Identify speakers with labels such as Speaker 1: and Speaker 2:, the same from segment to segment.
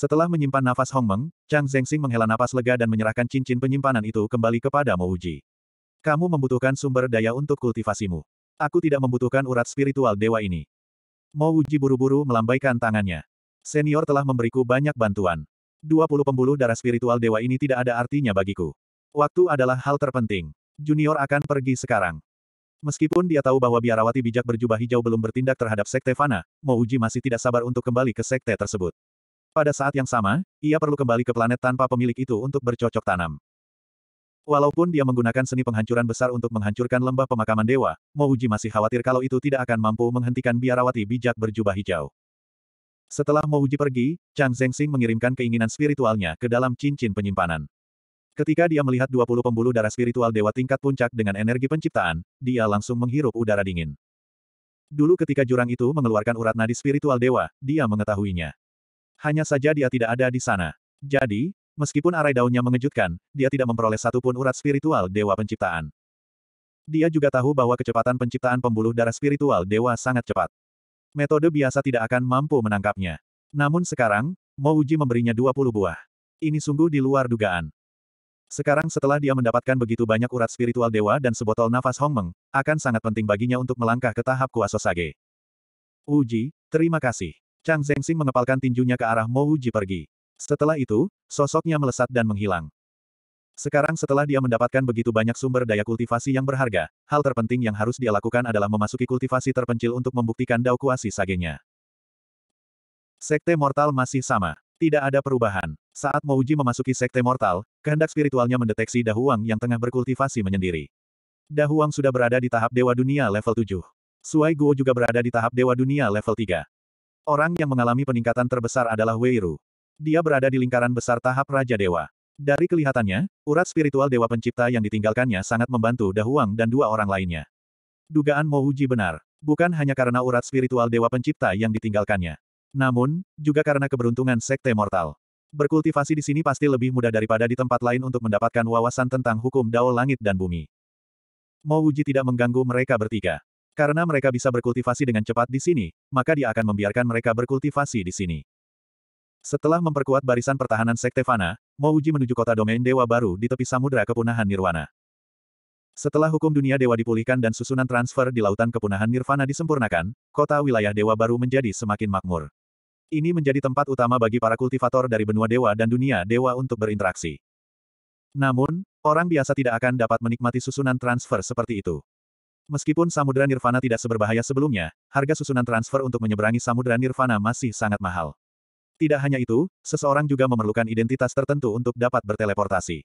Speaker 1: Setelah menyimpan nafas Hong Meng, Chang Zhengxing menghela napas lega dan menyerahkan cincin penyimpanan itu kembali kepada Uji. Kamu membutuhkan sumber daya untuk kultivasimu. Aku tidak membutuhkan urat spiritual dewa ini. Uji buru-buru melambaikan tangannya. Senior telah memberiku banyak bantuan. 20 pembuluh darah spiritual dewa ini tidak ada artinya bagiku. Waktu adalah hal terpenting. Junior akan pergi sekarang. Meskipun dia tahu bahwa biarawati bijak berjubah hijau belum bertindak terhadap Sekte Fana, Mouji masih tidak sabar untuk kembali ke Sekte tersebut. Pada saat yang sama, ia perlu kembali ke planet tanpa pemilik itu untuk bercocok tanam. Walaupun dia menggunakan seni penghancuran besar untuk menghancurkan lembah pemakaman dewa, Mouji masih khawatir kalau itu tidak akan mampu menghentikan biarawati bijak berjubah hijau. Setelah Mouji pergi, Chang Zhengxing mengirimkan keinginan spiritualnya ke dalam cincin penyimpanan. Ketika dia melihat 20 pembuluh darah spiritual dewa tingkat puncak dengan energi penciptaan, dia langsung menghirup udara dingin. Dulu ketika jurang itu mengeluarkan urat nadi spiritual dewa, dia mengetahuinya. Hanya saja dia tidak ada di sana. Jadi, meskipun arai daunnya mengejutkan, dia tidak memperoleh satupun urat spiritual Dewa Penciptaan. Dia juga tahu bahwa kecepatan penciptaan pembuluh darah spiritual Dewa sangat cepat. Metode biasa tidak akan mampu menangkapnya. Namun sekarang, Uji memberinya 20 buah. Ini sungguh di luar dugaan. Sekarang setelah dia mendapatkan begitu banyak urat spiritual dewa dan sebotol nafas Hongmeng, akan sangat penting baginya untuk melangkah ke tahap kuasa Sage. Uji, terima kasih. Chang Zhengxing mengepalkan tinjunya ke arah Mo Wuji pergi. Setelah itu, sosoknya melesat dan menghilang. Sekarang setelah dia mendapatkan begitu banyak sumber daya kultivasi yang berharga, hal terpenting yang harus dia lakukan adalah memasuki kultivasi terpencil untuk membuktikan dao kuasi sagenya. Sekte mortal masih sama. Tidak ada perubahan. Saat Mo Mouji memasuki sekte mortal, kehendak spiritualnya mendeteksi Dahuang yang tengah berkultivasi menyendiri. Dahuang sudah berada di tahap Dewa Dunia level 7. Suai Guo juga berada di tahap Dewa Dunia level 3. Orang yang mengalami peningkatan terbesar adalah Weiru. Dia berada di lingkaran besar tahap Raja Dewa. Dari kelihatannya, urat spiritual Dewa Pencipta yang ditinggalkannya sangat membantu Dahuang dan dua orang lainnya. Dugaan Mo Uji benar. Bukan hanya karena urat spiritual Dewa Pencipta yang ditinggalkannya. Namun, juga karena keberuntungan Sekte Mortal. Berkultivasi di sini pasti lebih mudah daripada di tempat lain untuk mendapatkan wawasan tentang hukum Dao Langit dan Bumi. Mo Uji tidak mengganggu mereka bertiga. Karena mereka bisa berkultivasi dengan cepat di sini, maka dia akan membiarkan mereka berkultivasi di sini. Setelah memperkuat barisan pertahanan Sekte Fana, Mouji menuju kota domain dewa baru di tepi samudera kepunahan Nirwana. Setelah hukum dunia dewa dipulihkan dan susunan transfer di lautan kepunahan Nirvana disempurnakan, kota wilayah dewa baru menjadi semakin makmur. Ini menjadi tempat utama bagi para kultivator dari benua dewa dan dunia dewa untuk berinteraksi. Namun, orang biasa tidak akan dapat menikmati susunan transfer seperti itu. Meskipun Samudra Nirvana tidak seberbahaya sebelumnya, harga susunan transfer untuk menyeberangi Samudra Nirvana masih sangat mahal. Tidak hanya itu, seseorang juga memerlukan identitas tertentu untuk dapat berteleportasi.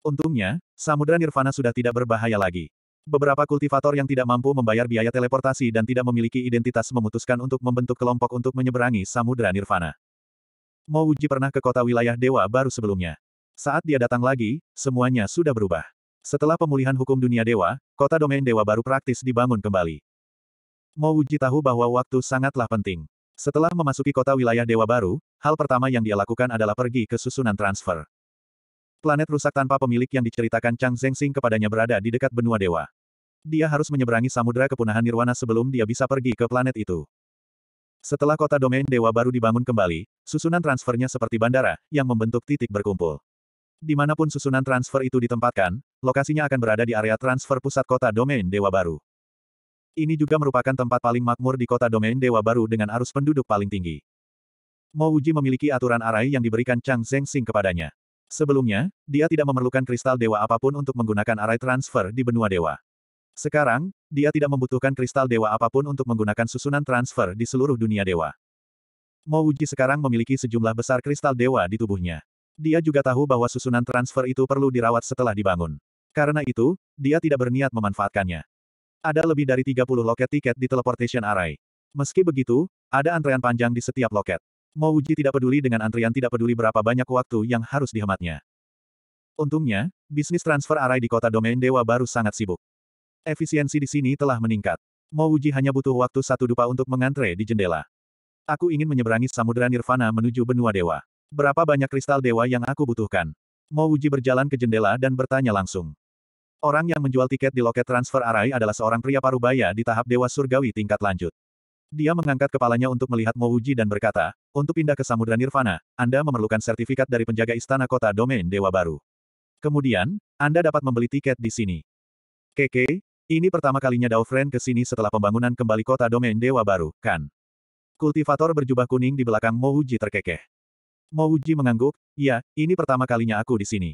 Speaker 1: Untungnya, Samudra Nirvana sudah tidak berbahaya lagi. Beberapa kultivator yang tidak mampu membayar biaya teleportasi dan tidak memiliki identitas memutuskan untuk membentuk kelompok untuk menyeberangi Samudra Nirvana. Mouji pernah ke kota wilayah dewa baru sebelumnya. Saat dia datang lagi, semuanya sudah berubah. Setelah pemulihan hukum dunia dewa, kota domain dewa baru praktis dibangun kembali. Mouji tahu bahwa waktu sangatlah penting. Setelah memasuki kota wilayah dewa baru, hal pertama yang dia lakukan adalah pergi ke susunan transfer. Planet rusak tanpa pemilik yang diceritakan Chang Zhengxing kepadanya berada di dekat benua dewa. Dia harus menyeberangi samudera kepunahan nirwana sebelum dia bisa pergi ke planet itu. Setelah kota domain dewa baru dibangun kembali, susunan transfernya seperti bandara, yang membentuk titik berkumpul. Dimanapun susunan transfer itu ditempatkan, lokasinya akan berada di area transfer pusat kota domain Dewa Baru. Ini juga merupakan tempat paling makmur di kota domain Dewa Baru dengan arus penduduk paling tinggi. Mo Wuji memiliki aturan arai yang diberikan Chang Zhengxing kepadanya. Sebelumnya, dia tidak memerlukan kristal dewa apapun untuk menggunakan arai transfer di benua dewa. Sekarang, dia tidak membutuhkan kristal dewa apapun untuk menggunakan susunan transfer di seluruh dunia dewa. Mo Wuji sekarang memiliki sejumlah besar kristal dewa di tubuhnya. Dia juga tahu bahwa susunan transfer itu perlu dirawat setelah dibangun. Karena itu, dia tidak berniat memanfaatkannya. Ada lebih dari 30 loket tiket di teleportation array. Meski begitu, ada antrean panjang di setiap loket. Mouji tidak peduli dengan antrian tidak peduli berapa banyak waktu yang harus dihematnya. Untungnya, bisnis transfer array di kota domain dewa baru sangat sibuk. Efisiensi di sini telah meningkat. Mouji hanya butuh waktu satu dupa untuk mengantre di jendela. Aku ingin menyeberangi samudera nirvana menuju benua dewa. Berapa banyak kristal dewa yang aku butuhkan? Uji berjalan ke jendela dan bertanya langsung. Orang yang menjual tiket di loket transfer Arai adalah seorang pria parubaya di tahap Dewa Surgawi tingkat lanjut. Dia mengangkat kepalanya untuk melihat Mouji dan berkata, untuk pindah ke Samudra Nirvana, Anda memerlukan sertifikat dari penjaga istana kota domain Dewa Baru. Kemudian, Anda dapat membeli tiket di sini. Keke, ini pertama kalinya Daofren ke sini setelah pembangunan kembali kota domain Dewa Baru, kan? Kultivator berjubah kuning di belakang Mouji terkekeh. Mo Uji mengangguk, Ya, ini pertama kalinya aku di sini.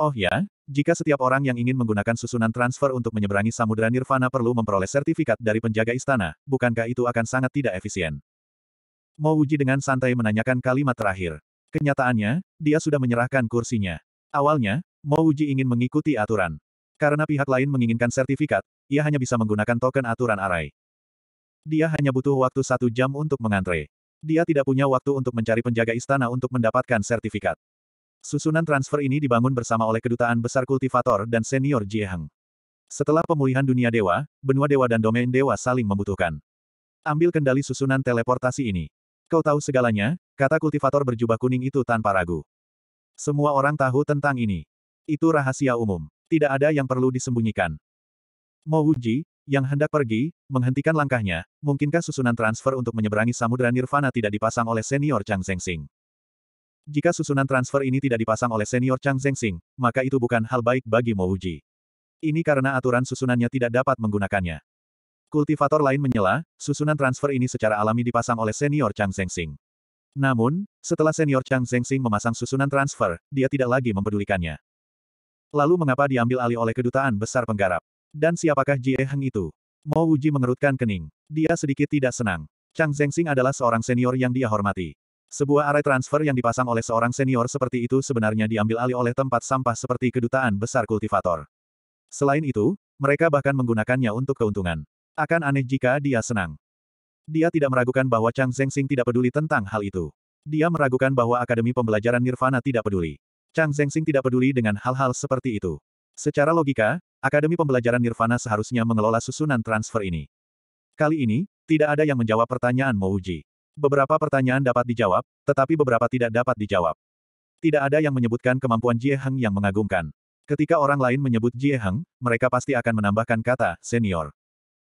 Speaker 1: Oh ya, jika setiap orang yang ingin menggunakan susunan transfer untuk menyeberangi samudera Nirvana perlu memperoleh sertifikat dari penjaga istana, bukankah itu akan sangat tidak efisien? Mo Uji dengan santai menanyakan kalimat terakhir. Kenyataannya, dia sudah menyerahkan kursinya. Awalnya, Mo Uji ingin mengikuti aturan. Karena pihak lain menginginkan sertifikat, ia hanya bisa menggunakan token aturan arai. Dia hanya butuh waktu satu jam untuk mengantre. Dia tidak punya waktu untuk mencari penjaga istana untuk mendapatkan sertifikat. Susunan transfer ini dibangun bersama oleh Kedutaan Besar Kultivator dan Senior Jieheng. Setelah pemulihan dunia dewa, benua dewa dan domain dewa saling membutuhkan. Ambil kendali susunan teleportasi ini. Kau tahu segalanya, kata kultivator berjubah kuning itu tanpa ragu. Semua orang tahu tentang ini. Itu rahasia umum. Tidak ada yang perlu disembunyikan. Mo Wuji, yang hendak pergi, menghentikan langkahnya, mungkinkah susunan transfer untuk menyeberangi Samudra Nirvana tidak dipasang oleh senior Chang Zhengxing? Jika susunan transfer ini tidak dipasang oleh senior Chang Zhengxing, maka itu bukan hal baik bagi Mo Uji. Ini karena aturan susunannya tidak dapat menggunakannya. Kultivator lain menyela, susunan transfer ini secara alami dipasang oleh senior Chang Zhengxing. Namun, setelah senior Chang Zhengxing memasang susunan transfer, dia tidak lagi mempedulikannya. Lalu mengapa diambil alih oleh kedutaan besar penggarap? Dan siapakah Jie Heng itu? Mo Wuji mengerutkan kening. Dia sedikit tidak senang. Chang Zhengxing adalah seorang senior yang dia hormati. Sebuah array transfer yang dipasang oleh seorang senior seperti itu sebenarnya diambil alih oleh tempat sampah seperti kedutaan besar kultivator. Selain itu, mereka bahkan menggunakannya untuk keuntungan. Akan aneh jika dia senang. Dia tidak meragukan bahwa Chang Zhengxing tidak peduli tentang hal itu. Dia meragukan bahwa Akademi Pembelajaran Nirvana tidak peduli. Chang Zhengxing tidak peduli dengan hal-hal seperti itu. Secara logika, Akademi Pembelajaran Nirvana seharusnya mengelola susunan transfer ini. Kali ini, tidak ada yang menjawab pertanyaan Mouji. Beberapa pertanyaan dapat dijawab, tetapi beberapa tidak dapat dijawab. Tidak ada yang menyebutkan kemampuan Jie Heng yang mengagumkan. Ketika orang lain menyebut Jie Heng, mereka pasti akan menambahkan kata senior.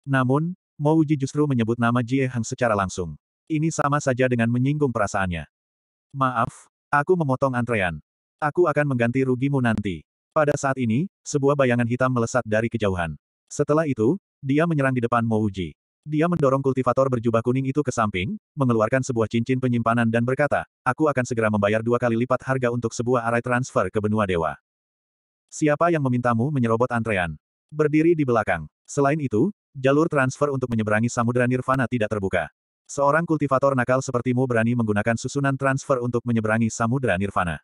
Speaker 1: Namun, Mouji justru menyebut nama Jie Heng secara langsung. Ini sama saja dengan menyinggung perasaannya. Maaf, aku memotong antrean. Aku akan mengganti rugimu nanti. Pada saat ini, sebuah bayangan hitam melesat dari kejauhan. Setelah itu, dia menyerang di depan Mouji. Dia mendorong kultivator berjubah kuning itu ke samping, mengeluarkan sebuah cincin penyimpanan dan berkata, aku akan segera membayar dua kali lipat harga untuk sebuah arai transfer ke benua dewa. Siapa yang memintamu menyerobot antrean? Berdiri di belakang. Selain itu, jalur transfer untuk menyeberangi samudera nirvana tidak terbuka. Seorang kultivator nakal sepertimu berani menggunakan susunan transfer untuk menyeberangi samudera nirvana.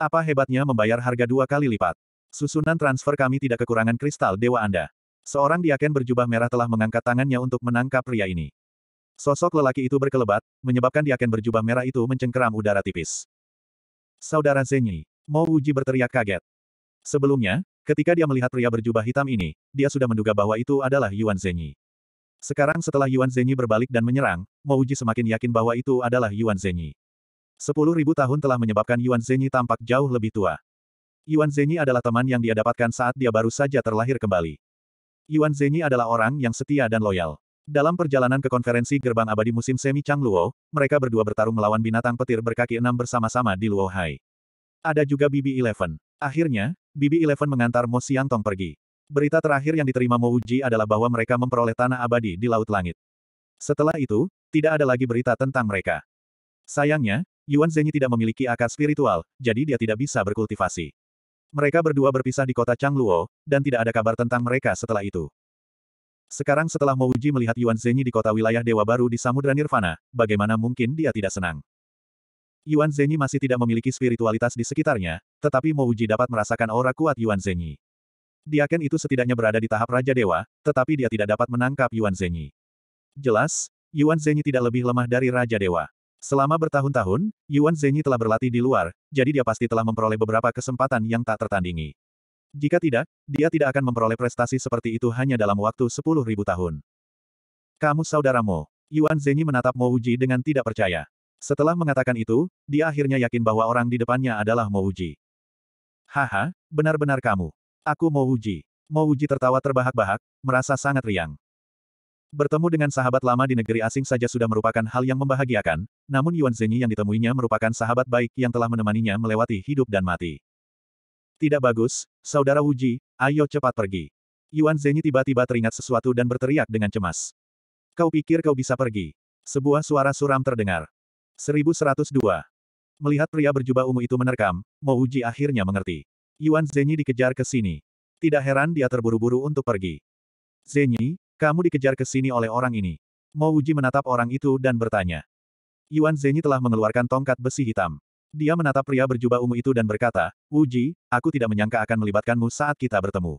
Speaker 1: Apa hebatnya membayar harga dua kali lipat? Susunan transfer kami tidak kekurangan kristal dewa Anda. Seorang diaken berjubah merah telah mengangkat tangannya untuk menangkap pria ini. Sosok lelaki itu berkelebat, menyebabkan diaken berjubah merah itu mencengkeram udara tipis. Saudara Zenyi, Mo Uji berteriak kaget. Sebelumnya, ketika dia melihat pria berjubah hitam ini, dia sudah menduga bahwa itu adalah Yuan Zenyi. Sekarang setelah Yuan Zenyi berbalik dan menyerang, Mo Uji semakin yakin bahwa itu adalah Yuan Zenyi. Sepuluh ribu tahun telah menyebabkan Yuan Zhenyi tampak jauh lebih tua. Yuan Zhenyi adalah teman yang dia dapatkan saat dia baru saja terlahir kembali. Yuan Zhenyi adalah orang yang setia dan loyal. Dalam perjalanan ke konferensi gerbang abadi musim semi Chang Luo, mereka berdua bertarung melawan binatang petir berkaki enam bersama-sama di Luo Hai. Ada juga Bibi Eleven. Akhirnya, Bibi Eleven mengantar Mo Tong pergi. Berita terakhir yang diterima Mo Uji adalah bahwa mereka memperoleh tanah abadi di Laut Langit. Setelah itu, tidak ada lagi berita tentang mereka. Sayangnya, Yuan Zhenyi tidak memiliki akar spiritual, jadi dia tidak bisa berkultivasi. Mereka berdua berpisah di kota Changluo, dan tidak ada kabar tentang mereka setelah itu. Sekarang setelah Mouji melihat Yuan Zhenyi di kota wilayah Dewa Baru di Samudra Nirvana, bagaimana mungkin dia tidak senang? Yuan Zhenyi masih tidak memiliki spiritualitas di sekitarnya, tetapi Mouji dapat merasakan aura kuat Yuan Zhenyi. Diaken itu setidaknya berada di tahap Raja Dewa, tetapi dia tidak dapat menangkap Yuan Zhenyi. Jelas, Yuan Zhenyi tidak lebih lemah dari Raja Dewa. Selama bertahun-tahun, Yuan Zhenyi telah berlatih di luar, jadi dia pasti telah memperoleh beberapa kesempatan yang tak tertandingi. Jika tidak, dia tidak akan memperoleh prestasi seperti itu hanya dalam waktu 10.000 tahun. Kamu saudaramu. Yuan Zhenyi menatap Mo Uji dengan tidak percaya. Setelah mengatakan itu, dia akhirnya yakin bahwa orang di depannya adalah Mo Uji. Haha, benar-benar kamu. Aku Mo Uji. Mo Uji tertawa terbahak-bahak, merasa sangat riang. Bertemu dengan sahabat lama di negeri asing saja sudah merupakan hal yang membahagiakan, namun Yuan Zhenyi yang ditemuinya merupakan sahabat baik yang telah menemaninya melewati hidup dan mati. Tidak bagus, Saudara Wuji, ayo cepat pergi. Yuan Zhenyi tiba-tiba teringat sesuatu dan berteriak dengan cemas. Kau pikir kau bisa pergi? Sebuah suara suram terdengar. 1102. Melihat pria berjubah ungu itu menerkam, Mo Wuji akhirnya mengerti. Yuan Zhenyi dikejar ke sini. Tidak heran dia terburu-buru untuk pergi. Zhenyi. Kamu dikejar ke sini oleh orang ini. Mo Wuji menatap orang itu dan bertanya. Yuan Zhenyi telah mengeluarkan tongkat besi hitam. Dia menatap pria berjubah ungu itu dan berkata, Wuji, aku tidak menyangka akan melibatkanmu saat kita bertemu.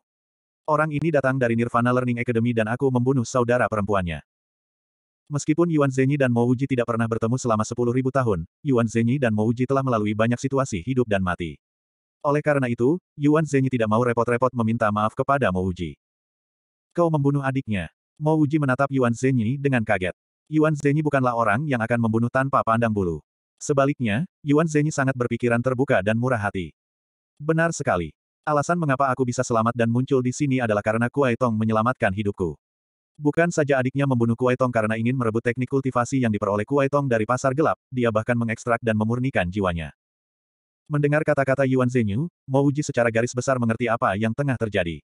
Speaker 1: Orang ini datang dari Nirvana Learning Academy dan aku membunuh saudara perempuannya. Meskipun Yuan Zhenyi dan Mo Wuji tidak pernah bertemu selama 10.000 tahun, Yuan Zhenyi dan Mo Wuji telah melalui banyak situasi hidup dan mati. Oleh karena itu, Yuan Zhenyi tidak mau repot-repot meminta maaf kepada Mo Wuji. Kau membunuh adiknya. Mo Uji menatap Yuan Zhenyi dengan kaget. Yuan Zhenyi bukanlah orang yang akan membunuh tanpa pandang bulu. Sebaliknya, Yuan Zhenyi sangat berpikiran terbuka dan murah hati. Benar sekali. Alasan mengapa aku bisa selamat dan muncul di sini adalah karena Kuai Tong menyelamatkan hidupku. Bukan saja adiknya membunuh Kuai Tong karena ingin merebut teknik kultivasi yang diperoleh Kuai Tong dari pasar gelap, dia bahkan mengekstrak dan memurnikan jiwanya. Mendengar kata-kata Yuan Zhenyu, Mo secara garis besar mengerti apa yang tengah terjadi.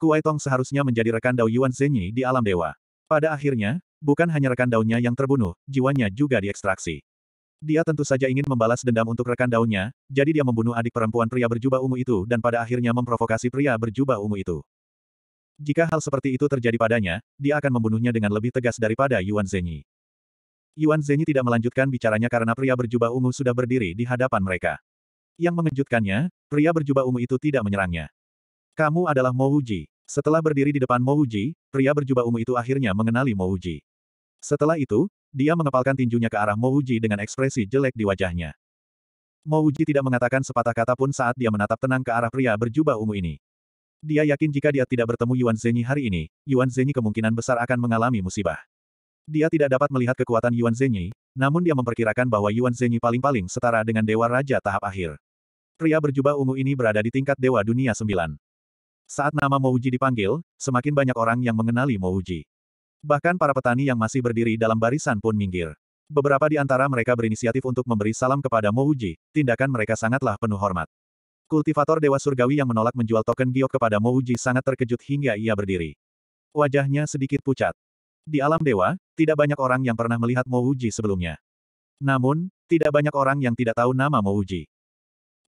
Speaker 1: Kuai Tong seharusnya menjadi rekan Dao Yuan Zenyi di alam dewa. Pada akhirnya, bukan hanya rekan daunnya yang terbunuh, jiwanya juga diekstraksi. Dia tentu saja ingin membalas dendam untuk rekan daunnya, jadi dia membunuh adik perempuan pria berjubah ungu itu dan pada akhirnya memprovokasi pria berjubah ungu itu. Jika hal seperti itu terjadi padanya, dia akan membunuhnya dengan lebih tegas daripada Yuan Zenyi. Yuan Zenyi tidak melanjutkan bicaranya karena pria berjubah ungu sudah berdiri di hadapan mereka. Yang mengejutkannya, pria berjubah ungu itu tidak menyerangnya. Kamu adalah Mouji. Setelah berdiri di depan Mouji, pria berjubah ungu itu akhirnya mengenali Mouji. Setelah itu, dia mengepalkan tinjunya ke arah Mouji dengan ekspresi jelek di wajahnya. Mouji tidak mengatakan sepatah kata pun saat dia menatap tenang ke arah pria berjubah ungu ini. Dia yakin jika dia tidak bertemu Yuan Zhenyi hari ini, Yuan Zhenyi kemungkinan besar akan mengalami musibah. Dia tidak dapat melihat kekuatan Yuan Zhenyi, namun dia memperkirakan bahwa Yuan Zhenyi paling-paling setara dengan Dewa Raja tahap akhir. Pria berjubah ungu ini berada di tingkat Dewa Dunia 9. Saat nama Mouji dipanggil, semakin banyak orang yang mengenali Mouji. Bahkan para petani yang masih berdiri dalam barisan pun minggir. Beberapa di antara mereka berinisiatif untuk memberi salam kepada Mouji, tindakan mereka sangatlah penuh hormat. Kultivator Dewa Surgawi yang menolak menjual token giok kepada Mouji sangat terkejut hingga ia berdiri. Wajahnya sedikit pucat. Di alam dewa, tidak banyak orang yang pernah melihat Mouji sebelumnya. Namun, tidak banyak orang yang tidak tahu nama Mouji.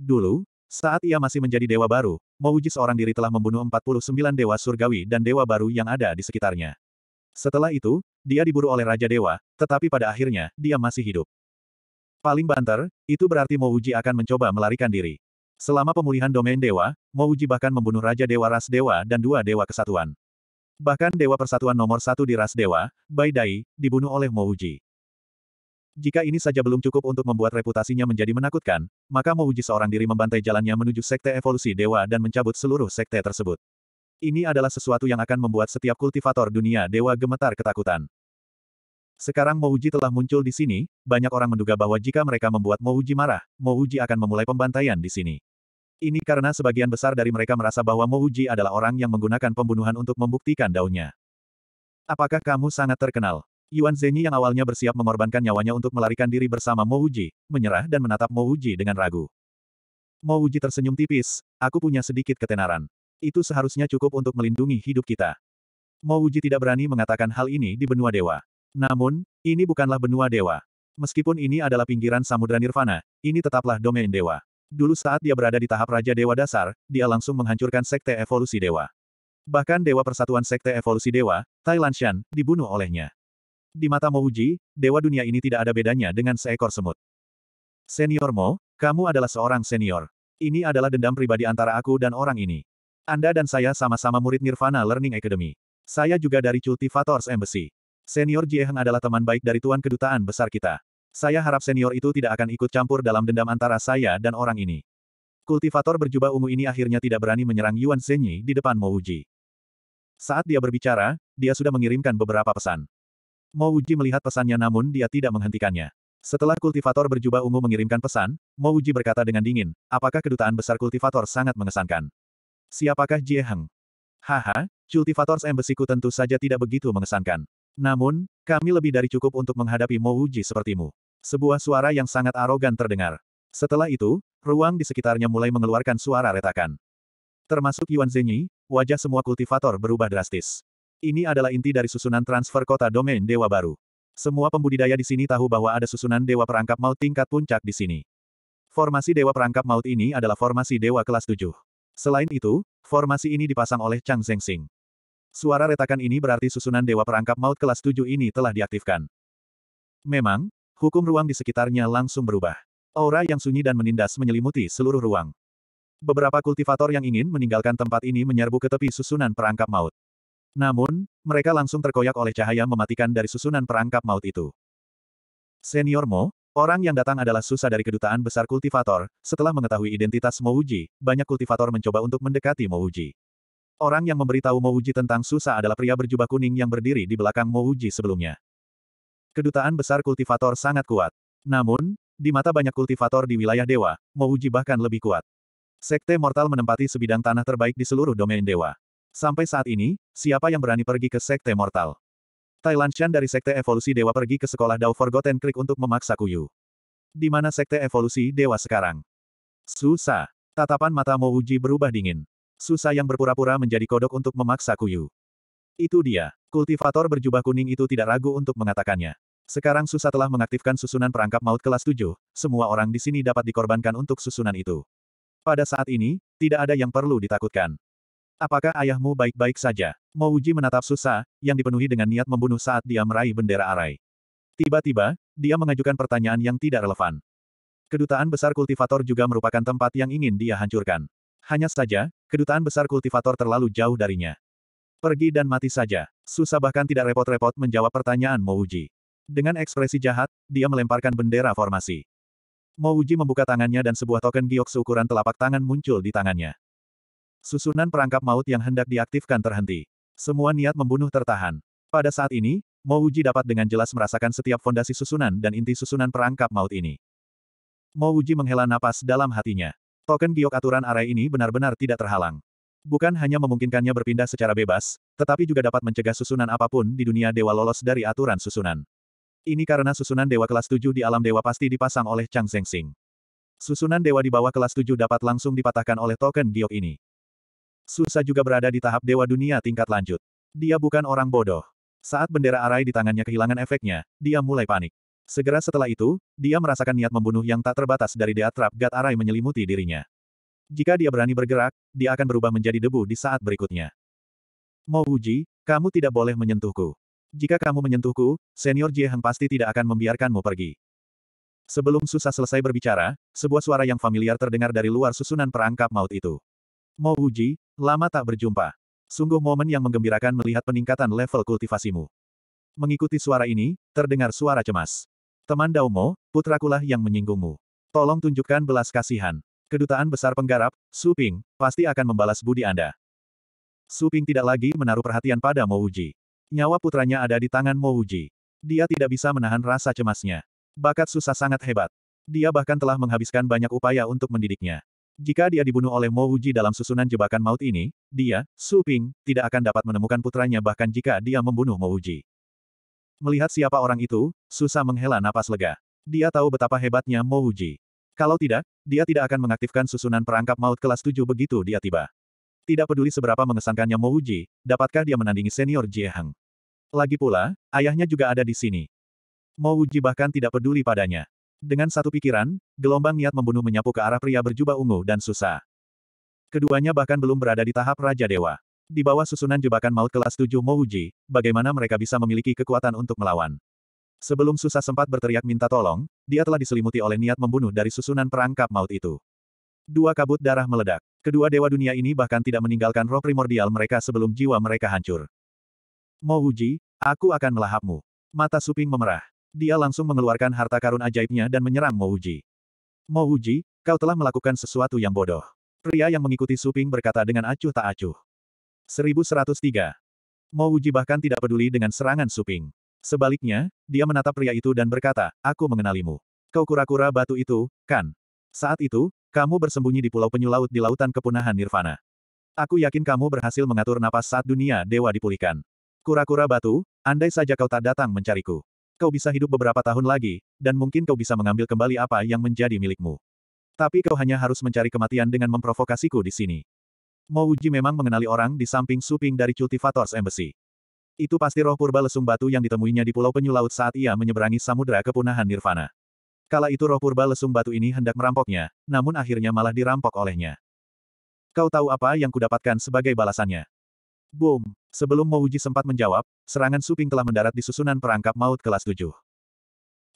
Speaker 1: Dulu, saat ia masih menjadi dewa baru, Mouji seorang diri telah membunuh 49 dewa surgawi dan dewa baru yang ada di sekitarnya. Setelah itu, dia diburu oleh Raja Dewa, tetapi pada akhirnya, dia masih hidup. Paling banter, itu berarti Mouji akan mencoba melarikan diri. Selama pemulihan domain dewa, Mouji bahkan membunuh Raja Dewa Ras Dewa dan dua Dewa Kesatuan. Bahkan Dewa Persatuan nomor satu di Ras Dewa, Baidai, dibunuh oleh Mouji. Jika ini saja belum cukup untuk membuat reputasinya menjadi menakutkan, maka uji seorang diri membantai jalannya menuju Sekte Evolusi Dewa dan mencabut seluruh sekte tersebut. Ini adalah sesuatu yang akan membuat setiap kultivator dunia dewa gemetar ketakutan. Sekarang Mouji telah muncul di sini, banyak orang menduga bahwa jika mereka membuat Mouji marah, Mouji akan memulai pembantaian di sini. Ini karena sebagian besar dari mereka merasa bahwa Mouji adalah orang yang menggunakan pembunuhan untuk membuktikan daunnya. Apakah kamu sangat terkenal? Yuan Zhenyi yang awalnya bersiap mengorbankan nyawanya untuk melarikan diri bersama Mo Uji, menyerah dan menatap Mo Uji dengan ragu. Mo Uji tersenyum tipis, aku punya sedikit ketenaran. Itu seharusnya cukup untuk melindungi hidup kita. Mo Uji tidak berani mengatakan hal ini di benua dewa. Namun, ini bukanlah benua dewa. Meskipun ini adalah pinggiran samudera Nirvana, ini tetaplah domain dewa. Dulu saat dia berada di tahap Raja Dewa Dasar, dia langsung menghancurkan Sekte Evolusi Dewa. Bahkan Dewa Persatuan Sekte Evolusi Dewa, Thailand Shan, dibunuh olehnya. Di mata Mouji, dewa dunia ini tidak ada bedanya dengan seekor semut. Senior Mo, kamu adalah seorang senior. Ini adalah dendam pribadi antara aku dan orang ini. Anda dan saya sama-sama murid Nirvana Learning Academy. Saya juga dari Cultivators Embassy. Senior Jieheng adalah teman baik dari Tuan Kedutaan Besar kita. Saya harap senior itu tidak akan ikut campur dalam dendam antara saya dan orang ini. Kultivator berjubah ungu ini akhirnya tidak berani menyerang Yuan Zhenyi di depan Mouji. Saat dia berbicara, dia sudah mengirimkan beberapa pesan. Mo Wuji melihat pesannya namun dia tidak menghentikannya. Setelah kultivator berjubah ungu mengirimkan pesan, Mo Wuji berkata dengan dingin, apakah kedutaan besar kultivator sangat mengesankan? Siapakah Jie Heng? Haha, kultivator embesiku tentu saja tidak begitu mengesankan. Namun, kami lebih dari cukup untuk menghadapi Mo Wuji sepertimu. Sebuah suara yang sangat arogan terdengar. Setelah itu, ruang di sekitarnya mulai mengeluarkan suara retakan. Termasuk Yuan Zhenyi, wajah semua kultivator berubah drastis. Ini adalah inti dari susunan transfer kota domain dewa baru. Semua pembudidaya di sini tahu bahwa ada susunan dewa perangkap maut tingkat puncak di sini. Formasi dewa perangkap maut ini adalah formasi dewa kelas 7. Selain itu, formasi ini dipasang oleh Chang Zhengxing. Suara retakan ini berarti susunan dewa perangkap maut kelas 7 ini telah diaktifkan. Memang, hukum ruang di sekitarnya langsung berubah. Aura yang sunyi dan menindas menyelimuti seluruh ruang. Beberapa kultivator yang ingin meninggalkan tempat ini menyerbu ke tepi susunan perangkap maut. Namun, mereka langsung terkoyak oleh cahaya mematikan dari susunan perangkap maut itu. Senior Mo, orang yang datang adalah Susa dari kedutaan besar kultivator, setelah mengetahui identitas Mo Uji, banyak kultivator mencoba untuk mendekati Mo Uji. Orang yang memberitahu Uji tentang Susa adalah pria berjubah kuning yang berdiri di belakang Mo Uji sebelumnya. Kedutaan besar kultivator sangat kuat. Namun, di mata banyak kultivator di wilayah dewa, Mo Uji bahkan lebih kuat. Sekte Mortal menempati sebidang tanah terbaik di seluruh domain dewa. Sampai saat ini, siapa yang berani pergi ke Sekte Mortal? Thailand Chan dari Sekte Evolusi Dewa pergi ke sekolah Dao Forgotten Creek untuk memaksa Kuyu. Di mana Sekte Evolusi Dewa sekarang? Susah. Tatapan mata Mo Uji berubah dingin. Susah yang berpura-pura menjadi kodok untuk memaksa Kuyu. Itu dia. Kultivator berjubah kuning itu tidak ragu untuk mengatakannya. Sekarang Susa telah mengaktifkan susunan perangkap maut kelas 7, semua orang di sini dapat dikorbankan untuk susunan itu. Pada saat ini, tidak ada yang perlu ditakutkan. Apakah ayahmu baik-baik saja? Uji menatap Susa, yang dipenuhi dengan niat membunuh saat dia meraih bendera arai. Tiba-tiba, dia mengajukan pertanyaan yang tidak relevan. Kedutaan besar kultivator juga merupakan tempat yang ingin dia hancurkan. Hanya saja, kedutaan besar kultivator terlalu jauh darinya. Pergi dan mati saja. Susa bahkan tidak repot-repot menjawab pertanyaan Uji. Dengan ekspresi jahat, dia melemparkan bendera formasi. Uji membuka tangannya dan sebuah token giok seukuran telapak tangan muncul di tangannya. Susunan perangkap maut yang hendak diaktifkan terhenti. Semua niat membunuh tertahan. Pada saat ini, Uji dapat dengan jelas merasakan setiap fondasi susunan dan inti susunan perangkap maut ini. Uji menghela napas dalam hatinya. Token giok aturan arai ini benar-benar tidak terhalang. Bukan hanya memungkinkannya berpindah secara bebas, tetapi juga dapat mencegah susunan apapun di dunia dewa lolos dari aturan susunan. Ini karena susunan dewa kelas 7 di alam dewa pasti dipasang oleh Chang Zhengxing. Susunan dewa di bawah kelas 7 dapat langsung dipatahkan oleh token giok ini. Susa juga berada di tahap Dewa Dunia tingkat lanjut. Dia bukan orang bodoh. Saat bendera arai di tangannya kehilangan efeknya, dia mulai panik. Segera setelah itu, dia merasakan niat membunuh yang tak terbatas dari Deatrap Gat Arai menyelimuti dirinya. Jika dia berani bergerak, dia akan berubah menjadi debu di saat berikutnya. Mo Uji, kamu tidak boleh menyentuhku. Jika kamu menyentuhku, senior Jie pasti tidak akan membiarkanmu pergi. Sebelum Susa selesai berbicara, sebuah suara yang familiar terdengar dari luar susunan perangkap maut itu. Mo Uji, Lama tak berjumpa. Sungguh momen yang menggembirakan melihat peningkatan level kultivasimu. Mengikuti suara ini, terdengar suara cemas. Teman Daumo, putrakulah yang menyinggungmu. Tolong tunjukkan belas kasihan. Kedutaan besar penggarap, Suping, pasti akan membalas budi Anda. Suping tidak lagi menaruh perhatian pada Mo Uji. Nyawa putranya ada di tangan Mo Uji. Dia tidak bisa menahan rasa cemasnya. Bakat susah sangat hebat. Dia bahkan telah menghabiskan banyak upaya untuk mendidiknya. Jika dia dibunuh oleh Mo Uji dalam susunan jebakan maut ini, dia, Su Ping, tidak akan dapat menemukan putranya bahkan jika dia membunuh Mo Uji. Melihat siapa orang itu, susah menghela napas lega. Dia tahu betapa hebatnya Mo Uji. Kalau tidak, dia tidak akan mengaktifkan susunan perangkap maut kelas 7 begitu dia tiba. Tidak peduli seberapa mengesankannya Mo Uji, dapatkah dia menandingi senior Jie Heng. Lagi pula, ayahnya juga ada di sini. Mo Uji bahkan tidak peduli padanya. Dengan satu pikiran, gelombang niat membunuh menyapu ke arah pria berjubah ungu dan susah. Keduanya bahkan belum berada di tahap Raja Dewa. Di bawah susunan jebakan maut kelas 7 Mouji, bagaimana mereka bisa memiliki kekuatan untuk melawan? Sebelum susah sempat berteriak minta tolong, dia telah diselimuti oleh niat membunuh dari susunan perangkap maut itu. Dua kabut darah meledak. Kedua dewa dunia ini bahkan tidak meninggalkan roh primordial mereka sebelum jiwa mereka hancur. Mouji, aku akan melahapmu. Mata Suping memerah. Dia langsung mengeluarkan harta karun ajaibnya dan menyerang Mouji. Mouji, kau telah melakukan sesuatu yang bodoh. Pria yang mengikuti Suping berkata dengan acuh tak acuh. 1103. Mouji bahkan tidak peduli dengan serangan Suping. Sebaliknya, dia menatap pria itu dan berkata, aku mengenalimu. Kau kura-kura batu itu, kan? Saat itu, kamu bersembunyi di pulau penyu laut di lautan kepunahan Nirvana. Aku yakin kamu berhasil mengatur napas saat dunia dewa dipulihkan. Kura-kura batu, andai saja kau tak datang mencariku kau bisa hidup beberapa tahun lagi, dan mungkin kau bisa mengambil kembali apa yang menjadi milikmu. Tapi kau hanya harus mencari kematian dengan memprovokasiku di sini. Mouji memang mengenali orang di samping Suping dari Cultivators Embassy. Itu pasti roh purba lesung batu yang ditemuinya di Pulau Penyu Laut saat ia menyeberangi samudera kepunahan Nirvana. Kala itu roh purba lesung batu ini hendak merampoknya, namun akhirnya malah dirampok olehnya. Kau tahu apa yang kudapatkan sebagai balasannya? Boom! Sebelum Mouji sempat menjawab, serangan Suping telah mendarat di susunan perangkap maut kelas 7.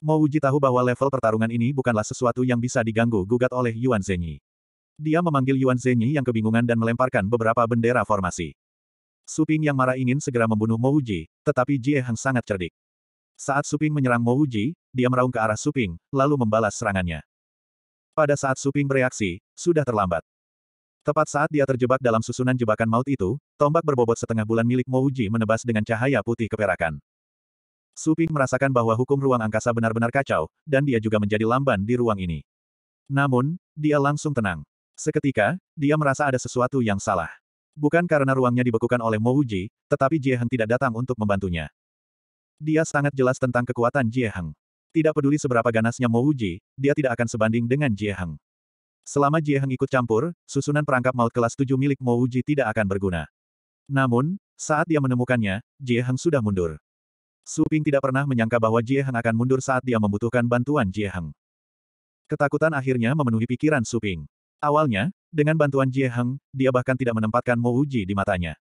Speaker 1: Mouji tahu bahwa level pertarungan ini bukanlah sesuatu yang bisa diganggu-gugat oleh Yuan Zhenyi. Dia memanggil Yuan Zhenyi yang kebingungan dan melemparkan beberapa bendera formasi. Suping yang marah ingin segera membunuh Mouji, tetapi Jie Hang sangat cerdik. Saat Suping menyerang Mouji, dia meraung ke arah Suping, lalu membalas serangannya. Pada saat Suping bereaksi, sudah terlambat. Tepat saat dia terjebak dalam susunan jebakan maut itu, tombak berbobot setengah bulan milik Mouji menebas dengan cahaya putih keperakan. Suping merasakan bahwa hukum ruang angkasa benar-benar kacau, dan dia juga menjadi lamban di ruang ini. Namun, dia langsung tenang. Seketika, dia merasa ada sesuatu yang salah. Bukan karena ruangnya dibekukan oleh Mouji, tetapi Jie Heng tidak datang untuk membantunya. Dia sangat jelas tentang kekuatan Jie Heng. Tidak peduli seberapa ganasnya Mouji, dia tidak akan sebanding dengan Jie Heng. Selama Jieheng ikut campur, susunan perangkap maut kelas 7 milik Mo Wuji tidak akan berguna. Namun, saat dia menemukannya, Jieheng sudah mundur. Su Ping tidak pernah menyangka bahwa Jieheng akan mundur saat dia membutuhkan bantuan Jieheng. Ketakutan akhirnya memenuhi pikiran Su Ping. Awalnya, dengan bantuan Jieheng, dia bahkan tidak menempatkan Mo Wuji di matanya.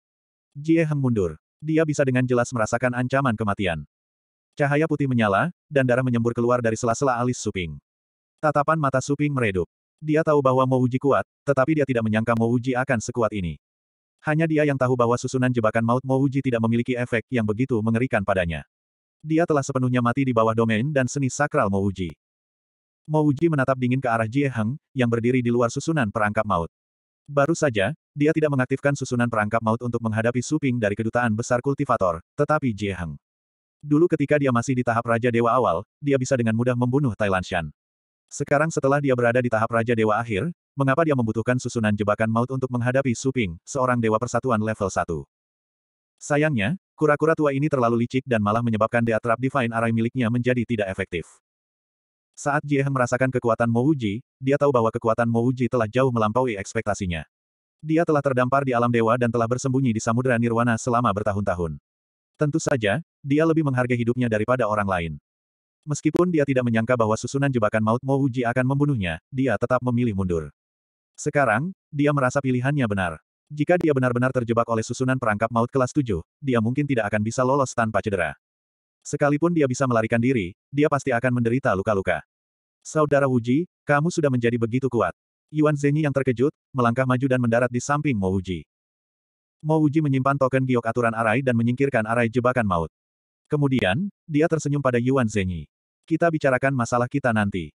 Speaker 1: Jieheng mundur. Dia bisa dengan jelas merasakan ancaman kematian. Cahaya putih menyala, dan darah menyembur keluar dari sela-sela alis Su Ping. Tatapan mata Su Ping meredup. Dia tahu bahwa Mo Uji kuat, tetapi dia tidak menyangka Mo Uji akan sekuat ini. Hanya dia yang tahu bahwa susunan jebakan maut Mo Uji tidak memiliki efek yang begitu mengerikan padanya. Dia telah sepenuhnya mati di bawah domain dan seni sakral Mo Uji. Mo Uji menatap dingin ke arah Jie Heng, yang berdiri di luar susunan perangkap maut. Baru saja, dia tidak mengaktifkan susunan perangkap maut untuk menghadapi Suping dari kedutaan besar kultivator, tetapi Jie Heng. Dulu ketika dia masih di tahap Raja Dewa awal, dia bisa dengan mudah membunuh Thailand Shan. Sekarang setelah dia berada di tahap Raja Dewa akhir, mengapa dia membutuhkan susunan jebakan maut untuk menghadapi Suping, seorang Dewa Persatuan level 1? Sayangnya, kura-kura tua ini terlalu licik dan malah menyebabkan Dea Trap Divine Array miliknya menjadi tidak efektif. Saat Jie Heng merasakan kekuatan Mo Wuji, dia tahu bahwa kekuatan Mo Wuji telah jauh melampaui ekspektasinya. Dia telah terdampar di alam dewa dan telah bersembunyi di samudera nirwana selama bertahun-tahun. Tentu saja, dia lebih menghargai hidupnya daripada orang lain. Meskipun dia tidak menyangka bahwa susunan jebakan maut Mo Uji akan membunuhnya, dia tetap memilih mundur. Sekarang, dia merasa pilihannya benar. Jika dia benar-benar terjebak oleh susunan perangkap maut kelas 7, dia mungkin tidak akan bisa lolos tanpa cedera. Sekalipun dia bisa melarikan diri, dia pasti akan menderita luka-luka. Saudara Wuji, kamu sudah menjadi begitu kuat. Yuan Zhenyi yang terkejut, melangkah maju dan mendarat di samping Mo Wuji. Mo Wuji menyimpan token giok aturan arai dan menyingkirkan arai jebakan maut. Kemudian, dia tersenyum pada Yuan Zhenyi. Kita bicarakan masalah kita nanti.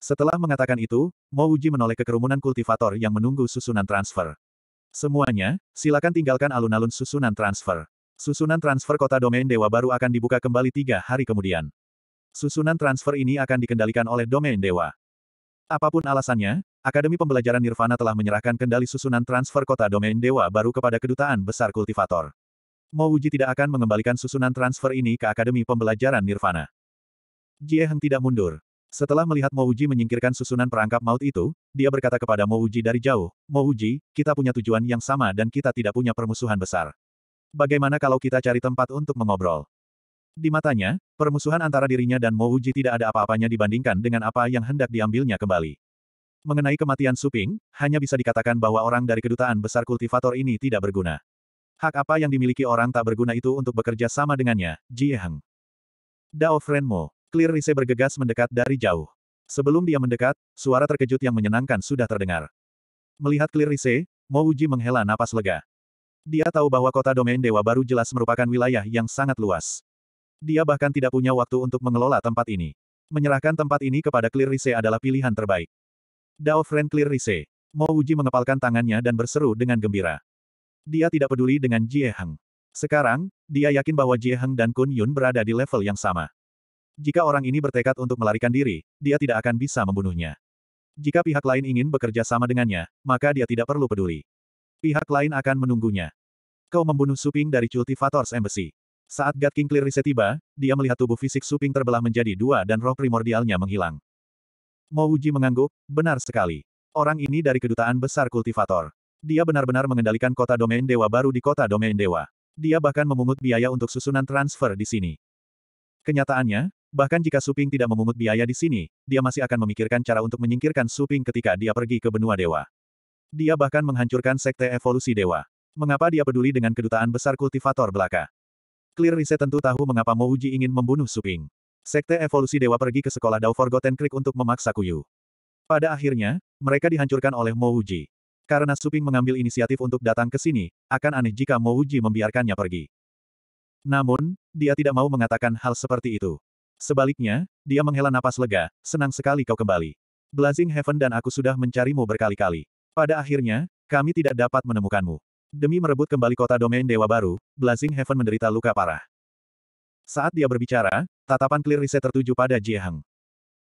Speaker 1: Setelah mengatakan itu, Mo Uji menoleh ke kerumunan kultivator yang menunggu susunan transfer. Semuanya, silakan tinggalkan alun-alun susunan transfer. Susunan transfer kota domain dewa baru akan dibuka kembali tiga hari kemudian. Susunan transfer ini akan dikendalikan oleh domain dewa. Apapun alasannya, Akademi Pembelajaran Nirvana telah menyerahkan kendali susunan transfer kota domain dewa baru kepada kedutaan besar kultivator. Mo Wuji tidak akan mengembalikan susunan transfer ini ke Akademi Pembelajaran Nirvana. Jie Heng tidak mundur. Setelah melihat Mo Wuji menyingkirkan susunan perangkap maut itu, dia berkata kepada Mo Wuji dari jauh, Mo Wuji, kita punya tujuan yang sama dan kita tidak punya permusuhan besar. Bagaimana kalau kita cari tempat untuk mengobrol? Di matanya, permusuhan antara dirinya dan Mo Wuji tidak ada apa-apanya dibandingkan dengan apa yang hendak diambilnya kembali. Mengenai kematian Suping, hanya bisa dikatakan bahwa orang dari kedutaan besar kultivator ini tidak berguna. Hak apa yang dimiliki orang tak berguna itu untuk bekerja sama dengannya, Jie Dao Frenmo, Clear Rise bergegas mendekat dari jauh. Sebelum dia mendekat, suara terkejut yang menyenangkan sudah terdengar. Melihat Clear Rise, Mo Uji menghela napas lega. Dia tahu bahwa kota domain dewa baru jelas merupakan wilayah yang sangat luas. Dia bahkan tidak punya waktu untuk mengelola tempat ini. Menyerahkan tempat ini kepada Clear Rise adalah pilihan terbaik. Dao Friend Clear Rise. Mo Uji mengepalkan tangannya dan berseru dengan gembira. Dia tidak peduli dengan Jie Heng. Sekarang, dia yakin bahwa Jie Heng dan Kun Yun berada di level yang sama. Jika orang ini bertekad untuk melarikan diri, dia tidak akan bisa membunuhnya. Jika pihak lain ingin bekerja sama dengannya, maka dia tidak perlu peduli. Pihak lain akan menunggunya. Kau membunuh Suping dari Cultivators Embassy. Saat God King Clear Reset tiba, dia melihat tubuh fisik Suping terbelah menjadi dua dan roh primordialnya menghilang. Mouji mengangguk, benar sekali. Orang ini dari kedutaan besar kultivator. Dia benar-benar mengendalikan kota domain dewa baru di kota domain dewa. Dia bahkan memungut biaya untuk susunan transfer di sini. Kenyataannya, bahkan jika Suping tidak memungut biaya di sini, dia masih akan memikirkan cara untuk menyingkirkan Suping ketika dia pergi ke benua dewa. Dia bahkan menghancurkan sekte evolusi dewa. Mengapa dia peduli dengan kedutaan besar kultivator belaka? Clear Reset tentu tahu mengapa Mo Uji ingin membunuh Suping. Sekte evolusi dewa pergi ke sekolah Dao Forgotten Creek untuk memaksa Kuyu. Pada akhirnya, mereka dihancurkan oleh Mo Uji. Karena Suping mengambil inisiatif untuk datang ke sini, akan aneh jika Mo Uji membiarkannya pergi. Namun, dia tidak mau mengatakan hal seperti itu. Sebaliknya, dia menghela napas lega, senang sekali kau kembali. Blazing Heaven dan aku sudah mencarimu berkali-kali. Pada akhirnya, kami tidak dapat menemukanmu. Demi merebut kembali kota domain Dewa Baru, Blazing Heaven menderita luka parah. Saat dia berbicara, tatapan Clear riset tertuju pada Jieheng.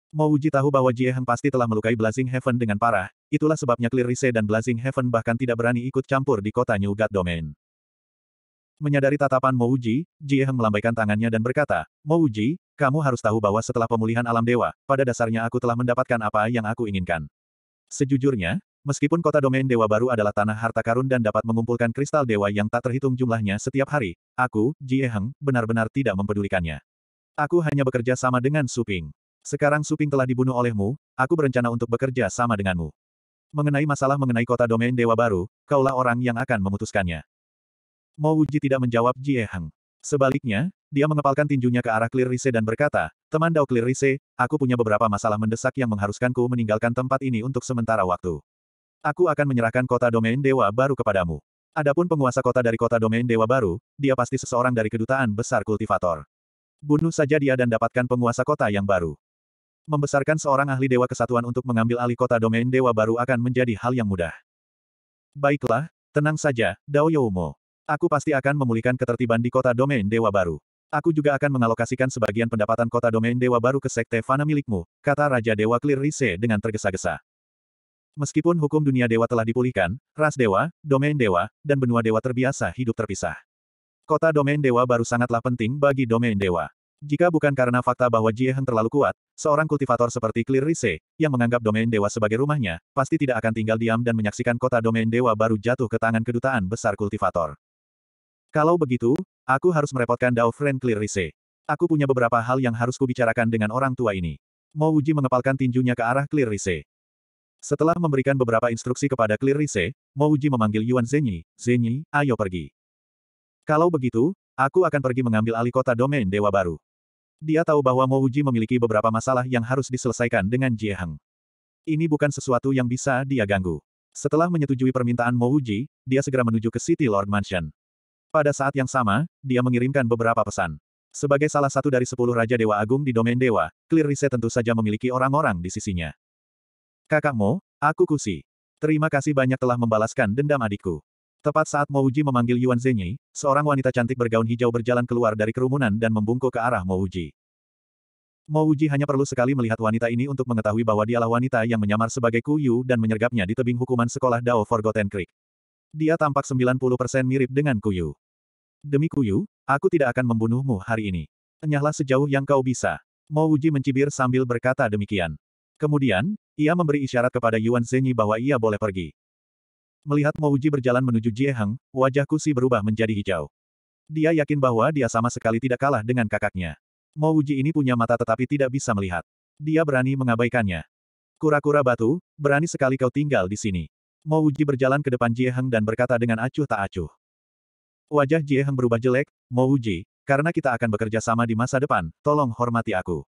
Speaker 1: Mo Uji tahu bahwa Jie Heng pasti telah melukai Blazing Heaven dengan parah, itulah sebabnya Clear Rise dan Blazing Heaven bahkan tidak berani ikut campur di kota New God Domain. Menyadari tatapan Mo Uji, Jie Heng melambaikan tangannya dan berkata, Mo Uji, kamu harus tahu bahwa setelah pemulihan alam dewa, pada dasarnya aku telah mendapatkan apa yang aku inginkan. Sejujurnya, meskipun kota domain dewa baru adalah tanah harta karun dan dapat mengumpulkan kristal dewa yang tak terhitung jumlahnya setiap hari, aku, Jie Heng, benar-benar tidak mempedulikannya. Aku hanya bekerja sama dengan Suping. Sekarang Suping telah dibunuh olehmu, aku berencana untuk bekerja sama denganmu. Mengenai masalah mengenai kota domain dewa baru, kaulah orang yang akan memutuskannya. Mo Wuji tidak menjawab Jie Hang. Sebaliknya, dia mengepalkan tinjunya ke arah Clear Rise dan berkata, Teman Dao Clear Rise, aku punya beberapa masalah mendesak yang mengharuskanku meninggalkan tempat ini untuk sementara waktu. Aku akan menyerahkan kota domain dewa baru kepadamu. Adapun penguasa kota dari kota domain dewa baru, dia pasti seseorang dari kedutaan besar kultivator. Bunuh saja dia dan dapatkan penguasa kota yang baru membesarkan seorang ahli Dewa Kesatuan untuk mengambil alih kota domain Dewa baru akan menjadi hal yang mudah. Baiklah, tenang saja, Dao Youmo. Aku pasti akan memulihkan ketertiban di kota domain Dewa baru. Aku juga akan mengalokasikan sebagian pendapatan kota domain Dewa baru ke Sekte Fana milikmu, kata Raja Dewa Clear Rise dengan tergesa-gesa. Meskipun hukum dunia dewa telah dipulihkan, ras dewa, domain dewa, dan benua dewa terbiasa hidup terpisah. Kota domain dewa baru sangatlah penting bagi domain dewa. Jika bukan karena fakta bahwa Jieheng terlalu kuat, seorang kultivator seperti Clear Rise, yang menganggap domain dewa sebagai rumahnya, pasti tidak akan tinggal diam dan menyaksikan kota domain dewa baru jatuh ke tangan kedutaan besar kultivator. Kalau begitu, aku harus merepotkan Dao Friend Clear Rise. Aku punya beberapa hal yang harus kubicarakan dengan orang tua ini. Mo Uji mengepalkan tinjunya ke arah Clear Rise. Setelah memberikan beberapa instruksi kepada Clear Rise, Mo Uji memanggil Yuan Zenyi, Zenyi, ayo pergi. Kalau begitu, aku akan pergi mengambil alih kota domain dewa baru. Dia tahu bahwa Mo Uji memiliki beberapa masalah yang harus diselesaikan dengan Jie Heng. Ini bukan sesuatu yang bisa dia ganggu. Setelah menyetujui permintaan Mo Uji, dia segera menuju ke City Lord Mansion. Pada saat yang sama, dia mengirimkan beberapa pesan. Sebagai salah satu dari sepuluh Raja Dewa Agung di domain Dewa, Clear Rise tentu saja memiliki orang-orang di sisinya. Kakak Mo, aku Kusi. Terima kasih banyak telah membalaskan dendam adikku. Tepat saat Mouji memanggil Yuan Zhenyi, seorang wanita cantik bergaun hijau berjalan keluar dari kerumunan dan membungkuk ke arah Mouji. Mouji hanya perlu sekali melihat wanita ini untuk mengetahui bahwa dialah wanita yang menyamar sebagai Kuyu dan menyergapnya di tebing hukuman sekolah Dao Forgotten Creek. Dia tampak 90% mirip dengan Kuyu. Demi Kuyu, aku tidak akan membunuhmu hari ini. Enyahlah sejauh yang kau bisa. Mouji mencibir sambil berkata demikian. Kemudian, ia memberi isyarat kepada Yuan Zhenyi bahwa ia boleh pergi. Melihat Mouji berjalan menuju Jieheng, wajah Kusi berubah menjadi hijau. Dia yakin bahwa dia sama sekali tidak kalah dengan kakaknya. Mouji ini punya mata tetapi tidak bisa melihat. Dia berani mengabaikannya. Kura-kura batu, berani sekali kau tinggal di sini. Mouji berjalan ke depan Jieheng dan berkata dengan acuh tak acuh. Wajah Jieheng berubah jelek, Mouji, karena kita akan bekerja sama di masa depan, tolong hormati aku.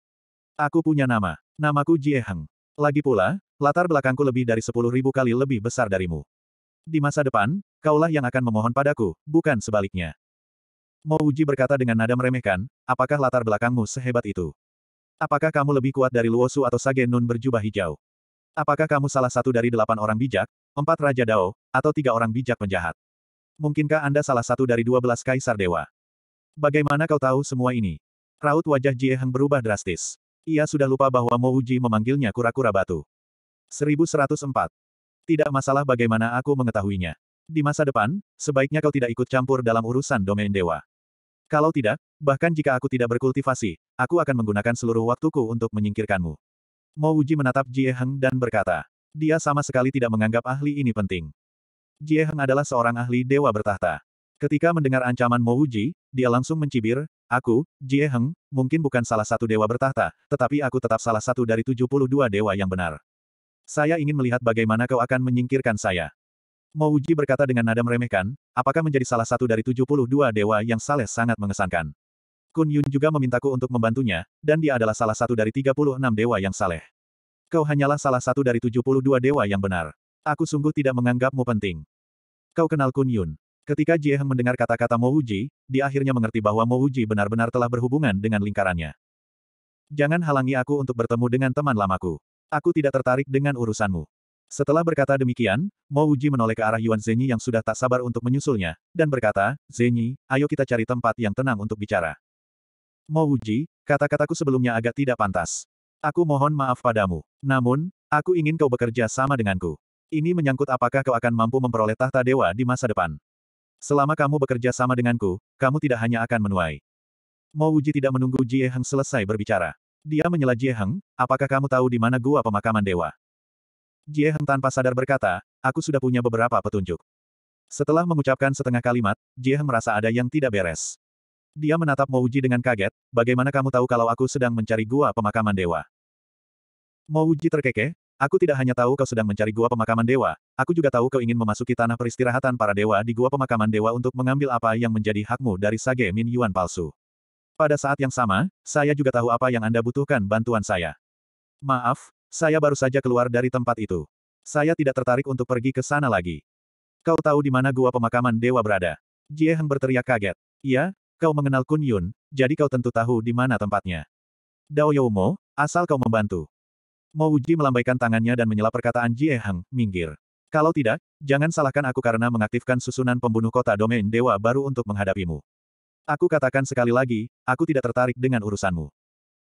Speaker 1: Aku punya nama. Namaku Jieheng. Lagi pula, latar belakangku lebih dari sepuluh ribu kali lebih besar darimu. Di masa depan, kaulah yang akan memohon padaku, bukan sebaliknya. Mo Uji berkata dengan nada meremehkan, apakah latar belakangmu sehebat itu? Apakah kamu lebih kuat dari Luosu atau Sage Nun berjubah hijau? Apakah kamu salah satu dari delapan orang bijak, empat Raja Dao, atau tiga orang bijak penjahat? Mungkinkah Anda salah satu dari dua belas kaisar dewa? Bagaimana kau tahu semua ini? Raut wajah Jie Heng berubah drastis. Ia sudah lupa bahwa Mo Uji memanggilnya kura-kura batu. 1104. Tidak masalah bagaimana aku mengetahuinya. Di masa depan, sebaiknya kau tidak ikut campur dalam urusan domain dewa. Kalau tidak, bahkan jika aku tidak berkultivasi, aku akan menggunakan seluruh waktuku untuk menyingkirkanmu. Mo Wuji menatap Jie Heng dan berkata, dia sama sekali tidak menganggap ahli ini penting. Jie Heng adalah seorang ahli dewa bertahta. Ketika mendengar ancaman Mo Wuji, dia langsung mencibir, Aku, Jie Heng, mungkin bukan salah satu dewa bertahta, tetapi aku tetap salah satu dari 72 dewa yang benar. Saya ingin melihat bagaimana kau akan menyingkirkan saya. Mouji berkata dengan nada meremehkan, apakah menjadi salah satu dari 72 dewa yang saleh sangat mengesankan. Kun Yun juga memintaku untuk membantunya, dan dia adalah salah satu dari 36 dewa yang saleh. Kau hanyalah salah satu dari 72 dewa yang benar. Aku sungguh tidak menganggapmu penting. Kau kenal Kun Yun. Ketika Jie Heng mendengar kata-kata Mo Uji, dia akhirnya mengerti bahwa Mo Uji benar-benar telah berhubungan dengan lingkarannya. Jangan halangi aku untuk bertemu dengan teman lamaku. Aku tidak tertarik dengan urusanmu. Setelah berkata demikian, Mo Uji menoleh ke arah Yuan Zenyi yang sudah tak sabar untuk menyusulnya, dan berkata, Zenyi, ayo kita cari tempat yang tenang untuk bicara. Mo Uji, kata-kataku sebelumnya agak tidak pantas. Aku mohon maaf padamu. Namun, aku ingin kau bekerja sama denganku. Ini menyangkut apakah kau akan mampu memperoleh tahta dewa di masa depan. Selama kamu bekerja sama denganku, kamu tidak hanya akan menuai. Mo Uji tidak menunggu Jie Heng selesai berbicara. Dia menyela Jieheng, apakah kamu tahu di mana gua pemakaman dewa? Jieheng tanpa sadar berkata, aku sudah punya beberapa petunjuk. Setelah mengucapkan setengah kalimat, Jieheng merasa ada yang tidak beres. Dia menatap Mouji dengan kaget, bagaimana kamu tahu kalau aku sedang mencari gua pemakaman dewa? Mouji terkekeh, aku tidak hanya tahu kau sedang mencari gua pemakaman dewa, aku juga tahu kau ingin memasuki tanah peristirahatan para dewa di gua pemakaman dewa untuk mengambil apa yang menjadi hakmu dari sage Min Yuan palsu. Pada saat yang sama, saya juga tahu apa yang Anda butuhkan bantuan saya. Maaf, saya baru saja keluar dari tempat itu. Saya tidak tertarik untuk pergi ke sana lagi. Kau tahu di mana gua pemakaman dewa berada? Jie Heng berteriak kaget. Iya, kau mengenal Kun Yun, jadi kau tentu tahu di mana tempatnya. Dao Mo, asal kau membantu. Mo Uji melambaikan tangannya dan menyela perkataan Jie Heng, minggir. Kalau tidak, jangan salahkan aku karena mengaktifkan susunan pembunuh kota domain dewa baru untuk menghadapimu. Aku katakan sekali lagi, aku tidak tertarik dengan urusanmu.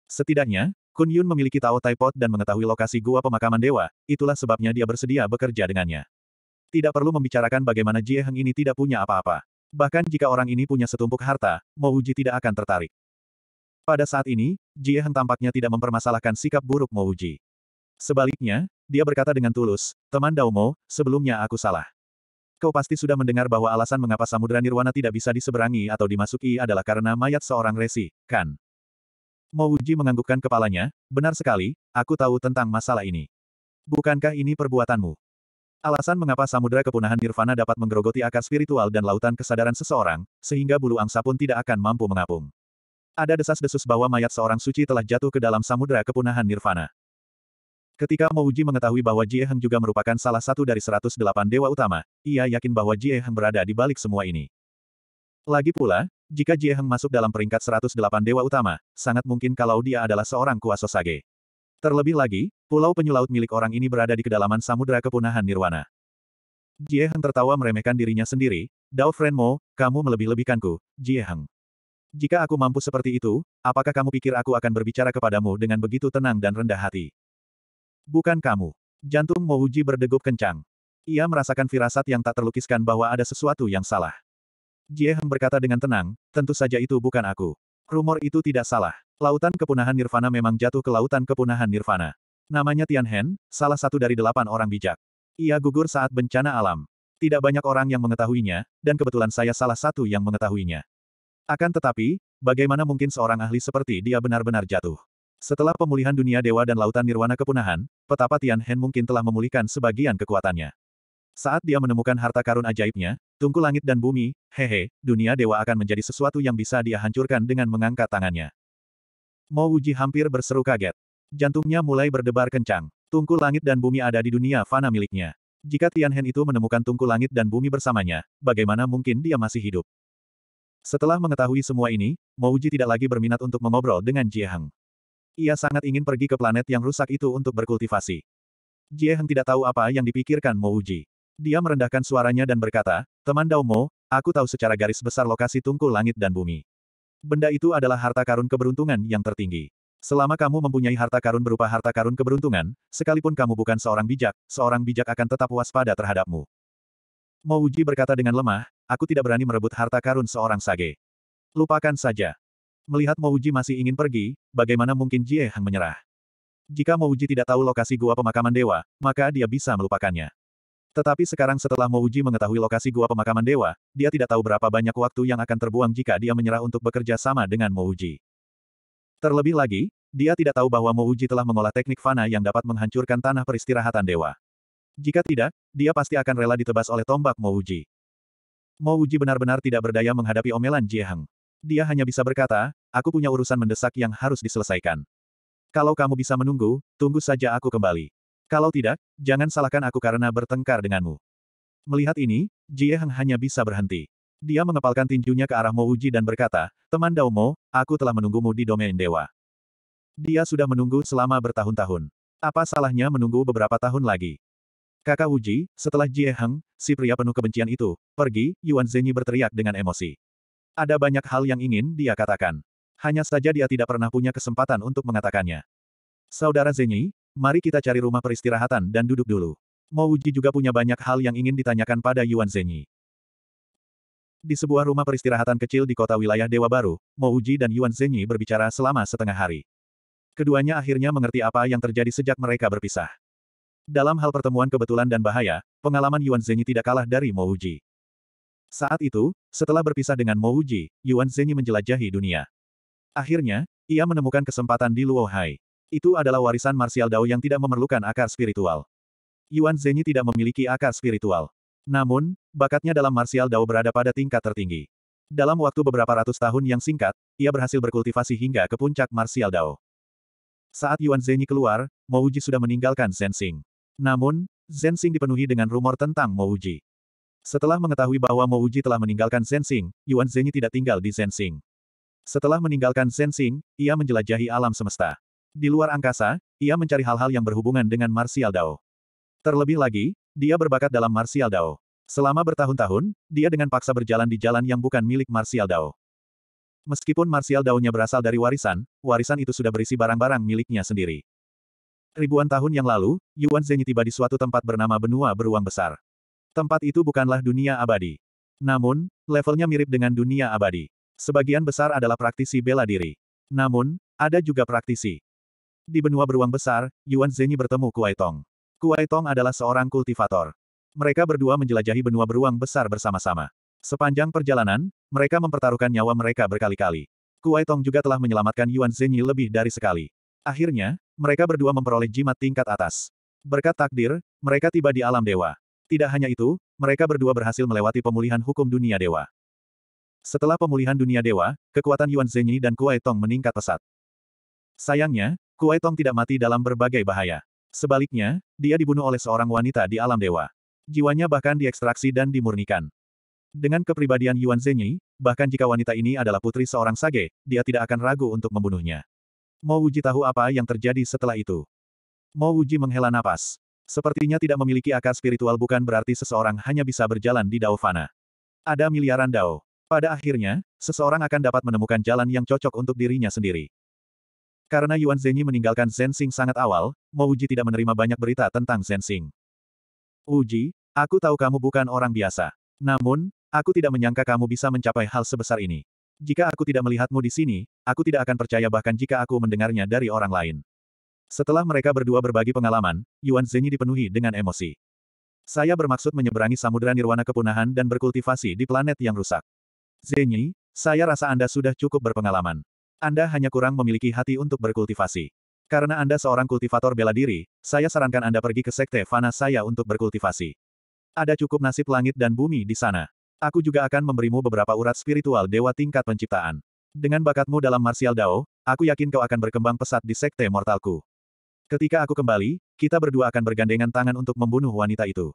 Speaker 1: Setidaknya, Kun Yun memiliki Tao pot dan mengetahui lokasi gua pemakaman dewa, itulah sebabnya dia bersedia bekerja dengannya. Tidak perlu membicarakan bagaimana Jie Heng ini tidak punya apa-apa. Bahkan jika orang ini punya setumpuk harta, Mo Uji tidak akan tertarik. Pada saat ini, Jie Heng tampaknya tidak mempermasalahkan sikap buruk Mo Uji. Sebaliknya, dia berkata dengan tulus, teman Dao Mo, sebelumnya aku salah. Kau pasti sudah mendengar bahwa alasan mengapa Samudra Nirwana tidak bisa diseberangi atau dimasuki adalah karena mayat seorang resi, kan? Mouji menganggukkan kepalanya, benar sekali, aku tahu tentang masalah ini. Bukankah ini perbuatanmu? Alasan mengapa samudera Kepunahan Nirvana dapat menggerogoti akar spiritual dan lautan kesadaran seseorang, sehingga bulu angsa pun tidak akan mampu mengapung. Ada desas-desus bahwa mayat seorang suci telah jatuh ke dalam samudera Kepunahan Nirvana. Ketika Mo Uji mengetahui bahwa Jie Heng juga merupakan salah satu dari 108 dewa utama, ia yakin bahwa Jie Heng berada di balik semua ini. Lagi pula, jika Jie Heng masuk dalam peringkat 108 dewa utama, sangat mungkin kalau dia adalah seorang kuasa Sage. Terlebih lagi, pulau penyulaut milik orang ini berada di kedalaman samudera kepunahan Nirwana. Jie Heng tertawa meremehkan dirinya sendiri, Dao Friend Mo, kamu melebih-lebihkanku, Jie Heng. Jika aku mampu seperti itu, apakah kamu pikir aku akan berbicara kepadamu dengan begitu tenang dan rendah hati? Bukan kamu. Jantung Mouji berdegup kencang. Ia merasakan firasat yang tak terlukiskan bahwa ada sesuatu yang salah. Jie Heng berkata dengan tenang, tentu saja itu bukan aku. Rumor itu tidak salah. Lautan kepunahan Nirvana memang jatuh ke lautan kepunahan Nirvana. Namanya Tian Hen, salah satu dari delapan orang bijak. Ia gugur saat bencana alam. Tidak banyak orang yang mengetahuinya, dan kebetulan saya salah satu yang mengetahuinya. Akan tetapi, bagaimana mungkin seorang ahli seperti dia benar-benar jatuh? Setelah pemulihan dunia dewa dan lautan nirwana kepunahan, petapa Tian Hen mungkin telah memulihkan sebagian kekuatannya. Saat dia menemukan harta karun ajaibnya, tungku langit dan bumi, hehe, dunia dewa akan menjadi sesuatu yang bisa dia hancurkan dengan mengangkat tangannya. Mo Wuji hampir berseru kaget. Jantungnya mulai berdebar kencang. Tungku langit dan bumi ada di dunia fana miliknya. Jika Tian Hen itu menemukan tungku langit dan bumi bersamanya, bagaimana mungkin dia masih hidup? Setelah mengetahui semua ini, Mo Wuji tidak lagi berminat untuk mengobrol dengan Jie Heng. Ia sangat ingin pergi ke planet yang rusak itu untuk berkultivasi. Jie Heng tidak tahu apa yang dipikirkan Mo Uji. Dia merendahkan suaranya dan berkata, Teman Dao Mo, aku tahu secara garis besar lokasi tungku langit dan bumi. Benda itu adalah harta karun keberuntungan yang tertinggi. Selama kamu mempunyai harta karun berupa harta karun keberuntungan, sekalipun kamu bukan seorang bijak, seorang bijak akan tetap waspada terhadapmu. Mo Uji berkata dengan lemah, aku tidak berani merebut harta karun seorang sage. Lupakan saja. Melihat Mouji masih ingin pergi, bagaimana mungkin Jie Hang menyerah? Jika Mouji tidak tahu lokasi gua pemakaman dewa, maka dia bisa melupakannya. Tetapi sekarang setelah Mouji mengetahui lokasi gua pemakaman dewa, dia tidak tahu berapa banyak waktu yang akan terbuang jika dia menyerah untuk bekerja sama dengan Mouji. Terlebih lagi, dia tidak tahu bahwa Mouji telah mengolah teknik fana yang dapat menghancurkan tanah peristirahatan dewa. Jika tidak, dia pasti akan rela ditebas oleh tombak Mouji. Mouji benar-benar tidak berdaya menghadapi omelan Jiehang. Dia hanya bisa berkata, aku punya urusan mendesak yang harus diselesaikan. Kalau kamu bisa menunggu, tunggu saja aku kembali. Kalau tidak, jangan salahkan aku karena bertengkar denganmu. Melihat ini, Jie Heng hanya bisa berhenti. Dia mengepalkan tinjunya ke arah Mo Uji dan berkata, Teman Dao Mo, aku telah menunggumu di domain dewa. Dia sudah menunggu selama bertahun-tahun. Apa salahnya menunggu beberapa tahun lagi? Kakak Uji, setelah Jie Heng, si pria penuh kebencian itu, pergi, Yuan Zhenyi berteriak dengan emosi. Ada banyak hal yang ingin dia katakan. Hanya saja dia tidak pernah punya kesempatan untuk mengatakannya. Saudara Zenyi, mari kita cari rumah peristirahatan dan duduk dulu. Mouji juga punya banyak hal yang ingin ditanyakan pada Yuan Zenyi. Di sebuah rumah peristirahatan kecil di kota wilayah Dewa Baru, Mouji dan Yuan Zenyi berbicara selama setengah hari. Keduanya akhirnya mengerti apa yang terjadi sejak mereka berpisah. Dalam hal pertemuan kebetulan dan bahaya, pengalaman Yuan Zenyi tidak kalah dari Mouji. Saat itu, setelah berpisah dengan Mo Wuji, Yuan Zhenyi menjelajahi dunia. Akhirnya, ia menemukan kesempatan di Luohai. Itu adalah warisan martial Dao yang tidak memerlukan akar spiritual. Yuan Zhenyi tidak memiliki akar spiritual. Namun, bakatnya dalam martial Dao berada pada tingkat tertinggi. Dalam waktu beberapa ratus tahun yang singkat, ia berhasil berkultivasi hingga ke puncak martial Dao. Saat Yuan Zhenyi keluar, Mouji sudah meninggalkan Zensing. Namun, Zensing dipenuhi dengan rumor tentang Mouji. Setelah mengetahui bahwa Mo Uji telah meninggalkan Sensing, Yuan Zhenyi tidak tinggal di Sensing. Setelah meninggalkan Sensing, ia menjelajahi alam semesta. Di luar angkasa, ia mencari hal-hal yang berhubungan dengan martial dao. Terlebih lagi, dia berbakat dalam martial dao. Selama bertahun-tahun, dia dengan paksa berjalan di jalan yang bukan milik martial dao. Meskipun martial Dao-nya berasal dari warisan, warisan itu sudah berisi barang-barang miliknya sendiri. Ribuan tahun yang lalu, Yuan Zhenyi tiba di suatu tempat bernama Benua Beruang Besar. Tempat itu bukanlah dunia abadi. Namun, levelnya mirip dengan dunia abadi. Sebagian besar adalah praktisi bela diri. Namun, ada juga praktisi. Di benua beruang besar, Yuan Zhenyi bertemu Kuai Tong. Kuai Tong adalah seorang kultivator. Mereka berdua menjelajahi benua beruang besar bersama-sama. Sepanjang perjalanan, mereka mempertaruhkan nyawa mereka berkali-kali. Kuai Tong juga telah menyelamatkan Yuan Zhenyi lebih dari sekali. Akhirnya, mereka berdua memperoleh jimat tingkat atas. Berkat takdir, mereka tiba di alam dewa. Tidak hanya itu, mereka berdua berhasil melewati pemulihan hukum dunia dewa. Setelah pemulihan dunia dewa, kekuatan Yuan Zhenyi dan Kuai Tong meningkat pesat. Sayangnya, Kuai Tong tidak mati dalam berbagai bahaya. Sebaliknya, dia dibunuh oleh seorang wanita di alam dewa. Jiwanya bahkan diekstraksi dan dimurnikan. Dengan kepribadian Yuan Zhenyi, bahkan jika wanita ini adalah putri seorang sage, dia tidak akan ragu untuk membunuhnya. Mo Wuji tahu apa yang terjadi setelah itu. Mo Wuji menghela napas. Sepertinya tidak memiliki akar spiritual bukan berarti seseorang hanya bisa berjalan di Dao Fana. Ada miliaran Dao. Pada akhirnya, seseorang akan dapat menemukan jalan yang cocok untuk dirinya sendiri. Karena Yuan Zhenyi meninggalkan Zensing sangat awal, Mo Uji tidak menerima banyak berita tentang Zensing. Uji, aku tahu kamu bukan orang biasa. Namun, aku tidak menyangka kamu bisa mencapai hal sebesar ini. Jika aku tidak melihatmu di sini, aku tidak akan percaya bahkan jika aku mendengarnya dari orang lain. Setelah mereka berdua berbagi pengalaman, Yuan Zhenyi dipenuhi dengan emosi. Saya bermaksud menyeberangi samudera nirwana kepunahan dan berkultivasi di planet yang rusak. Zhenyi, saya rasa Anda sudah cukup berpengalaman. Anda hanya kurang memiliki hati untuk berkultivasi. Karena Anda seorang kultivator bela diri, saya sarankan Anda pergi ke sekte fana saya untuk berkultivasi. Ada cukup nasib langit dan bumi di sana. Aku juga akan memberimu beberapa urat spiritual dewa tingkat penciptaan. Dengan bakatmu dalam martial dao, aku yakin kau akan berkembang pesat di sekte mortalku. Ketika aku kembali, kita berdua akan bergandengan tangan untuk membunuh wanita itu.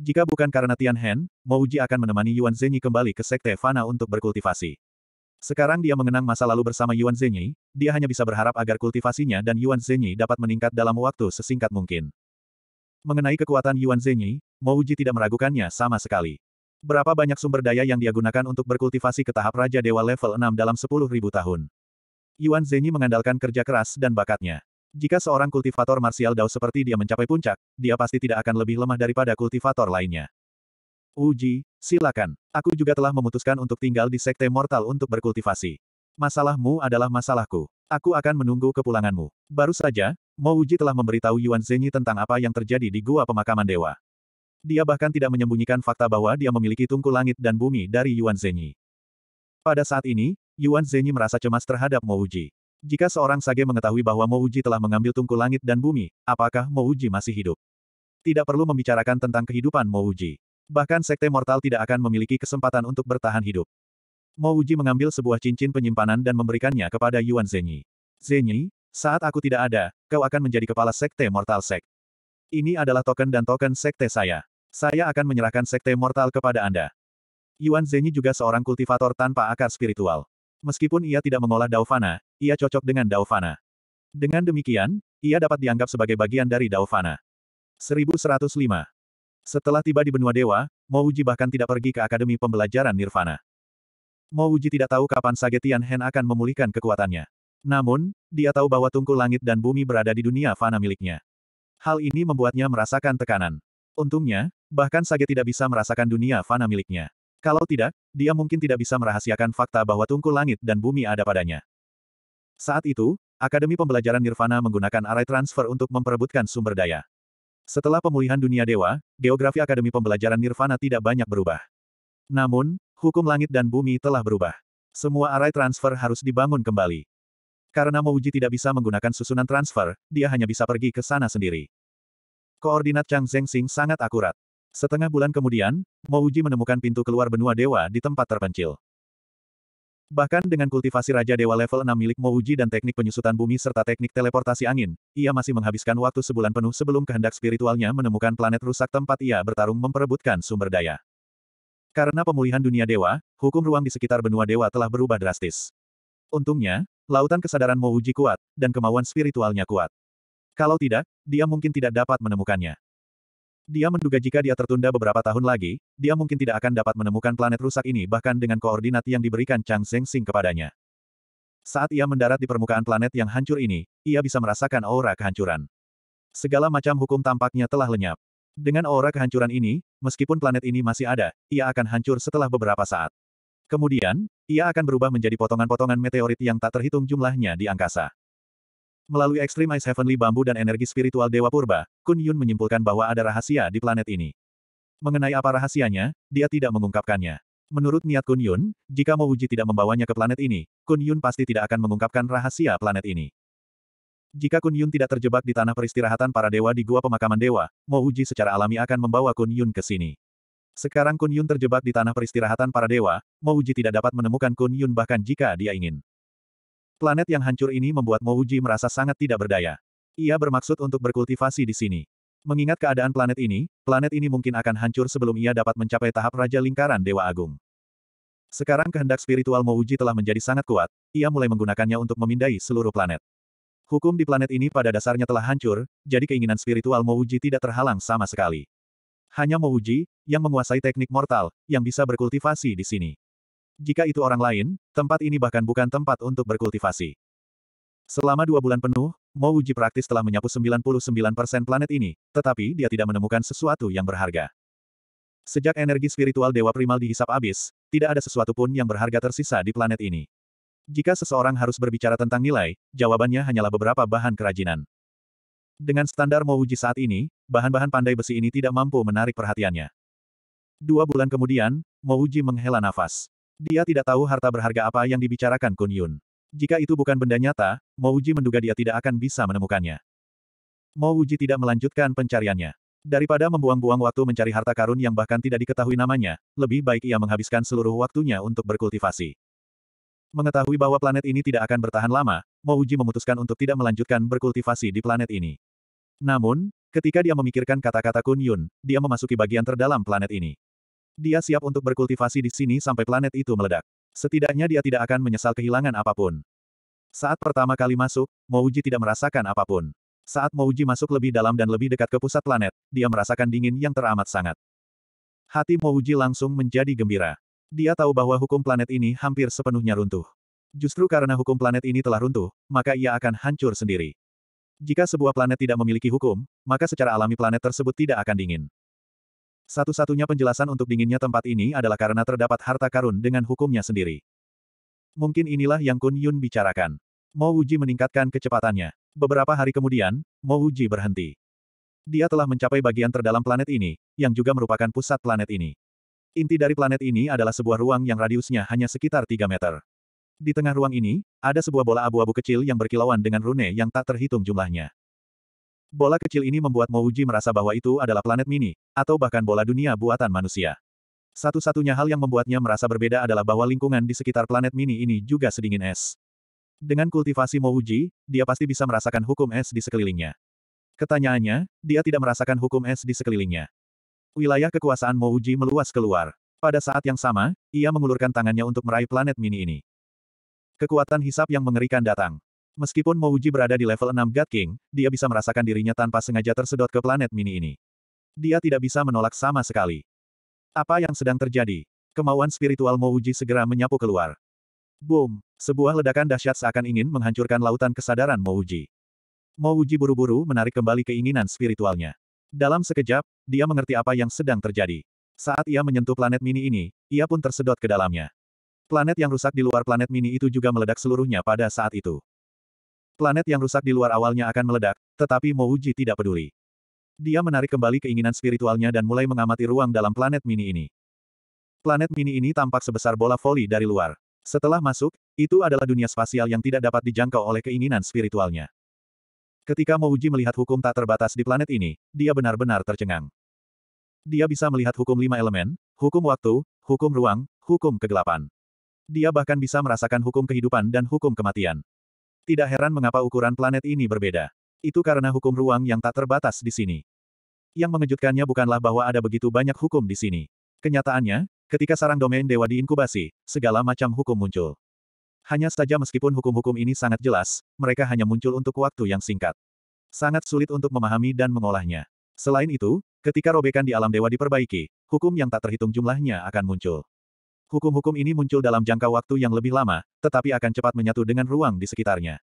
Speaker 1: Jika bukan karena Tian Hen, Mouji akan menemani Yuan Zhenyi kembali ke Sekte Fana untuk berkultivasi. Sekarang dia mengenang masa lalu bersama Yuan Zhenyi, dia hanya bisa berharap agar kultivasinya dan Yuan Zhenyi dapat meningkat dalam waktu sesingkat mungkin. Mengenai kekuatan Yuan Zhenyi, Mouji tidak meragukannya sama sekali. Berapa banyak sumber daya yang dia gunakan untuk berkultivasi ke tahap Raja Dewa level 6 dalam 10.000 tahun. Yuan Zhenyi mengandalkan kerja keras dan bakatnya. Jika seorang kultivator martial Dao seperti dia mencapai puncak, dia pasti tidak akan lebih lemah daripada kultivator lainnya. Uji, silakan. Aku juga telah memutuskan untuk tinggal di Sekte Mortal untuk berkultivasi. Masalahmu adalah masalahku. Aku akan menunggu kepulanganmu. Baru saja, Mo Uji telah memberitahu Yuan Zhenyi tentang apa yang terjadi di Gua Pemakaman Dewa. Dia bahkan tidak menyembunyikan fakta bahwa dia memiliki tungku langit dan bumi dari Yuan Zhenyi. Pada saat ini, Yuan Zhenyi merasa cemas terhadap Mo Uji. Jika seorang sage mengetahui bahwa Mouji telah mengambil tungku langit dan bumi, apakah Mouji masih hidup? Tidak perlu membicarakan tentang kehidupan Mouji. Bahkan sekte mortal tidak akan memiliki kesempatan untuk bertahan hidup. Mouji mengambil sebuah cincin penyimpanan dan memberikannya kepada Yuan Zenyi. Zenyi, saat aku tidak ada, kau akan menjadi kepala sekte mortal sek. Ini adalah token dan token sekte saya. Saya akan menyerahkan sekte mortal kepada Anda. Yuan Zenyi juga seorang kultivator tanpa akar spiritual. Meskipun ia tidak mengolah Daofana, ia cocok dengan Daofana. Dengan demikian, ia dapat dianggap sebagai bagian dari Daofana. 1105. Setelah tiba di benua dewa, Mouji bahkan tidak pergi ke Akademi Pembelajaran Nirvana. Mouji tidak tahu kapan Sagetian Hen akan memulihkan kekuatannya. Namun, dia tahu bahwa tungku langit dan bumi berada di dunia fana miliknya. Hal ini membuatnya merasakan tekanan. Untungnya, bahkan Sage tidak bisa merasakan dunia fana miliknya. Kalau tidak, dia mungkin tidak bisa merahasiakan fakta bahwa tungku langit dan bumi ada padanya. Saat itu, Akademi Pembelajaran Nirvana menggunakan array transfer untuk memperebutkan sumber daya. Setelah pemulihan dunia dewa, geografi Akademi Pembelajaran Nirvana tidak banyak berubah. Namun, hukum langit dan bumi telah berubah. Semua array transfer harus dibangun kembali. Karena Mouji tidak bisa menggunakan susunan transfer, dia hanya bisa pergi ke sana sendiri. Koordinat Chang Zhengxing sangat akurat. Setengah bulan kemudian, Mouji menemukan pintu keluar benua dewa di tempat terpencil. Bahkan dengan kultivasi Raja Dewa level 6 milik Mouji dan teknik penyusutan bumi serta teknik teleportasi angin, ia masih menghabiskan waktu sebulan penuh sebelum kehendak spiritualnya menemukan planet rusak tempat ia bertarung memperebutkan sumber daya. Karena pemulihan dunia dewa, hukum ruang di sekitar benua dewa telah berubah drastis. Untungnya, lautan kesadaran Mouji kuat, dan kemauan spiritualnya kuat. Kalau tidak, dia mungkin tidak dapat menemukannya. Dia menduga jika dia tertunda beberapa tahun lagi, dia mungkin tidak akan dapat menemukan planet rusak ini bahkan dengan koordinat yang diberikan Chang Zhengxing kepadanya. Saat ia mendarat di permukaan planet yang hancur ini, ia bisa merasakan aura kehancuran. Segala macam hukum tampaknya telah lenyap. Dengan aura kehancuran ini, meskipun planet ini masih ada, ia akan hancur setelah beberapa saat. Kemudian, ia akan berubah menjadi potongan-potongan meteorit yang tak terhitung jumlahnya di angkasa. Melalui Extreme Ice Heavenly Bambu dan energi spiritual Dewa Purba, Kun Yun menyimpulkan bahwa ada rahasia di planet ini. Mengenai apa rahasianya, dia tidak mengungkapkannya. Menurut niat Kun Yun, jika Mo Uji tidak membawanya ke planet ini, Kun Yun pasti tidak akan mengungkapkan rahasia planet ini. Jika Kun Yun tidak terjebak di tanah peristirahatan para dewa di gua pemakaman dewa, Mo Uji secara alami akan membawa Kun Yun ke sini. Sekarang Kun Yun terjebak di tanah peristirahatan para dewa, Mo Uji tidak dapat menemukan Kun Yun bahkan jika dia ingin. Planet yang hancur ini membuat Mouji merasa sangat tidak berdaya. Ia bermaksud untuk berkultivasi di sini. Mengingat keadaan planet ini, planet ini mungkin akan hancur sebelum ia dapat mencapai tahap Raja Lingkaran Dewa Agung. Sekarang kehendak spiritual Mouji telah menjadi sangat kuat, ia mulai menggunakannya untuk memindai seluruh planet. Hukum di planet ini pada dasarnya telah hancur, jadi keinginan spiritual Mouji tidak terhalang sama sekali. Hanya Mouji, yang menguasai teknik mortal, yang bisa berkultivasi di sini. Jika itu orang lain, tempat ini bahkan bukan tempat untuk berkultivasi. Selama dua bulan penuh, Mo Wuji praktis telah menyapu 99% planet ini, tetapi dia tidak menemukan sesuatu yang berharga. Sejak energi spiritual Dewa Primal dihisap habis, tidak ada sesuatu pun yang berharga tersisa di planet ini. Jika seseorang harus berbicara tentang nilai, jawabannya hanyalah beberapa bahan kerajinan. Dengan standar Mo Wuji saat ini, bahan-bahan pandai besi ini tidak mampu menarik perhatiannya. Dua bulan kemudian, Mo Wuji menghela nafas. Dia tidak tahu harta berharga apa yang dibicarakan Kun Yun. Jika itu bukan benda nyata, Mo Uji menduga dia tidak akan bisa menemukannya. Mo Uji tidak melanjutkan pencariannya. Daripada membuang-buang waktu mencari harta karun yang bahkan tidak diketahui namanya, lebih baik ia menghabiskan seluruh waktunya untuk berkultivasi. Mengetahui bahwa planet ini tidak akan bertahan lama, Mo Uji memutuskan untuk tidak melanjutkan berkultivasi di planet ini. Namun, ketika dia memikirkan kata-kata Kun Yun, dia memasuki bagian terdalam planet ini. Dia siap untuk berkultivasi di sini sampai planet itu meledak. Setidaknya dia tidak akan menyesal kehilangan apapun. Saat pertama kali masuk, Mouji tidak merasakan apapun. Saat Mouji masuk lebih dalam dan lebih dekat ke pusat planet, dia merasakan dingin yang teramat sangat. Hati Mouji langsung menjadi gembira. Dia tahu bahwa hukum planet ini hampir sepenuhnya runtuh. Justru karena hukum planet ini telah runtuh, maka ia akan hancur sendiri. Jika sebuah planet tidak memiliki hukum, maka secara alami planet tersebut tidak akan dingin. Satu-satunya penjelasan untuk dinginnya tempat ini adalah karena terdapat harta karun dengan hukumnya sendiri. Mungkin inilah yang Kun Yun bicarakan. Mo Wuji meningkatkan kecepatannya. Beberapa hari kemudian, Mo Wuji berhenti. Dia telah mencapai bagian terdalam planet ini, yang juga merupakan pusat planet ini. Inti dari planet ini adalah sebuah ruang yang radiusnya hanya sekitar 3 meter. Di tengah ruang ini, ada sebuah bola abu-abu kecil yang berkilauan dengan rune yang tak terhitung jumlahnya. Bola kecil ini membuat Mouji merasa bahwa itu adalah planet mini, atau bahkan bola dunia buatan manusia. Satu-satunya hal yang membuatnya merasa berbeda adalah bahwa lingkungan di sekitar planet mini ini juga sedingin es. Dengan kultivasi Mouji, dia pasti bisa merasakan hukum es di sekelilingnya. Ketanyaannya, dia tidak merasakan hukum es di sekelilingnya. Wilayah kekuasaan Mouji meluas keluar. Pada saat yang sama, ia mengulurkan tangannya untuk meraih planet mini ini. Kekuatan hisap yang mengerikan datang. Meskipun Mouji berada di level 6 God King, dia bisa merasakan dirinya tanpa sengaja tersedot ke planet mini ini. Dia tidak bisa menolak sama sekali. Apa yang sedang terjadi? Kemauan spiritual Mouji segera menyapu keluar. Boom! Sebuah ledakan dahsyat seakan ingin menghancurkan lautan kesadaran Mouji. Mouji buru-buru menarik kembali keinginan spiritualnya. Dalam sekejap, dia mengerti apa yang sedang terjadi. Saat ia menyentuh planet mini ini, ia pun tersedot ke dalamnya. Planet yang rusak di luar planet mini itu juga meledak seluruhnya pada saat itu. Planet yang rusak di luar awalnya akan meledak, tetapi Mouji tidak peduli. Dia menarik kembali keinginan spiritualnya dan mulai mengamati ruang dalam planet mini ini. Planet mini ini tampak sebesar bola voli dari luar. Setelah masuk, itu adalah dunia spasial yang tidak dapat dijangkau oleh keinginan spiritualnya. Ketika Mouji melihat hukum tak terbatas di planet ini, dia benar-benar tercengang. Dia bisa melihat hukum lima elemen, hukum waktu, hukum ruang, hukum kegelapan. Dia bahkan bisa merasakan hukum kehidupan dan hukum kematian. Tidak heran mengapa ukuran planet ini berbeda. Itu karena hukum ruang yang tak terbatas di sini. Yang mengejutkannya bukanlah bahwa ada begitu banyak hukum di sini. Kenyataannya, ketika sarang domain dewa diinkubasi, segala macam hukum muncul. Hanya saja meskipun hukum-hukum ini sangat jelas, mereka hanya muncul untuk waktu yang singkat. Sangat sulit untuk memahami dan mengolahnya. Selain itu, ketika robekan di alam dewa diperbaiki, hukum yang tak terhitung jumlahnya akan muncul. Hukum-hukum ini muncul dalam jangka waktu yang lebih lama, tetapi akan cepat menyatu dengan ruang di sekitarnya.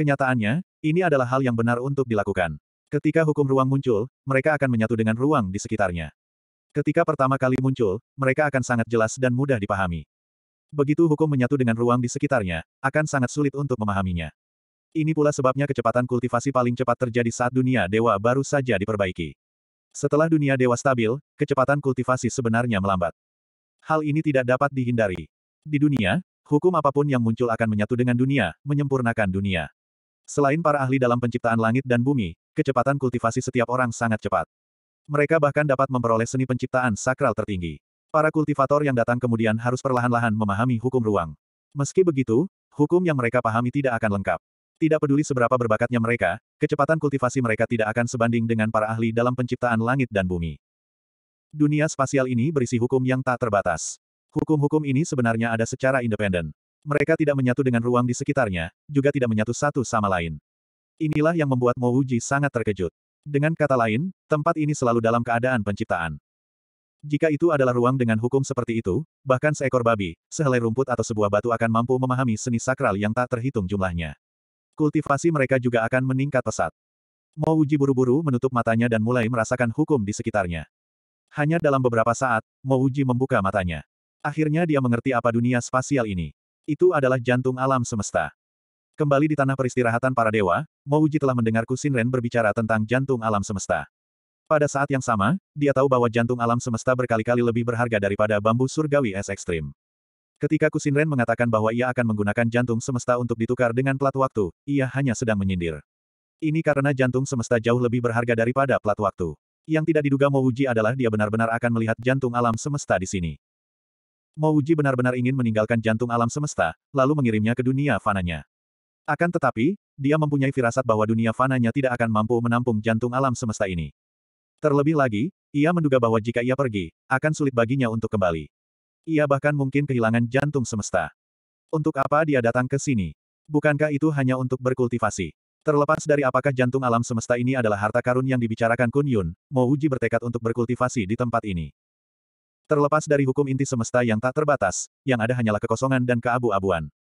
Speaker 1: Kenyataannya, ini adalah hal yang benar untuk dilakukan. Ketika hukum ruang muncul, mereka akan menyatu dengan ruang di sekitarnya. Ketika pertama kali muncul, mereka akan sangat jelas dan mudah dipahami. Begitu hukum menyatu dengan ruang di sekitarnya, akan sangat sulit untuk memahaminya. Ini pula sebabnya kecepatan kultivasi paling cepat terjadi saat dunia dewa baru saja diperbaiki. Setelah dunia dewa stabil, kecepatan kultivasi sebenarnya melambat. Hal ini tidak dapat dihindari. Di dunia, hukum apapun yang muncul akan menyatu dengan dunia, menyempurnakan dunia. Selain para ahli dalam penciptaan langit dan bumi, kecepatan kultivasi setiap orang sangat cepat. Mereka bahkan dapat memperoleh seni penciptaan sakral tertinggi. Para kultivator yang datang kemudian harus perlahan-lahan memahami hukum ruang. Meski begitu, hukum yang mereka pahami tidak akan lengkap. Tidak peduli seberapa berbakatnya mereka, kecepatan kultivasi mereka tidak akan sebanding dengan para ahli dalam penciptaan langit dan bumi. Dunia spasial ini berisi hukum yang tak terbatas. Hukum-hukum ini sebenarnya ada secara independen. Mereka tidak menyatu dengan ruang di sekitarnya, juga tidak menyatu satu sama lain. Inilah yang membuat Mo sangat terkejut. Dengan kata lain, tempat ini selalu dalam keadaan penciptaan. Jika itu adalah ruang dengan hukum seperti itu, bahkan seekor babi, sehelai rumput atau sebuah batu akan mampu memahami seni sakral yang tak terhitung jumlahnya. Kultivasi mereka juga akan meningkat pesat. Mo buru-buru menutup matanya dan mulai merasakan hukum di sekitarnya. Hanya dalam beberapa saat, Mouji membuka matanya. Akhirnya dia mengerti apa dunia spasial ini. Itu adalah jantung alam semesta. Kembali di tanah peristirahatan para dewa, Mouji telah mendengar Kusinren berbicara tentang jantung alam semesta. Pada saat yang sama, dia tahu bahwa jantung alam semesta berkali-kali lebih berharga daripada bambu surgawi es ekstrim. Ketika Kusinren mengatakan bahwa ia akan menggunakan jantung semesta untuk ditukar dengan plat waktu, ia hanya sedang menyindir. Ini karena jantung semesta jauh lebih berharga daripada plat waktu. Yang tidak diduga Mouji adalah dia benar-benar akan melihat jantung alam semesta di sini. Mouji benar-benar ingin meninggalkan jantung alam semesta, lalu mengirimnya ke dunia fananya. Akan tetapi, dia mempunyai firasat bahwa dunia fananya tidak akan mampu menampung jantung alam semesta ini. Terlebih lagi, ia menduga bahwa jika ia pergi, akan sulit baginya untuk kembali. Ia bahkan mungkin kehilangan jantung semesta. Untuk apa dia datang ke sini? Bukankah itu hanya untuk berkultivasi? Terlepas dari apakah jantung alam semesta ini adalah harta karun yang dibicarakan Kun Yun, Mo Uji bertekad untuk berkultivasi di tempat ini. Terlepas dari hukum inti semesta yang tak terbatas, yang ada hanyalah kekosongan dan keabu-abuan.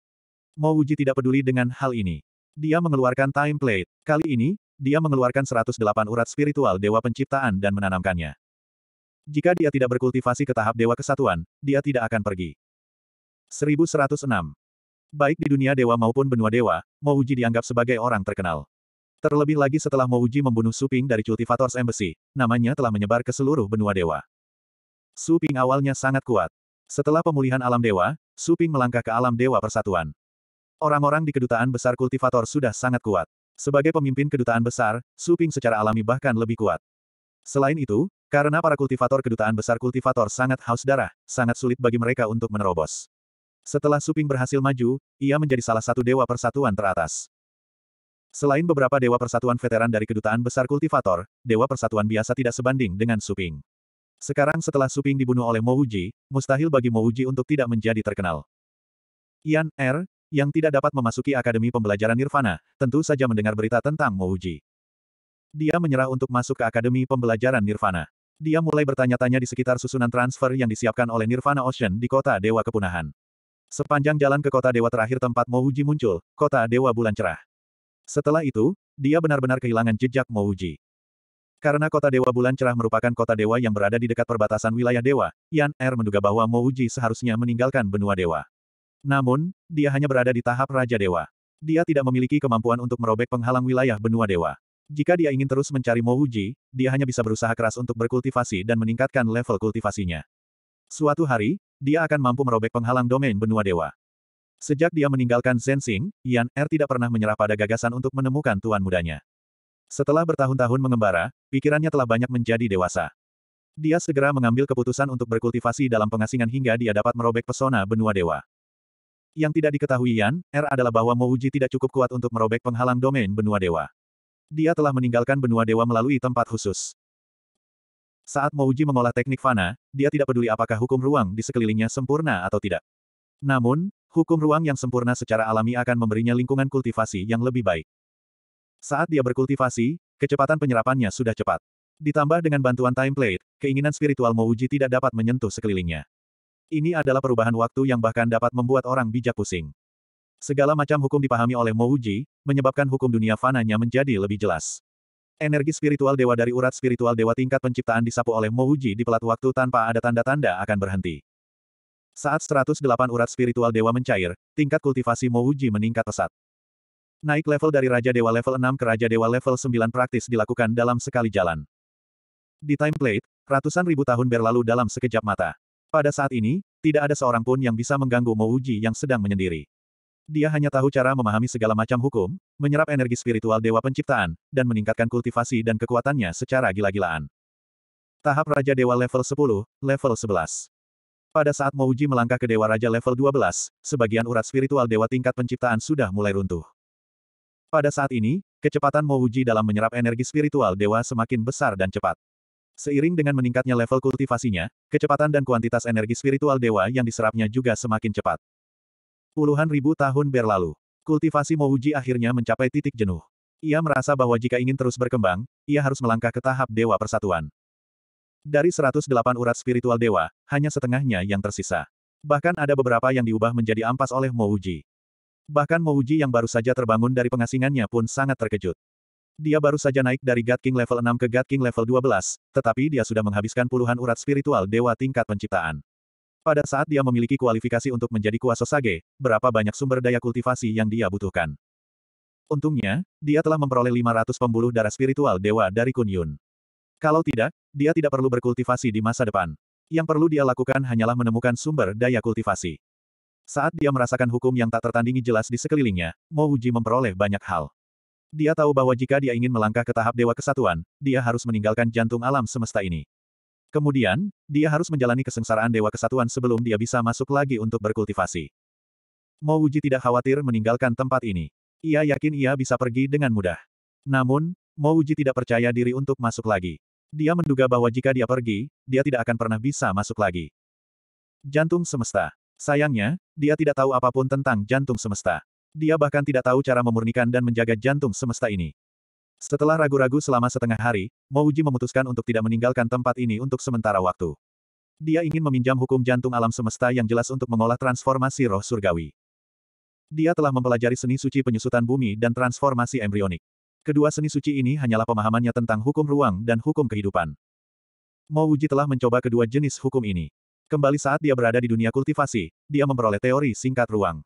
Speaker 1: Mo Uji tidak peduli dengan hal ini. Dia mengeluarkan time plate. Kali ini, dia mengeluarkan 108 urat spiritual Dewa Penciptaan dan menanamkannya. Jika dia tidak berkultivasi ke tahap Dewa Kesatuan, dia tidak akan pergi. 1106. Baik di dunia dewa maupun benua dewa, Mouji dianggap sebagai orang terkenal. Terlebih lagi setelah Mouji membunuh Suping dari Cultivators Embassy, namanya telah menyebar ke seluruh benua dewa. Suping awalnya sangat kuat. Setelah pemulihan alam dewa, Suping melangkah ke alam dewa persatuan. Orang-orang di kedutaan besar kultivator sudah sangat kuat. Sebagai pemimpin kedutaan besar, Suping secara alami bahkan lebih kuat. Selain itu, karena para kultivator kedutaan besar kultivator sangat haus darah, sangat sulit bagi mereka untuk menerobos. Setelah Suping berhasil maju, ia menjadi salah satu dewa persatuan teratas. Selain beberapa dewa persatuan veteran dari kedutaan besar kultivator, dewa persatuan biasa tidak sebanding dengan Suping. Sekarang setelah Suping dibunuh oleh Mouji, mustahil bagi Mouji untuk tidak menjadi terkenal. Ian R., er, yang tidak dapat memasuki Akademi Pembelajaran Nirvana, tentu saja mendengar berita tentang Mouji. Dia menyerah untuk masuk ke Akademi Pembelajaran Nirvana. Dia mulai bertanya-tanya di sekitar susunan transfer yang disiapkan oleh Nirvana Ocean di kota Dewa Kepunahan. Sepanjang jalan ke kota dewa terakhir tempat Mouji muncul, kota dewa bulan cerah. Setelah itu, dia benar-benar kehilangan jejak Mouji. Karena kota dewa bulan cerah merupakan kota dewa yang berada di dekat perbatasan wilayah dewa, Yan Er menduga bahwa Mouji seharusnya meninggalkan benua dewa. Namun, dia hanya berada di tahap Raja Dewa. Dia tidak memiliki kemampuan untuk merobek penghalang wilayah benua dewa. Jika dia ingin terus mencari Mouji, dia hanya bisa berusaha keras untuk berkultivasi dan meningkatkan level kultivasinya. Suatu hari, dia akan mampu merobek penghalang domain benua dewa. Sejak dia meninggalkan Zensing, Yan Er tidak pernah menyerah pada gagasan untuk menemukan tuan mudanya. Setelah bertahun-tahun mengembara, pikirannya telah banyak menjadi dewasa. Dia segera mengambil keputusan untuk berkultivasi dalam pengasingan hingga dia dapat merobek pesona benua dewa. Yang tidak diketahui Yan, R er adalah bahwa Mouji tidak cukup kuat untuk merobek penghalang domain benua dewa. Dia telah meninggalkan benua dewa melalui tempat khusus. Saat Mouji mengolah teknik fana, dia tidak peduli apakah hukum ruang di sekelilingnya sempurna atau tidak. Namun, hukum ruang yang sempurna secara alami akan memberinya lingkungan kultivasi yang lebih baik. Saat dia berkultivasi, kecepatan penyerapannya sudah cepat. Ditambah dengan bantuan time plate, keinginan spiritual Mouji tidak dapat menyentuh sekelilingnya. Ini adalah perubahan waktu yang bahkan dapat membuat orang bijak pusing. Segala macam hukum dipahami oleh Mouji, menyebabkan hukum dunia fananya menjadi lebih jelas. Energi spiritual dewa dari urat spiritual dewa tingkat penciptaan disapu oleh Mouji di pelat waktu tanpa ada tanda-tanda akan berhenti. Saat 108 urat spiritual dewa mencair, tingkat kultivasi Mouji meningkat pesat. Naik level dari Raja Dewa level 6 ke Raja Dewa level 9 praktis dilakukan dalam sekali jalan. Di timeplate, ratusan ribu tahun berlalu dalam sekejap mata. Pada saat ini, tidak ada seorang pun yang bisa mengganggu Mouji yang sedang menyendiri. Dia hanya tahu cara memahami segala macam hukum, menyerap energi spiritual Dewa Penciptaan, dan meningkatkan kultivasi dan kekuatannya secara gila-gilaan. Tahap Raja Dewa level 10, level 11. Pada saat Mouji melangkah ke Dewa Raja level 12, sebagian urat spiritual Dewa tingkat penciptaan sudah mulai runtuh. Pada saat ini, kecepatan Mouji dalam menyerap energi spiritual Dewa semakin besar dan cepat. Seiring dengan meningkatnya level kultivasinya, kecepatan dan kuantitas energi spiritual Dewa yang diserapnya juga semakin cepat. Puluhan ribu tahun berlalu. Kultivasi Mouji akhirnya mencapai titik jenuh. Ia merasa bahwa jika ingin terus berkembang, ia harus melangkah ke tahap Dewa Persatuan. Dari 108 urat spiritual dewa, hanya setengahnya yang tersisa. Bahkan ada beberapa yang diubah menjadi ampas oleh Mouji. Bahkan Mouji yang baru saja terbangun dari pengasingannya pun sangat terkejut. Dia baru saja naik dari God King level 6 ke God King level 12, tetapi dia sudah menghabiskan puluhan urat spiritual dewa tingkat penciptaan. Pada saat dia memiliki kualifikasi untuk menjadi kuasa sage, berapa banyak sumber daya kultivasi yang dia butuhkan. Untungnya, dia telah memperoleh 500 pembuluh darah spiritual dewa dari Kunyun. Kalau tidak, dia tidak perlu berkultivasi di masa depan. Yang perlu dia lakukan hanyalah menemukan sumber daya kultivasi. Saat dia merasakan hukum yang tak tertandingi jelas di sekelilingnya, Mo Uji memperoleh banyak hal. Dia tahu bahwa jika dia ingin melangkah ke tahap Dewa Kesatuan, dia harus meninggalkan jantung alam semesta ini. Kemudian, dia harus menjalani kesengsaraan Dewa Kesatuan sebelum dia bisa masuk lagi untuk berkultivasi. Mo Uji tidak khawatir meninggalkan tempat ini. Ia yakin ia bisa pergi dengan mudah. Namun, Mo Uji tidak percaya diri untuk masuk lagi. Dia menduga bahwa jika dia pergi, dia tidak akan pernah bisa masuk lagi. Jantung semesta. Sayangnya, dia tidak tahu apapun tentang jantung semesta. Dia bahkan tidak tahu cara memurnikan dan menjaga jantung semesta ini. Setelah ragu-ragu selama setengah hari, Mouji memutuskan untuk tidak meninggalkan tempat ini untuk sementara waktu. Dia ingin meminjam hukum jantung alam semesta yang jelas untuk mengolah transformasi roh surgawi. Dia telah mempelajari seni suci penyusutan bumi dan transformasi embrionik. Kedua seni suci ini hanyalah pemahamannya tentang hukum ruang dan hukum kehidupan. Mouji telah mencoba kedua jenis hukum ini. Kembali saat dia berada di dunia kultivasi, dia memperoleh teori singkat ruang.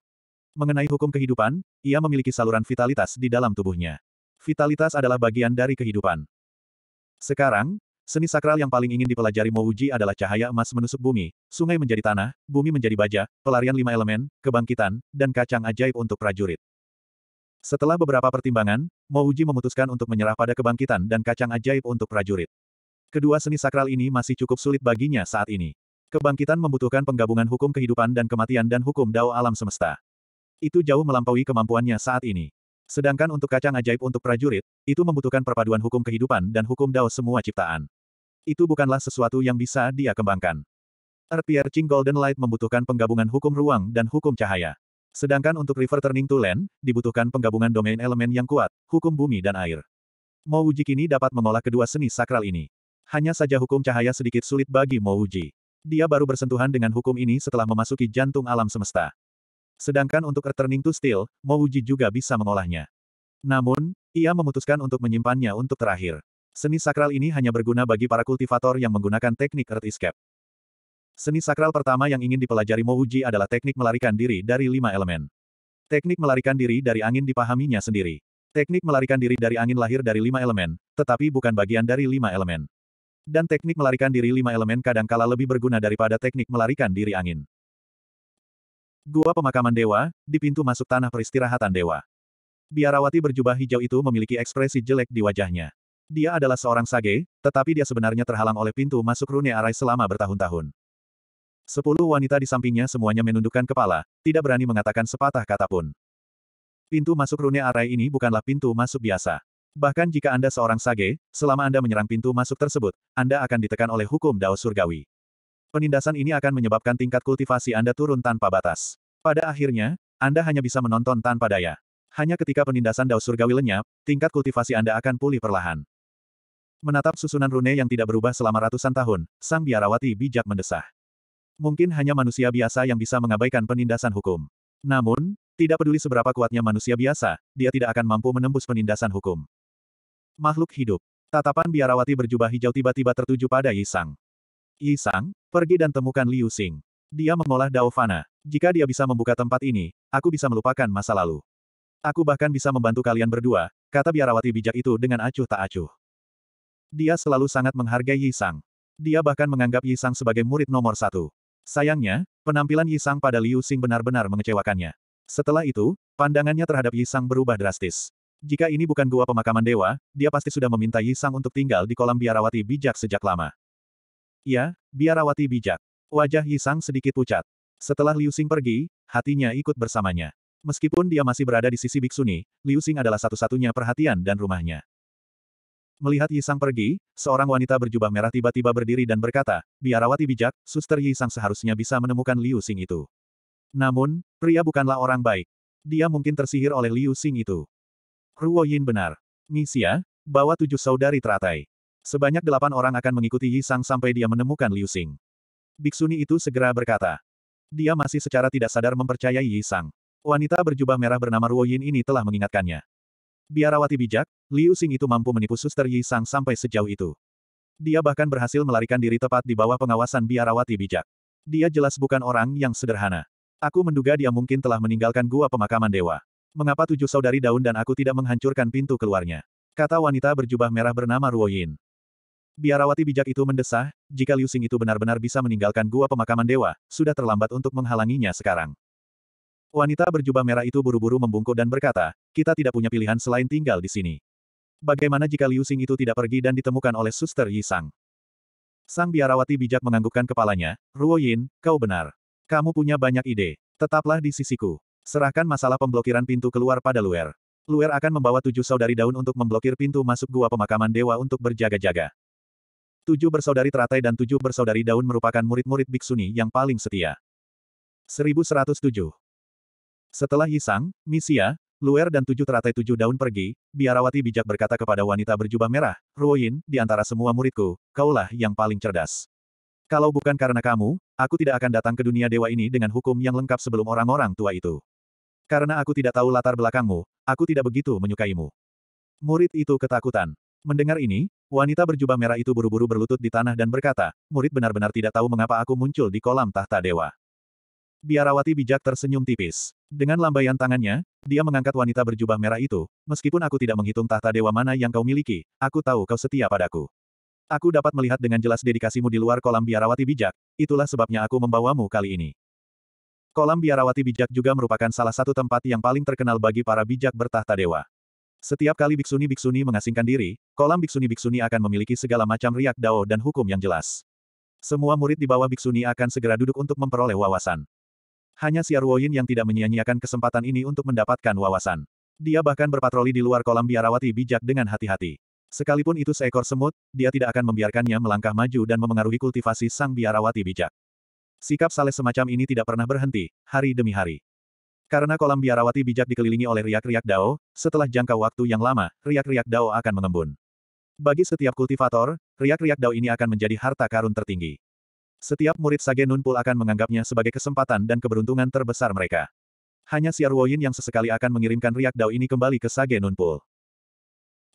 Speaker 1: Mengenai hukum kehidupan, ia memiliki saluran vitalitas di dalam tubuhnya vitalitas adalah bagian dari kehidupan. Sekarang, seni sakral yang paling ingin dipelajari Mouji adalah cahaya emas menusuk bumi, sungai menjadi tanah, bumi menjadi baja, pelarian lima elemen, kebangkitan, dan kacang ajaib untuk prajurit. Setelah beberapa pertimbangan, Mouji memutuskan untuk menyerah pada kebangkitan dan kacang ajaib untuk prajurit. Kedua seni sakral ini masih cukup sulit baginya saat ini. Kebangkitan membutuhkan penggabungan hukum kehidupan dan kematian dan hukum dao alam semesta. Itu jauh melampaui kemampuannya saat ini. Sedangkan untuk kacang ajaib untuk prajurit, itu membutuhkan perpaduan hukum kehidupan dan hukum dao semua ciptaan. Itu bukanlah sesuatu yang bisa dia kembangkan. Earth Piercing Golden Light membutuhkan penggabungan hukum ruang dan hukum cahaya. Sedangkan untuk River Turning to Land, dibutuhkan penggabungan domain elemen yang kuat, hukum bumi dan air. Mo Uji kini dapat mengolah kedua seni sakral ini. Hanya saja hukum cahaya sedikit sulit bagi Mo Uji. Dia baru bersentuhan dengan hukum ini setelah memasuki jantung alam semesta. Sedangkan untuk Returning to Steel, Mouji juga bisa mengolahnya. Namun, ia memutuskan untuk menyimpannya untuk terakhir. Seni sakral ini hanya berguna bagi para kultivator yang menggunakan teknik Earth Escape. Seni sakral pertama yang ingin dipelajari Mouji adalah teknik melarikan diri dari lima elemen. Teknik melarikan diri dari angin dipahaminya sendiri. Teknik melarikan diri dari angin lahir dari lima elemen, tetapi bukan bagian dari lima elemen. Dan teknik melarikan diri lima elemen kadangkala lebih berguna daripada teknik melarikan diri angin. Gua pemakaman dewa, di pintu masuk tanah peristirahatan dewa. Biarawati berjubah hijau itu memiliki ekspresi jelek di wajahnya. Dia adalah seorang sage, tetapi dia sebenarnya terhalang oleh pintu masuk rune arai selama bertahun-tahun. Sepuluh wanita di sampingnya semuanya menundukkan kepala, tidak berani mengatakan sepatah kata pun. Pintu masuk rune arai ini bukanlah pintu masuk biasa. Bahkan jika Anda seorang sage, selama Anda menyerang pintu masuk tersebut, Anda akan ditekan oleh hukum Dao Surgawi. Penindasan ini akan menyebabkan tingkat kultivasi Anda turun tanpa batas. Pada akhirnya, Anda hanya bisa menonton tanpa daya. Hanya ketika penindasan Dao Surgawi lenyap, tingkat kultivasi Anda akan pulih perlahan. Menatap susunan rune yang tidak berubah selama ratusan tahun, sang biarawati bijak mendesah. Mungkin hanya manusia biasa yang bisa mengabaikan penindasan hukum. Namun, tidak peduli seberapa kuatnya manusia biasa, dia tidak akan mampu menembus penindasan hukum. Makhluk hidup. Tatapan biarawati berjubah hijau tiba-tiba tertuju pada Yisang. Yi Sang, pergi dan temukan Liu Xing. Dia mengolah Dao Fana. Jika dia bisa membuka tempat ini, aku bisa melupakan masa lalu. Aku bahkan bisa membantu kalian berdua, kata biarawati bijak itu dengan acuh tak acuh. Dia selalu sangat menghargai Yi Sang. Dia bahkan menganggap Yi Sang sebagai murid nomor satu. Sayangnya, penampilan Yi Sang pada Liu Xing benar-benar mengecewakannya. Setelah itu, pandangannya terhadap Yi Sang berubah drastis. Jika ini bukan gua pemakaman dewa, dia pasti sudah meminta Yi Sang untuk tinggal di kolam biarawati bijak sejak lama. Ya, biarawati bijak. Wajah Yisang sedikit pucat. Setelah Liu Xing pergi, hatinya ikut bersamanya. Meskipun dia masih berada di sisi biksuni, Liu Xing adalah satu-satunya perhatian dan rumahnya. Melihat Yisang pergi, seorang wanita berjubah merah tiba-tiba berdiri dan berkata, biarawati bijak, suster Yisang seharusnya bisa menemukan Liu Xing itu. Namun, pria bukanlah orang baik. Dia mungkin tersihir oleh Liu Xing itu. Ruo benar. Misia, bawa tujuh saudari teratai. Sebanyak delapan orang akan mengikuti Yi Sang sampai dia menemukan Liu Xing. Biksuni itu segera berkata. Dia masih secara tidak sadar mempercayai Yi Sang. Wanita berjubah merah bernama Ruo Yin ini telah mengingatkannya. Biarawati bijak, Liu Xing itu mampu menipu suster Yi Sang sampai sejauh itu. Dia bahkan berhasil melarikan diri tepat di bawah pengawasan biarawati bijak. Dia jelas bukan orang yang sederhana. Aku menduga dia mungkin telah meninggalkan gua pemakaman dewa. Mengapa tujuh saudari daun dan aku tidak menghancurkan pintu keluarnya? Kata wanita berjubah merah bernama Ruo Yin. Biarawati bijak itu mendesah, jika Liu Xing itu benar-benar bisa meninggalkan gua pemakaman dewa, sudah terlambat untuk menghalanginya sekarang. Wanita berjubah merah itu buru-buru membungkuk dan berkata, kita tidak punya pilihan selain tinggal di sini. Bagaimana jika Liu Xing itu tidak pergi dan ditemukan oleh suster Yi Sang? Sang biarawati bijak menganggukkan kepalanya, Ruo Yin, kau benar. Kamu punya banyak ide. Tetaplah di sisiku. Serahkan masalah pemblokiran pintu keluar pada Luer. Luer akan membawa tujuh saudari daun untuk memblokir pintu masuk gua pemakaman dewa untuk berjaga-jaga. Tujuh bersaudari teratai dan tujuh bersaudari daun merupakan murid-murid biksuni yang paling setia. 1107 Setelah Yisang, Misia, Luer dan tujuh teratai tujuh daun pergi, biarawati bijak berkata kepada wanita berjubah merah, Ruoyin, di antara semua muridku, kaulah yang paling cerdas. Kalau bukan karena kamu, aku tidak akan datang ke dunia dewa ini dengan hukum yang lengkap sebelum orang-orang tua itu. Karena aku tidak tahu latar belakangmu, aku tidak begitu menyukaimu. Murid itu ketakutan. Mendengar ini, wanita berjubah merah itu buru-buru berlutut di tanah dan berkata, murid benar-benar tidak tahu mengapa aku muncul di kolam tahta dewa. Biarawati bijak tersenyum tipis. Dengan lambaian tangannya, dia mengangkat wanita berjubah merah itu, meskipun aku tidak menghitung tahta dewa mana yang kau miliki, aku tahu kau setia padaku. Aku dapat melihat dengan jelas dedikasimu di luar kolam biarawati bijak, itulah sebabnya aku membawamu kali ini. Kolam biarawati bijak juga merupakan salah satu tempat yang paling terkenal bagi para bijak bertahta dewa. Setiap kali biksuni-biksuni mengasingkan diri, kolam biksuni-biksuni akan memiliki segala macam riak dao dan hukum yang jelas. Semua murid di bawah biksuni akan segera duduk untuk memperoleh wawasan. Hanya Arwoyin yang tidak menyia-nyiakan kesempatan ini untuk mendapatkan wawasan. Dia bahkan berpatroli di luar kolam biarawati bijak dengan hati-hati. Sekalipun itu seekor semut, dia tidak akan membiarkannya melangkah maju dan memengaruhi kultivasi sang biarawati bijak. Sikap Saleh semacam ini tidak pernah berhenti, hari demi hari. Karena kolam biarawati bijak dikelilingi oleh riak-riak dao, setelah jangka waktu yang lama, riak-riak dao akan mengembun. Bagi setiap kultivator, riak-riak dao ini akan menjadi harta karun tertinggi. Setiap murid Sage Nunpul akan menganggapnya sebagai kesempatan dan keberuntungan terbesar mereka. Hanya Siar Woyin yang sesekali akan mengirimkan riak dao ini kembali ke Sage Nunpul.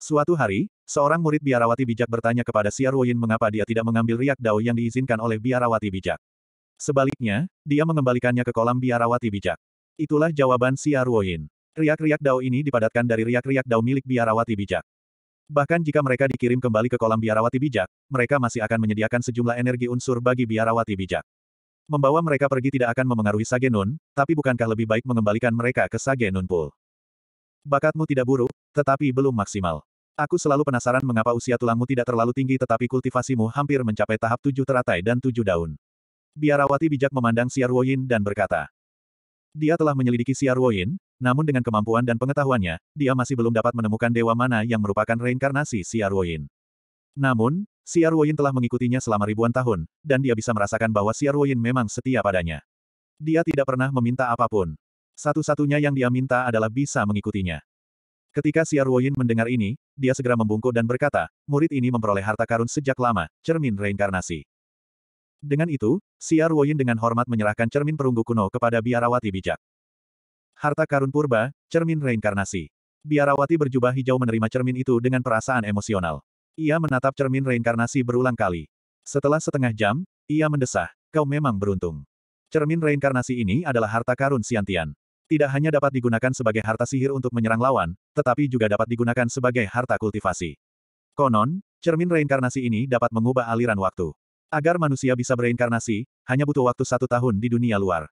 Speaker 1: Suatu hari, seorang murid biarawati bijak bertanya kepada Siar Woyin mengapa dia tidak mengambil riak dao yang diizinkan oleh biarawati bijak. Sebaliknya, dia mengembalikannya ke kolam biarawati bijak. Itulah jawaban Siarwoin. Riak-riak dao ini dipadatkan dari riak-riak dao milik biarawati bijak. Bahkan jika mereka dikirim kembali ke kolam biarawati bijak, mereka masih akan menyediakan sejumlah energi unsur bagi biarawati bijak. Membawa mereka pergi tidak akan memengaruhi Sagenun, tapi bukankah lebih baik mengembalikan mereka ke Sagenun Pool? Bakatmu tidak buruk, tetapi belum maksimal. Aku selalu penasaran mengapa usia tulangmu tidak terlalu tinggi tetapi kultivasimu hampir mencapai tahap tujuh teratai dan tujuh daun. Biarawati bijak memandang Siar Woyin dan berkata, dia telah menyelidiki siar Woyin, namun dengan kemampuan dan pengetahuannya, dia masih belum dapat menemukan dewa mana yang merupakan reinkarnasi siar Woyin. Namun, siar Woyin telah mengikutinya selama ribuan tahun, dan dia bisa merasakan bahwa siar Woyin memang setia padanya. Dia tidak pernah meminta apapun. Satu-satunya yang dia minta adalah bisa mengikutinya. Ketika siar Woyin mendengar ini, dia segera membungkuk dan berkata, murid ini memperoleh harta karun sejak lama, cermin reinkarnasi. Dengan itu, Siar Woyin dengan hormat menyerahkan cermin perunggu kuno kepada biarawati bijak. Harta karun purba, cermin reinkarnasi. Biarawati berjubah hijau menerima cermin itu dengan perasaan emosional. Ia menatap cermin reinkarnasi berulang kali. Setelah setengah jam, ia mendesah, kau memang beruntung. Cermin reinkarnasi ini adalah harta karun Siantian. Tidak hanya dapat digunakan sebagai harta sihir untuk menyerang lawan, tetapi juga dapat digunakan sebagai harta kultivasi. Konon, cermin reinkarnasi ini dapat mengubah aliran waktu. Agar manusia bisa bereinkarnasi, hanya butuh waktu satu tahun di dunia luar.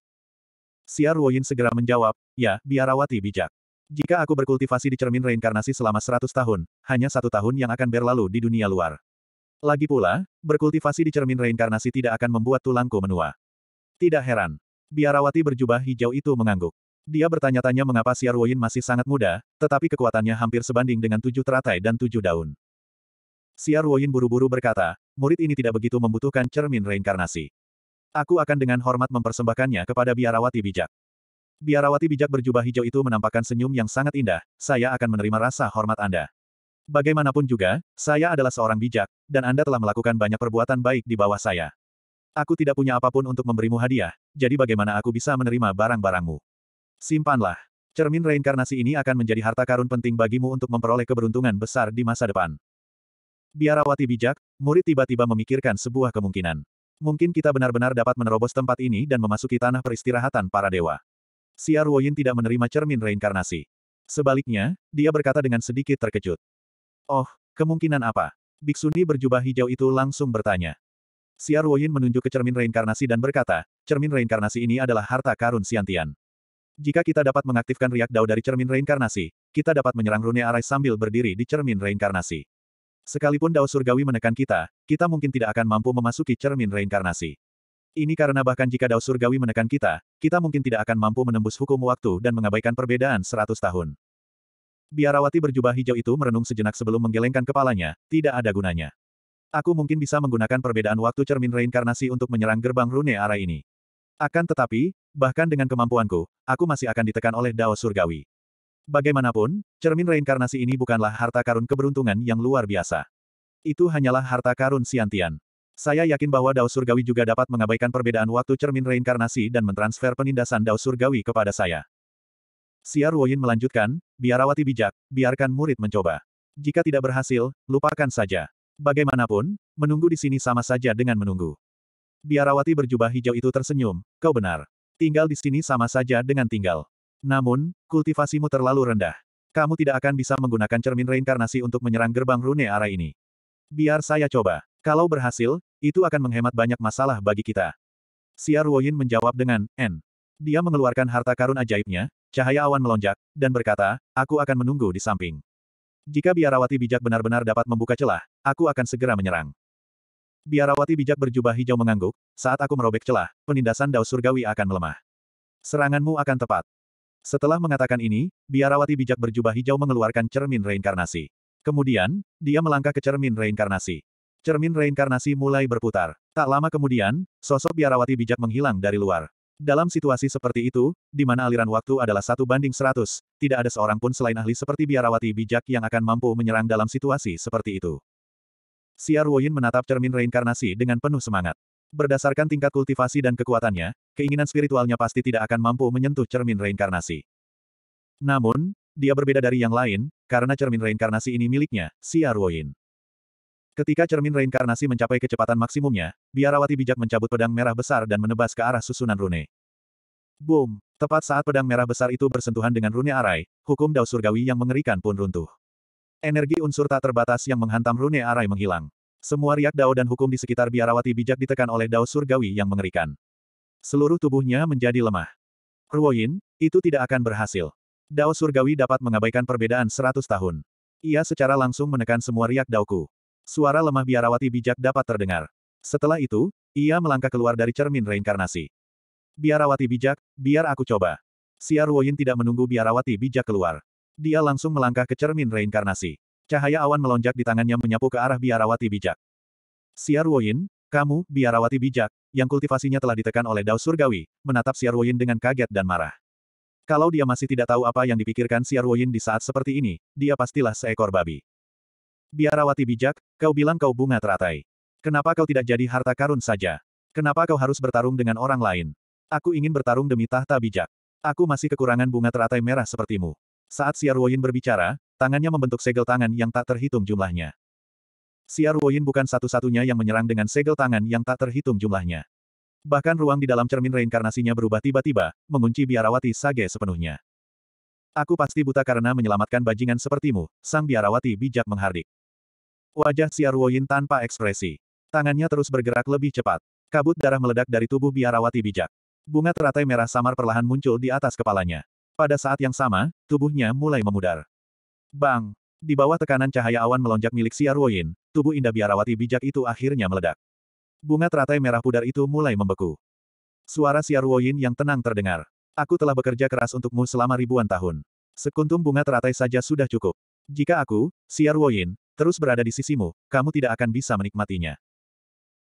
Speaker 1: Xiar Ruoyin segera menjawab, ya, biarawati bijak. Jika aku berkultivasi di cermin reinkarnasi selama seratus tahun, hanya satu tahun yang akan berlalu di dunia luar. Lagi pula, berkultivasi di cermin reinkarnasi tidak akan membuat tulangku menua. Tidak heran. Biarawati berjubah hijau itu mengangguk. Dia bertanya-tanya mengapa Xiar Ruoyin masih sangat muda, tetapi kekuatannya hampir sebanding dengan tujuh teratai dan tujuh daun. Siar Woyin buru-buru berkata, murid ini tidak begitu membutuhkan cermin reinkarnasi. Aku akan dengan hormat mempersembahkannya kepada biarawati bijak. Biarawati bijak berjubah hijau itu menampakkan senyum yang sangat indah, saya akan menerima rasa hormat Anda. Bagaimanapun juga, saya adalah seorang bijak, dan Anda telah melakukan banyak perbuatan baik di bawah saya. Aku tidak punya apapun untuk memberimu hadiah, jadi bagaimana aku bisa menerima barang-barangmu? Simpanlah. Cermin reinkarnasi ini akan menjadi harta karun penting bagimu untuk memperoleh keberuntungan besar di masa depan. Biarawati bijak, murid tiba-tiba memikirkan sebuah kemungkinan. Mungkin kita benar-benar dapat menerobos tempat ini dan memasuki tanah peristirahatan para dewa. Siar Woyin tidak menerima cermin reinkarnasi. Sebaliknya, dia berkata dengan sedikit terkejut. Oh, kemungkinan apa? Biksuni berjubah hijau itu langsung bertanya. Siar Woyin menunjuk ke cermin reinkarnasi dan berkata, cermin reinkarnasi ini adalah harta karun Siantian. Jika kita dapat mengaktifkan riak dao dari cermin reinkarnasi, kita dapat menyerang Rune Arai sambil berdiri di cermin reinkarnasi. Sekalipun Dao Surgawi menekan kita, kita mungkin tidak akan mampu memasuki cermin reinkarnasi. Ini karena bahkan jika Dao Surgawi menekan kita, kita mungkin tidak akan mampu menembus hukum waktu dan mengabaikan perbedaan 100 tahun. Biarawati berjubah hijau itu merenung sejenak sebelum menggelengkan kepalanya, tidak ada gunanya. Aku mungkin bisa menggunakan perbedaan waktu cermin reinkarnasi untuk menyerang gerbang rune arah ini. Akan tetapi, bahkan dengan kemampuanku, aku masih akan ditekan oleh Dao Surgawi. Bagaimanapun, cermin reinkarnasi ini bukanlah harta karun keberuntungan yang luar biasa. Itu hanyalah harta karun siantian. Saya yakin bahwa Dao Surgawi juga dapat mengabaikan perbedaan waktu cermin reinkarnasi dan mentransfer penindasan Dao Surgawi kepada saya. Siar Woyin melanjutkan, biarawati bijak, biarkan murid mencoba. Jika tidak berhasil, lupakan saja. Bagaimanapun, menunggu di sini sama saja dengan menunggu. Biarawati berjubah hijau itu tersenyum, kau benar. Tinggal di sini sama saja dengan tinggal. Namun, kultivasimu terlalu rendah. Kamu tidak akan bisa menggunakan cermin reinkarnasi untuk menyerang gerbang rune arah ini. Biar saya coba. Kalau berhasil, itu akan menghemat banyak masalah bagi kita. Siar Woyin menjawab dengan, N. Dia mengeluarkan harta karun ajaibnya, cahaya awan melonjak, dan berkata, aku akan menunggu di samping. Jika biarawati bijak benar-benar dapat membuka celah, aku akan segera menyerang. Biarawati bijak berjubah hijau mengangguk, saat aku merobek celah, penindasan Dao Surgawi akan melemah. Seranganmu akan tepat. Setelah mengatakan ini, biarawati bijak berjubah hijau mengeluarkan cermin reinkarnasi. Kemudian, dia melangkah ke cermin reinkarnasi. Cermin reinkarnasi mulai berputar. Tak lama kemudian, sosok biarawati bijak menghilang dari luar. Dalam situasi seperti itu, di mana aliran waktu adalah satu banding seratus, tidak ada seorang pun selain ahli seperti biarawati bijak yang akan mampu menyerang dalam situasi seperti itu. Siar Woyin menatap cermin reinkarnasi dengan penuh semangat. Berdasarkan tingkat kultivasi dan kekuatannya, keinginan spiritualnya pasti tidak akan mampu menyentuh cermin reinkarnasi. Namun, dia berbeda dari yang lain, karena cermin reinkarnasi ini miliknya, si Arwoin. Ketika cermin reinkarnasi mencapai kecepatan maksimumnya, biarawati bijak mencabut pedang merah besar dan menebas ke arah susunan rune. Boom! Tepat saat pedang merah besar itu bersentuhan dengan rune arai, hukum dao surgawi yang mengerikan pun runtuh. Energi unsur tak terbatas yang menghantam rune arai menghilang. Semua riak dao dan hukum di sekitar biarawati bijak ditekan oleh dao surgawi yang mengerikan. Seluruh tubuhnya menjadi lemah. Ruoyin, itu tidak akan berhasil. Dao surgawi dapat mengabaikan perbedaan seratus tahun. Ia secara langsung menekan semua riak daoku. Suara lemah biarawati bijak dapat terdengar. Setelah itu, ia melangkah keluar dari cermin reinkarnasi. Biarawati bijak, biar aku coba. Siar Ruoyin tidak menunggu biarawati bijak keluar. Dia langsung melangkah ke cermin reinkarnasi. Cahaya awan melonjak di tangannya menyapu ke arah biarawati bijak. Siar Woyin, kamu, biarawati bijak, yang kultivasinya telah ditekan oleh Dao Surgawi, menatap Siar Woyin dengan kaget dan marah. Kalau dia masih tidak tahu apa yang dipikirkan Siar Woyin di saat seperti ini, dia pastilah seekor babi. Biarawati bijak, kau bilang kau bunga teratai. Kenapa kau tidak jadi harta karun saja? Kenapa kau harus bertarung dengan orang lain? Aku ingin bertarung demi tahta bijak. Aku masih kekurangan bunga teratai merah sepertimu. Saat Siar Woyin berbicara, Tangannya membentuk segel tangan yang tak terhitung jumlahnya. Xia Ruoyin bukan satu-satunya yang menyerang dengan segel tangan yang tak terhitung jumlahnya. Bahkan ruang di dalam cermin reinkarnasinya berubah tiba-tiba, mengunci biarawati Sage sepenuhnya. Aku pasti buta karena menyelamatkan bajingan sepertimu, sang biarawati bijak menghardik. Wajah Xia Ruoyin tanpa ekspresi. Tangannya terus bergerak lebih cepat. Kabut darah meledak dari tubuh biarawati bijak. Bunga teratai merah samar perlahan muncul di atas kepalanya. Pada saat yang sama, tubuhnya mulai memudar. Bang! Di bawah tekanan cahaya awan melonjak milik Siar Woyin, tubuh indah biarawati bijak itu akhirnya meledak. Bunga teratai merah pudar itu mulai membeku. Suara Siar Woyin yang tenang terdengar. Aku telah bekerja keras untukmu selama ribuan tahun. Sekuntum bunga teratai saja sudah cukup. Jika aku, Siar Woyin, terus berada di sisimu, kamu tidak akan bisa menikmatinya.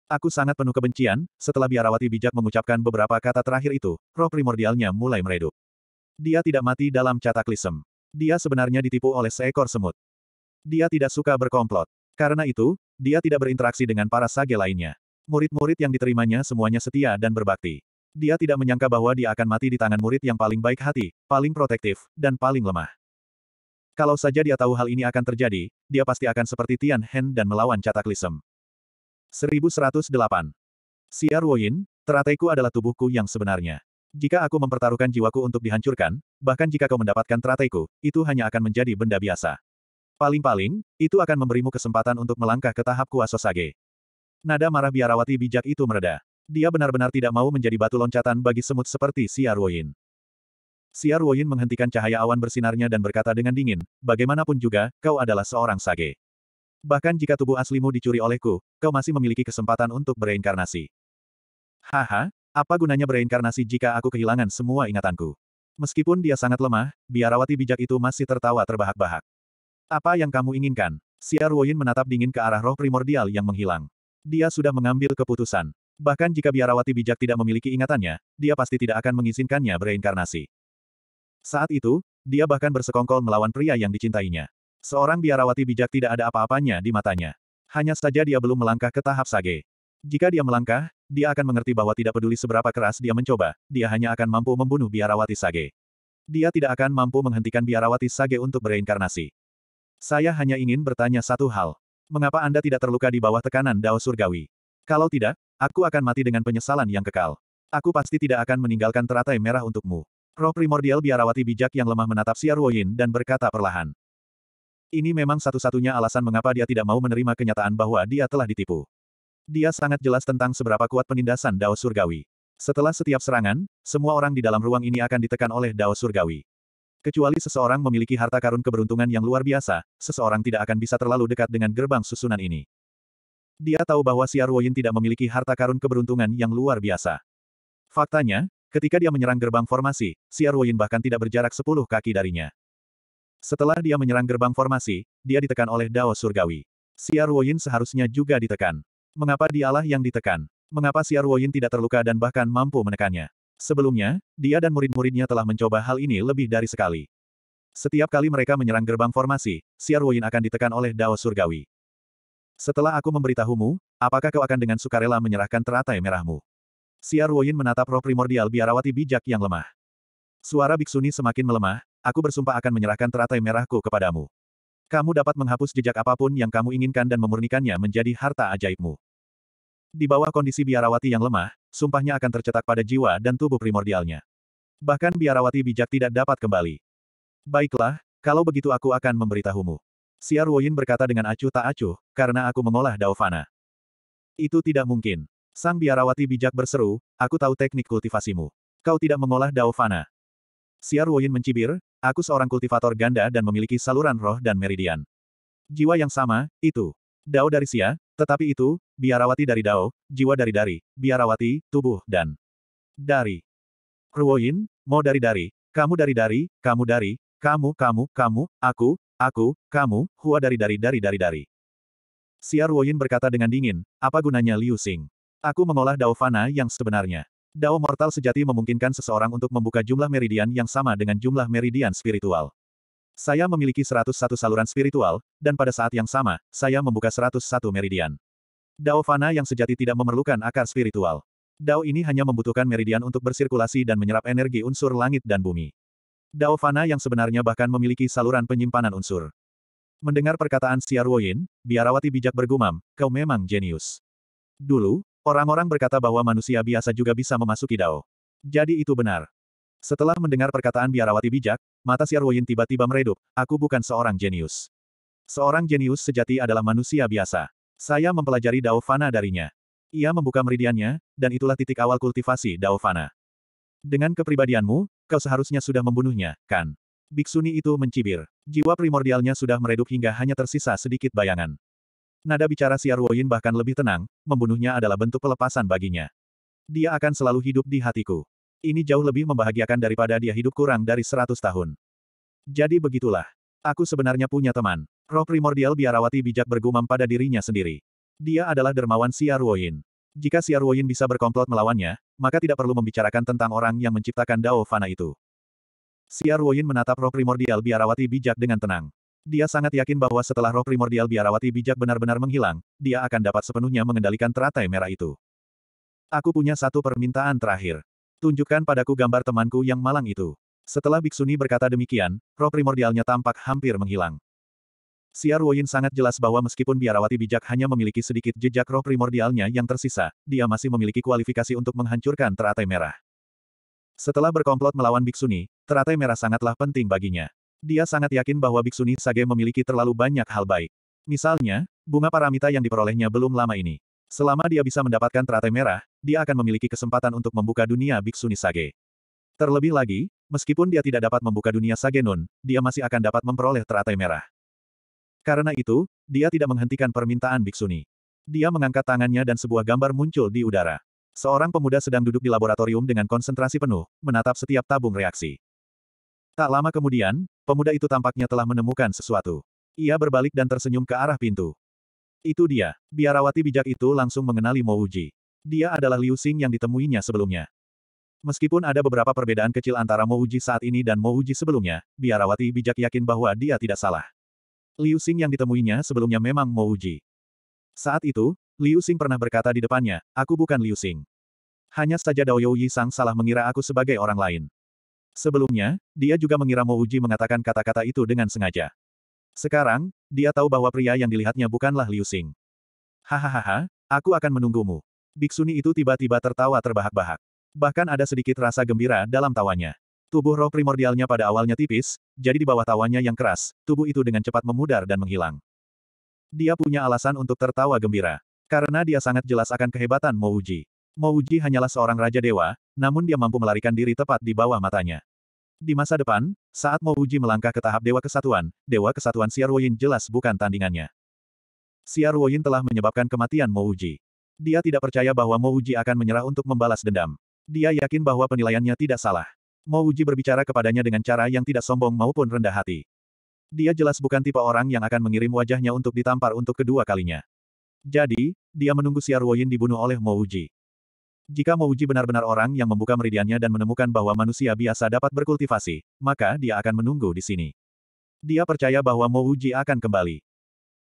Speaker 1: Aku sangat penuh kebencian, setelah biarawati bijak mengucapkan beberapa kata terakhir itu, roh primordialnya mulai meredup. Dia tidak mati dalam cataclysm. Dia sebenarnya ditipu oleh seekor semut. Dia tidak suka berkomplot. Karena itu, dia tidak berinteraksi dengan para sage lainnya. Murid-murid yang diterimanya semuanya setia dan berbakti. Dia tidak menyangka bahwa dia akan mati di tangan murid yang paling baik hati, paling protektif, dan paling lemah. Kalau saja dia tahu hal ini akan terjadi, dia pasti akan seperti Tian Hen dan melawan cataklisem. 1108. Siar Woyin, terataiku adalah tubuhku yang sebenarnya. Jika aku mempertaruhkan jiwaku untuk dihancurkan, bahkan jika kau mendapatkan terateku, itu hanya akan menjadi benda biasa. Paling-paling, itu akan memberimu kesempatan untuk melangkah ke tahap kuasa sage. Nada marah biarawati bijak itu mereda. Dia benar-benar tidak mau menjadi batu loncatan bagi semut seperti Siar Arwoyin. Siar Arwoyin menghentikan cahaya awan bersinarnya dan berkata dengan dingin, bagaimanapun juga, kau adalah seorang sage. Bahkan jika tubuh aslimu dicuri olehku, kau masih memiliki kesempatan untuk bereinkarnasi. Haha, apa gunanya bereinkarnasi jika aku kehilangan semua ingatanku? Meskipun dia sangat lemah, biarawati bijak itu masih tertawa terbahak-bahak. Apa yang kamu inginkan? Siar Ruoyin menatap dingin ke arah roh primordial yang menghilang. Dia sudah mengambil keputusan. Bahkan jika biarawati bijak tidak memiliki ingatannya, dia pasti tidak akan mengizinkannya bereinkarnasi. Saat itu, dia bahkan bersekongkol melawan pria yang dicintainya. Seorang biarawati bijak tidak ada apa-apanya di matanya. Hanya saja dia belum melangkah ke tahap sage. Jika dia melangkah, dia akan mengerti bahwa tidak peduli seberapa keras dia mencoba, dia hanya akan mampu membunuh biarawati Sage. Dia tidak akan mampu menghentikan biarawati Sage untuk bereinkarnasi. Saya hanya ingin bertanya satu hal. Mengapa Anda tidak terluka di bawah tekanan Dao Surgawi? Kalau tidak, aku akan mati dengan penyesalan yang kekal. Aku pasti tidak akan meninggalkan teratai merah untukmu. Roh primordial biarawati bijak yang lemah menatap Xia Ruoyin dan berkata perlahan. Ini memang satu-satunya alasan mengapa dia tidak mau menerima kenyataan bahwa dia telah ditipu. Dia sangat jelas tentang seberapa kuat penindasan Dao Surgawi. Setelah setiap serangan, semua orang di dalam ruang ini akan ditekan oleh Dao Surgawi. Kecuali seseorang memiliki harta karun keberuntungan yang luar biasa, seseorang tidak akan bisa terlalu dekat dengan gerbang susunan ini. Dia tahu bahwa Siar Woyin tidak memiliki harta karun keberuntungan yang luar biasa. Faktanya, ketika dia menyerang gerbang formasi, Siar Woyin bahkan tidak berjarak sepuluh kaki darinya. Setelah dia menyerang gerbang formasi, dia ditekan oleh Dao Surgawi. Xiar Woyin seharusnya juga ditekan. Mengapa dialah yang ditekan? Mengapa si Arwoyin tidak terluka dan bahkan mampu menekannya? Sebelumnya, dia dan murid-muridnya telah mencoba hal ini lebih dari sekali. Setiap kali mereka menyerang gerbang formasi, si Arwoyin akan ditekan oleh Dao Surgawi. Setelah aku memberitahumu, apakah kau akan dengan sukarela menyerahkan teratai merahmu? Si Arwoyin menatap roh primordial biarawati bijak yang lemah. Suara Biksuni semakin melemah, aku bersumpah akan menyerahkan teratai merahku kepadamu. Kamu dapat menghapus jejak apapun yang kamu inginkan dan memurnikannya menjadi harta ajaibmu. Di bawah kondisi biarawati yang lemah, sumpahnya akan tercetak pada jiwa dan tubuh primordialnya. Bahkan biarawati bijak tidak dapat kembali. Baiklah, kalau begitu aku akan memberitahumu. Siar Woyin berkata dengan acuh tak acuh, karena aku mengolah Daofana. Itu tidak mungkin. Sang biarawati bijak berseru, aku tahu teknik kultivasimu. Kau tidak mengolah Daofana. Siar Woyin mencibir, Aku seorang kultivator ganda dan memiliki saluran roh dan meridian. Jiwa yang sama, itu. Dao dari Sia, tetapi itu, biarawati dari Dao, jiwa dari dari, biarawati, tubuh, dan dari. Ruoyin, Mo dari dari, kamu dari dari, kamu dari, kamu, kamu, kamu, aku, aku, kamu, hua dari dari dari dari dari. Sia Ruoyin berkata dengan dingin, apa gunanya Liu Xing? Aku mengolah Dao Fana yang sebenarnya. Dao mortal sejati memungkinkan seseorang untuk membuka jumlah meridian yang sama dengan jumlah meridian spiritual. Saya memiliki 101 saluran spiritual, dan pada saat yang sama, saya membuka 101 meridian. Dao fana yang sejati tidak memerlukan akar spiritual. Dao ini hanya membutuhkan meridian untuk bersirkulasi dan menyerap energi unsur langit dan bumi. Dao fana yang sebenarnya bahkan memiliki saluran penyimpanan unsur. Mendengar perkataan Xiaoyin, biarawati bijak bergumam, kau memang jenius. Dulu, Orang-orang berkata bahwa manusia biasa juga bisa memasuki Dao. Jadi itu benar. Setelah mendengar perkataan biarawati bijak, mata Xiao Ruoyin tiba-tiba meredup, aku bukan seorang jenius. Seorang jenius sejati adalah manusia biasa. Saya mempelajari Dao Fana darinya. Ia membuka meridiannya, dan itulah titik awal kultivasi Dao Fana. Dengan kepribadianmu, kau seharusnya sudah membunuhnya, kan? Biksuni itu mencibir. Jiwa primordialnya sudah meredup hingga hanya tersisa sedikit bayangan. Nada bicara Siarwoyin bahkan lebih tenang, membunuhnya adalah bentuk pelepasan baginya. Dia akan selalu hidup di hatiku. Ini jauh lebih membahagiakan daripada dia hidup kurang dari seratus tahun. Jadi begitulah. Aku sebenarnya punya teman. Roh primordial biarawati bijak bergumam pada dirinya sendiri. Dia adalah dermawan Siarwoyin. Jika Siarwoyin bisa berkomplot melawannya, maka tidak perlu membicarakan tentang orang yang menciptakan Dao Fana itu. Siarwoyin menatap roh primordial biarawati bijak dengan tenang. Dia sangat yakin bahwa setelah roh primordial biarawati bijak benar-benar menghilang, dia akan dapat sepenuhnya mengendalikan teratai merah itu. Aku punya satu permintaan terakhir. Tunjukkan padaku gambar temanku yang malang itu. Setelah Biksuni berkata demikian, roh primordialnya tampak hampir menghilang. Siar Woyin sangat jelas bahwa meskipun biarawati bijak hanya memiliki sedikit jejak roh primordialnya yang tersisa, dia masih memiliki kualifikasi untuk menghancurkan teratai merah. Setelah berkomplot melawan Biksuni, teratai merah sangatlah penting baginya. Dia sangat yakin bahwa Biksuni Sage memiliki terlalu banyak hal baik. Misalnya, bunga paramita yang diperolehnya belum lama ini. Selama dia bisa mendapatkan teratai merah, dia akan memiliki kesempatan untuk membuka dunia Biksuni Sage. Terlebih lagi, meskipun dia tidak dapat membuka dunia Sage Nun, dia masih akan dapat memperoleh teratai merah. Karena itu, dia tidak menghentikan permintaan Biksuni. Dia mengangkat tangannya dan sebuah gambar muncul di udara. Seorang pemuda sedang duduk di laboratorium dengan konsentrasi penuh, menatap setiap tabung reaksi. Tak lama kemudian, Pemuda itu tampaknya telah menemukan sesuatu. Ia berbalik dan tersenyum ke arah pintu. Itu dia. Biarawati bijak itu langsung mengenali Mo Uji. Dia adalah Liu Xing yang ditemuinya sebelumnya. Meskipun ada beberapa perbedaan kecil antara Mo Uji saat ini dan Mo Uji sebelumnya, biarawati bijak yakin bahwa dia tidak salah. Liu Xing yang ditemuinya sebelumnya memang Mo Uji. Saat itu, Liu Xing pernah berkata di depannya, aku bukan Liu Xing. Hanya saja Dao Yi Sang salah mengira aku sebagai orang lain. Sebelumnya, dia juga mengira Mouji mengatakan kata-kata itu dengan sengaja. Sekarang, dia tahu bahwa pria yang dilihatnya bukanlah Liu Xing. Hahaha, aku akan menunggumu. Biksuni itu tiba-tiba tertawa terbahak-bahak. Bahkan ada sedikit rasa gembira dalam tawanya. Tubuh roh primordialnya pada awalnya tipis, jadi di bawah tawanya yang keras, tubuh itu dengan cepat memudar dan menghilang. Dia punya alasan untuk tertawa gembira. Karena dia sangat jelas akan kehebatan Mouji. Mo Uji hanyalah seorang raja dewa, namun dia mampu melarikan diri tepat di bawah matanya. Di masa depan, saat Mo Uji melangkah ke tahap Dewa Kesatuan, Dewa Kesatuan Xiarwoyin jelas bukan tandingannya. Xiarwoyin telah menyebabkan kematian Mo Uji. Dia tidak percaya bahwa Mo Uji akan menyerah untuk membalas dendam. Dia yakin bahwa penilaiannya tidak salah. Mo Uji berbicara kepadanya dengan cara yang tidak sombong maupun rendah hati. Dia jelas bukan tipe orang yang akan mengirim wajahnya untuk ditampar untuk kedua kalinya. Jadi, dia menunggu Xiarwoyin dibunuh oleh Mo Uji. Jika Mouji benar-benar orang yang membuka meridiannya dan menemukan bahwa manusia biasa dapat berkultivasi, maka dia akan menunggu di sini. Dia percaya bahwa Mouji akan kembali.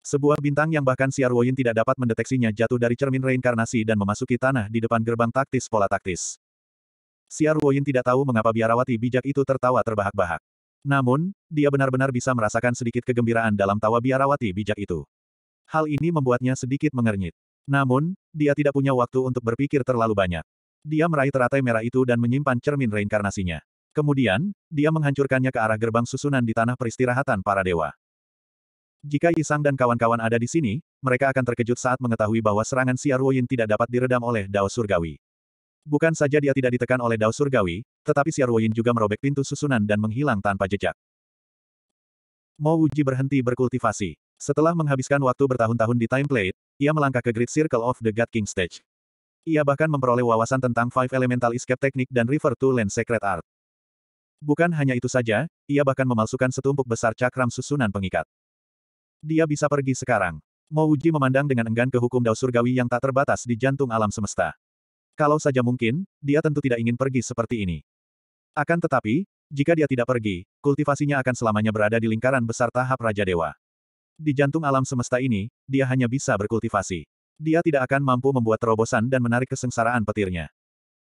Speaker 1: Sebuah bintang yang bahkan Siar Woyin tidak dapat mendeteksinya jatuh dari cermin reinkarnasi dan memasuki tanah di depan gerbang taktis pola taktis. Siar Woyin tidak tahu mengapa biarawati bijak itu tertawa terbahak-bahak. Namun, dia benar-benar bisa merasakan sedikit kegembiraan dalam tawa biarawati bijak itu. Hal ini membuatnya sedikit mengernyit. Namun, dia tidak punya waktu untuk berpikir terlalu banyak. Dia meraih teratai merah itu dan menyimpan cermin reinkarnasinya. Kemudian, dia menghancurkannya ke arah gerbang susunan di tanah peristirahatan para dewa. Jika Isang dan kawan-kawan ada di sini, mereka akan terkejut saat mengetahui bahwa serangan Ruoyin tidak dapat diredam oleh Dao Surgawi. Bukan saja dia tidak ditekan oleh Dao Surgawi, tetapi Ruoyin juga merobek pintu susunan dan menghilang tanpa jejak. Mo Uji berhenti berkultivasi. Setelah menghabiskan waktu bertahun-tahun di Time Plate, ia melangkah ke Great Circle of the God King Stage. Ia bahkan memperoleh wawasan tentang Five Elemental Escape Technique dan River to Land Secret Art. Bukan hanya itu saja, ia bahkan memalsukan setumpuk besar cakram susunan pengikat. Dia bisa pergi sekarang. Mouji memandang dengan enggan ke hukum dao surgawi yang tak terbatas di jantung alam semesta. Kalau saja mungkin, dia tentu tidak ingin pergi seperti ini. Akan tetapi, jika dia tidak pergi, kultivasinya akan selamanya berada di lingkaran besar tahap Raja Dewa. Di jantung alam semesta ini, dia hanya bisa berkultivasi. Dia tidak akan mampu membuat terobosan dan menarik kesengsaraan petirnya.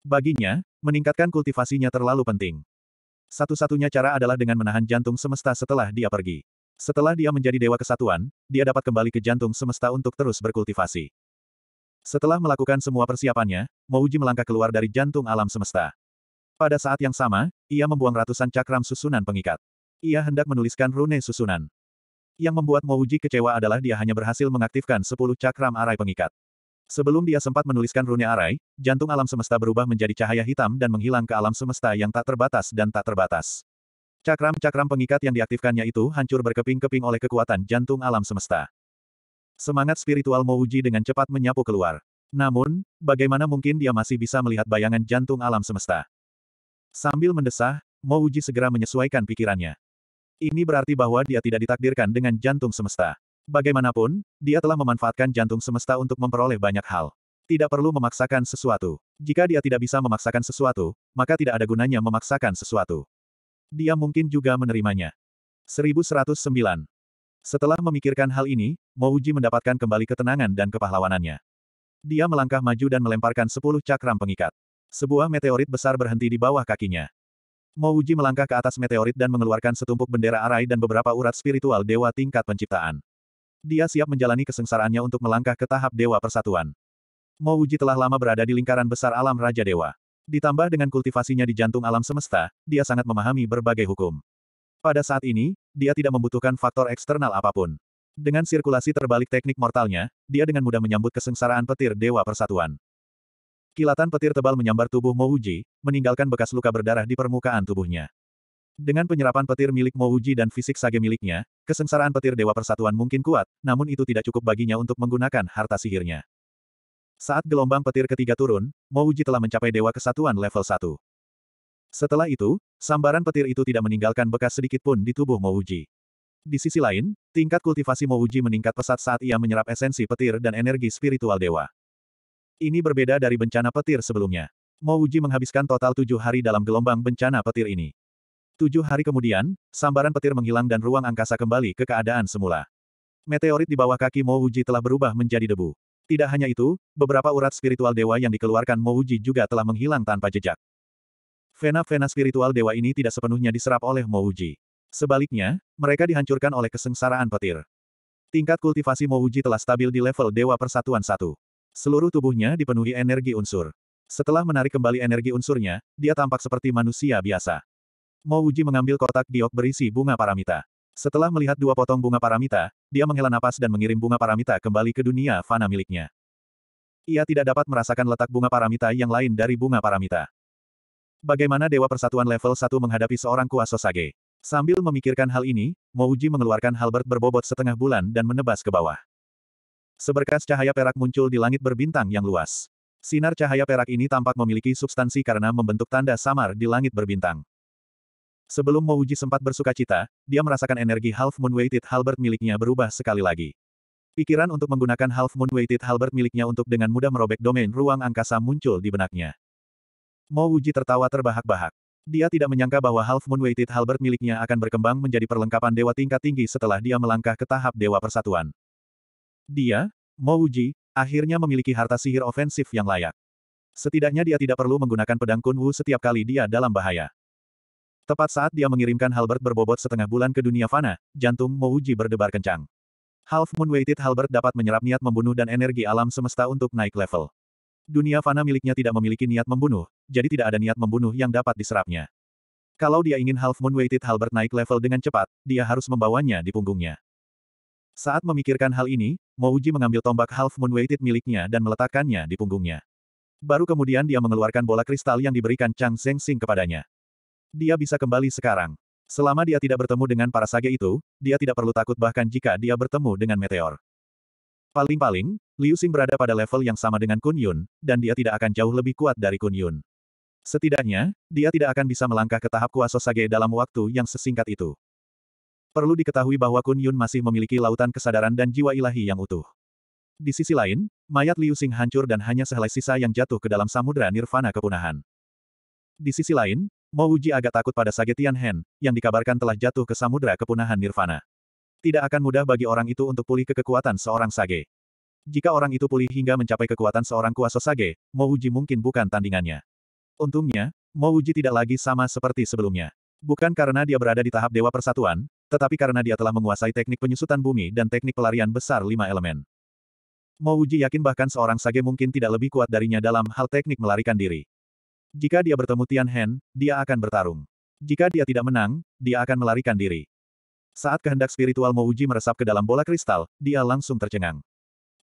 Speaker 1: Baginya, meningkatkan kultivasinya terlalu penting. Satu-satunya cara adalah dengan menahan jantung semesta setelah dia pergi. Setelah dia menjadi dewa kesatuan, dia dapat kembali ke jantung semesta untuk terus berkultivasi. Setelah melakukan semua persiapannya, Mouji melangkah keluar dari jantung alam semesta. Pada saat yang sama, ia membuang ratusan cakram susunan pengikat. Ia hendak menuliskan rune susunan. Yang membuat Mouji kecewa adalah dia hanya berhasil mengaktifkan 10 cakram arai pengikat. Sebelum dia sempat menuliskan rune arai, jantung alam semesta berubah menjadi cahaya hitam dan menghilang ke alam semesta yang tak terbatas dan tak terbatas. Cakram-cakram pengikat yang diaktifkannya itu hancur berkeping-keping oleh kekuatan jantung alam semesta. Semangat spiritual Mouji dengan cepat menyapu keluar. Namun, bagaimana mungkin dia masih bisa melihat bayangan jantung alam semesta? Sambil mendesah, Mouji segera menyesuaikan pikirannya. Ini berarti bahwa dia tidak ditakdirkan dengan jantung semesta. Bagaimanapun, dia telah memanfaatkan jantung semesta untuk memperoleh banyak hal. Tidak perlu memaksakan sesuatu. Jika dia tidak bisa memaksakan sesuatu, maka tidak ada gunanya memaksakan sesuatu. Dia mungkin juga menerimanya. 1109. Setelah memikirkan hal ini, Mouji mendapatkan kembali ketenangan dan kepahlawanannya. Dia melangkah maju dan melemparkan sepuluh cakram pengikat. Sebuah meteorit besar berhenti di bawah kakinya. Mo melangkah ke atas meteorit dan mengeluarkan setumpuk bendera arai dan beberapa urat spiritual dewa tingkat penciptaan. Dia siap menjalani kesengsaraannya untuk melangkah ke tahap dewa persatuan. Mo telah lama berada di lingkaran besar alam Raja Dewa. Ditambah dengan kultivasinya di jantung alam semesta, dia sangat memahami berbagai hukum. Pada saat ini, dia tidak membutuhkan faktor eksternal apapun. Dengan sirkulasi terbalik teknik mortalnya, dia dengan mudah menyambut kesengsaraan petir Dewa Persatuan. Kilatan petir tebal menyambar tubuh Mouji, meninggalkan bekas luka berdarah di permukaan tubuhnya. Dengan penyerapan petir milik Mouji dan fisik sage miliknya, kesengsaraan petir Dewa Persatuan mungkin kuat, namun itu tidak cukup baginya untuk menggunakan harta sihirnya. Saat gelombang petir ketiga turun, Mouji telah mencapai Dewa Kesatuan level 1. Setelah itu, sambaran petir itu tidak meninggalkan bekas sedikit pun di tubuh Mouji. Di sisi lain, tingkat kultivasi Mouji meningkat pesat saat ia menyerap esensi petir dan energi spiritual dewa. Ini berbeda dari bencana petir sebelumnya. Mouji menghabiskan total tujuh hari dalam gelombang bencana petir ini. Tujuh hari kemudian, sambaran petir menghilang dan ruang angkasa kembali ke keadaan semula. Meteorit di bawah kaki Mouji telah berubah menjadi debu. Tidak hanya itu, beberapa urat spiritual dewa yang dikeluarkan Mouji juga telah menghilang tanpa jejak. Vena-vena spiritual dewa ini tidak sepenuhnya diserap oleh Mouji. Sebaliknya, mereka dihancurkan oleh kesengsaraan petir. Tingkat kultivasi Mouji telah stabil di level Dewa Persatuan satu. Seluruh tubuhnya dipenuhi energi unsur. Setelah menarik kembali energi unsurnya, dia tampak seperti manusia biasa. Mo Uji mengambil kotak giok berisi bunga paramita. Setelah melihat dua potong bunga paramita, dia menghela napas dan mengirim bunga paramita kembali ke dunia fana miliknya. Ia tidak dapat merasakan letak bunga paramita yang lain dari bunga paramita. Bagaimana Dewa Persatuan level 1 menghadapi seorang kuasa Sage? Sambil memikirkan hal ini, Mouji mengeluarkan halbert berbobot setengah bulan dan menebas ke bawah. Seberkas cahaya perak muncul di langit berbintang yang luas. Sinar cahaya perak ini tampak memiliki substansi karena membentuk tanda samar di langit berbintang. Sebelum Mouji sempat bersuka cita, dia merasakan energi Half Moon Weighted Halbert miliknya berubah sekali lagi. Pikiran untuk menggunakan Half Moon Weighted Halbert miliknya untuk dengan mudah merobek domain ruang angkasa muncul di benaknya. Mouji tertawa terbahak-bahak. Dia tidak menyangka bahwa Half Moon Weighted Halbert miliknya akan berkembang menjadi perlengkapan dewa tingkat tinggi setelah dia melangkah ke tahap dewa persatuan. Dia, Mo Wuji, akhirnya memiliki harta sihir ofensif yang layak. Setidaknya dia tidak perlu menggunakan pedang Kunwu setiap kali dia dalam bahaya. Tepat saat dia mengirimkan Halbert berbobot setengah bulan ke dunia fana, jantung Mo Wuji berdebar kencang. Half Moon Weighted Halbert dapat menyerap niat membunuh dan energi alam semesta untuk naik level. Dunia fana miliknya tidak memiliki niat membunuh, jadi tidak ada niat membunuh yang dapat diserapnya. Kalau dia ingin Half Moon Weighted Halbert naik level dengan cepat, dia harus membawanya di punggungnya. Saat memikirkan hal ini, Mouji mengambil tombak half moon weighted miliknya dan meletakkannya di punggungnya. Baru kemudian dia mengeluarkan bola kristal yang diberikan Chang Zhengxing kepadanya. Dia bisa kembali sekarang. Selama dia tidak bertemu dengan para sage itu, dia tidak perlu takut bahkan jika dia bertemu dengan meteor. Paling-paling, Liu Xing berada pada level yang sama dengan Kun Yun, dan dia tidak akan jauh lebih kuat dari Kun Yun. Setidaknya, dia tidak akan bisa melangkah ke tahap kuasa sage dalam waktu yang sesingkat itu. Perlu diketahui bahwa Kun Yun masih memiliki lautan kesadaran dan jiwa ilahi yang utuh. Di sisi lain, mayat Liu Xing hancur dan hanya sehelai sisa yang jatuh ke dalam samudera nirvana kepunahan. Di sisi lain, Mo Uji agak takut pada Sage Tianhen, yang dikabarkan telah jatuh ke samudera kepunahan nirvana. Tidak akan mudah bagi orang itu untuk pulih ke kekuatan seorang Sage. Jika orang itu pulih hingga mencapai kekuatan seorang kuasa Sage, Mo Uji mungkin bukan tandingannya. Untungnya, Mo Uji tidak lagi sama seperti sebelumnya. Bukan karena dia berada di tahap Dewa Persatuan, tetapi karena dia telah menguasai teknik penyusutan bumi dan teknik pelarian besar lima elemen. Mouji yakin bahkan seorang sage mungkin tidak lebih kuat darinya dalam hal teknik melarikan diri. Jika dia bertemu Tian Hen, dia akan bertarung. Jika dia tidak menang, dia akan melarikan diri. Saat kehendak spiritual Mouji meresap ke dalam bola kristal, dia langsung tercengang.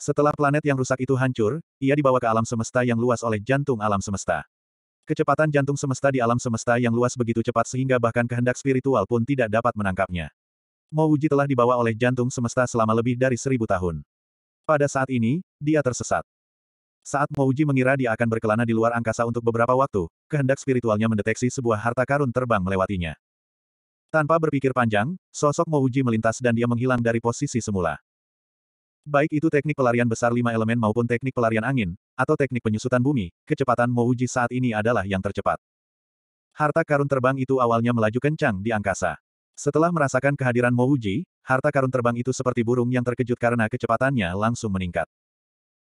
Speaker 1: Setelah planet yang rusak itu hancur, ia dibawa ke alam semesta yang luas oleh jantung alam semesta. Kecepatan jantung semesta di alam semesta yang luas begitu cepat sehingga bahkan kehendak spiritual pun tidak dapat menangkapnya. Mouji telah dibawa oleh jantung semesta selama lebih dari seribu tahun. Pada saat ini, dia tersesat. Saat Wuji mengira dia akan berkelana di luar angkasa untuk beberapa waktu, kehendak spiritualnya mendeteksi sebuah harta karun terbang melewatinya. Tanpa berpikir panjang, sosok Wuji melintas dan dia menghilang dari posisi semula. Baik itu teknik pelarian besar lima elemen maupun teknik pelarian angin, atau teknik penyusutan bumi, kecepatan Wuji saat ini adalah yang tercepat. Harta karun terbang itu awalnya melaju kencang di angkasa. Setelah merasakan kehadiran Mouji, harta karun terbang itu seperti burung yang terkejut karena kecepatannya langsung meningkat.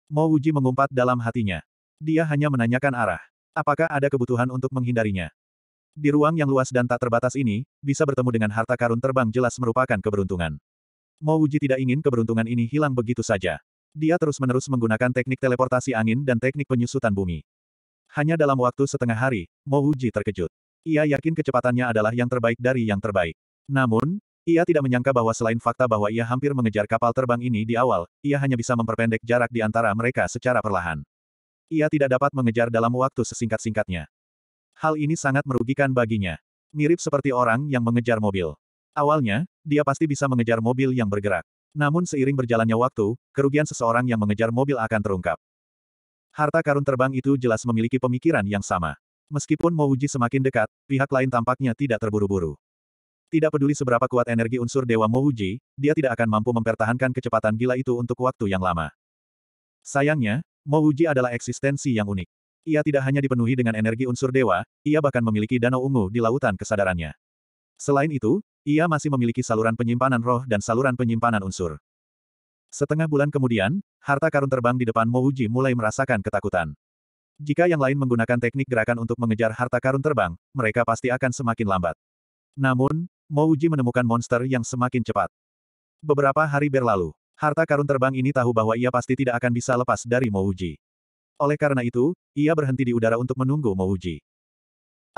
Speaker 1: Mouji mengumpat dalam hatinya. Dia hanya menanyakan arah. Apakah ada kebutuhan untuk menghindarinya? Di ruang yang luas dan tak terbatas ini, bisa bertemu dengan harta karun terbang jelas merupakan keberuntungan. Mouji tidak ingin keberuntungan ini hilang begitu saja. Dia terus-menerus menggunakan teknik teleportasi angin dan teknik penyusutan bumi. Hanya dalam waktu setengah hari, Mouji terkejut. Ia yakin kecepatannya adalah yang terbaik dari yang terbaik. Namun, ia tidak menyangka bahwa selain fakta bahwa ia hampir mengejar kapal terbang ini di awal, ia hanya bisa memperpendek jarak di antara mereka secara perlahan. Ia tidak dapat mengejar dalam waktu sesingkat-singkatnya. Hal ini sangat merugikan baginya. Mirip seperti orang yang mengejar mobil. Awalnya, dia pasti bisa mengejar mobil yang bergerak. Namun seiring berjalannya waktu, kerugian seseorang yang mengejar mobil akan terungkap. Harta karun terbang itu jelas memiliki pemikiran yang sama. Meskipun Mouji semakin dekat, pihak lain tampaknya tidak terburu-buru. Tidak peduli seberapa kuat energi unsur Dewa Mouji, dia tidak akan mampu mempertahankan kecepatan gila itu untuk waktu yang lama. Sayangnya, Mouji adalah eksistensi yang unik. Ia tidak hanya dipenuhi dengan energi unsur dewa, ia bahkan memiliki danau ungu di lautan kesadarannya. Selain itu, ia masih memiliki saluran penyimpanan roh dan saluran penyimpanan unsur. Setengah bulan kemudian, harta karun terbang di depan Mouji mulai merasakan ketakutan. Jika yang lain menggunakan teknik gerakan untuk mengejar harta karun terbang, mereka pasti akan semakin lambat. Namun, Mouji menemukan monster yang semakin cepat. Beberapa hari berlalu, harta karun terbang ini tahu bahwa ia pasti tidak akan bisa lepas dari Mouji. Oleh karena itu, ia berhenti di udara untuk menunggu Mouji.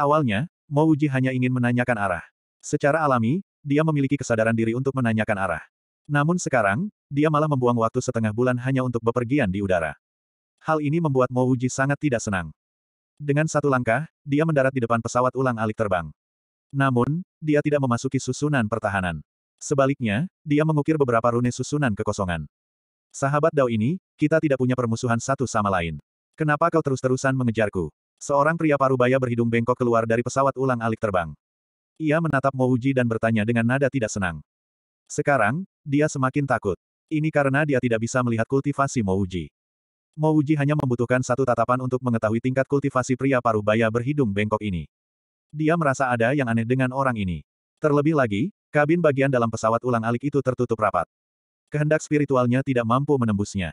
Speaker 1: Awalnya, Mouji hanya ingin menanyakan arah. Secara alami, dia memiliki kesadaran diri untuk menanyakan arah. Namun sekarang, dia malah membuang waktu setengah bulan hanya untuk bepergian di udara. Hal ini membuat Mouji sangat tidak senang. Dengan satu langkah, dia mendarat di depan pesawat ulang alik terbang. Namun, dia tidak memasuki susunan pertahanan. Sebaliknya, dia mengukir beberapa rune susunan kekosongan. Sahabat Dao ini, kita tidak punya permusuhan satu sama lain. Kenapa kau terus-terusan mengejarku? Seorang pria parubaya berhidung bengkok keluar dari pesawat ulang alik terbang. Ia menatap Mouji dan bertanya dengan nada tidak senang. Sekarang, dia semakin takut. Ini karena dia tidak bisa melihat kultivasi Mouji. Mouji hanya membutuhkan satu tatapan untuk mengetahui tingkat kultivasi pria parubaya berhidung bengkok ini. Dia merasa ada yang aneh dengan orang ini. Terlebih lagi, kabin bagian dalam pesawat ulang alik itu tertutup rapat. Kehendak spiritualnya tidak mampu menembusnya.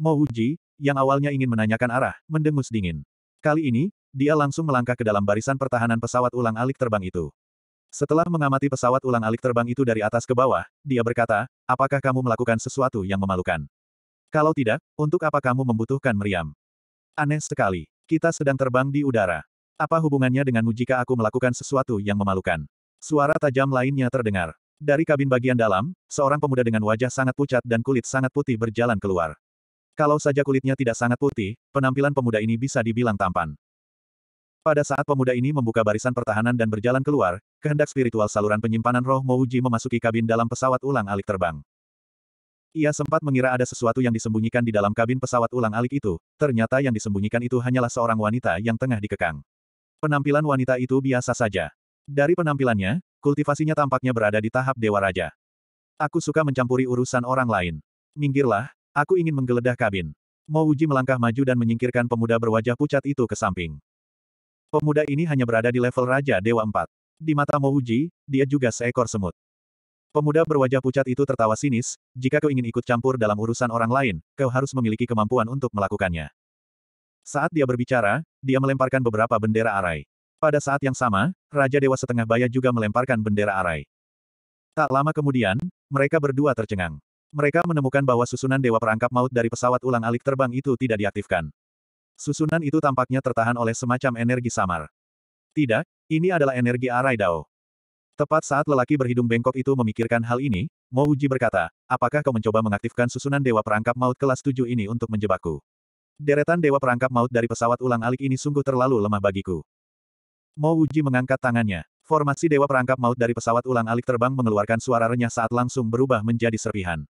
Speaker 1: Mo Wuji yang awalnya ingin menanyakan arah, mendengus dingin. Kali ini, dia langsung melangkah ke dalam barisan pertahanan pesawat ulang alik terbang itu. Setelah mengamati pesawat ulang alik terbang itu dari atas ke bawah, dia berkata, apakah kamu melakukan sesuatu yang memalukan? Kalau tidak, untuk apa kamu membutuhkan meriam? Aneh sekali. Kita sedang terbang di udara. Apa hubungannya denganmu jika aku melakukan sesuatu yang memalukan? Suara tajam lainnya terdengar. Dari kabin bagian dalam, seorang pemuda dengan wajah sangat pucat dan kulit sangat putih berjalan keluar. Kalau saja kulitnya tidak sangat putih, penampilan pemuda ini bisa dibilang tampan. Pada saat pemuda ini membuka barisan pertahanan dan berjalan keluar, kehendak spiritual saluran penyimpanan roh Mouji memasuki kabin dalam pesawat ulang alik terbang. Ia sempat mengira ada sesuatu yang disembunyikan di dalam kabin pesawat ulang alik itu, ternyata yang disembunyikan itu hanyalah seorang wanita yang tengah dikekang. Penampilan wanita itu biasa saja. Dari penampilannya, kultivasinya tampaknya berada di tahap Dewa Raja. Aku suka mencampuri urusan orang lain. Minggirlah, aku ingin menggeledah kabin. Mo Uji melangkah maju dan menyingkirkan pemuda berwajah pucat itu ke samping. Pemuda ini hanya berada di level Raja Dewa 4. Di mata Mo Uji, dia juga seekor semut. Pemuda berwajah pucat itu tertawa sinis, jika kau ingin ikut campur dalam urusan orang lain, kau harus memiliki kemampuan untuk melakukannya. Saat dia berbicara, dia melemparkan beberapa bendera arai. Pada saat yang sama, Raja Dewa Setengah Baya juga melemparkan bendera arai. Tak lama kemudian, mereka berdua tercengang. Mereka menemukan bahwa susunan Dewa Perangkap Maut dari pesawat ulang alik terbang itu tidak diaktifkan. Susunan itu tampaknya tertahan oleh semacam energi samar. Tidak, ini adalah energi arai Dao. Tepat saat lelaki berhidung bengkok itu memikirkan hal ini, Mo berkata, apakah kau mencoba mengaktifkan susunan Dewa Perangkap Maut kelas 7 ini untuk menjebakku? Deretan dewa perangkap maut dari pesawat ulang-alik ini sungguh terlalu lemah bagiku. Mo Wuji mengangkat tangannya. Formasi dewa perangkap maut dari pesawat ulang-alik terbang mengeluarkan suara renyah saat langsung berubah menjadi serpihan.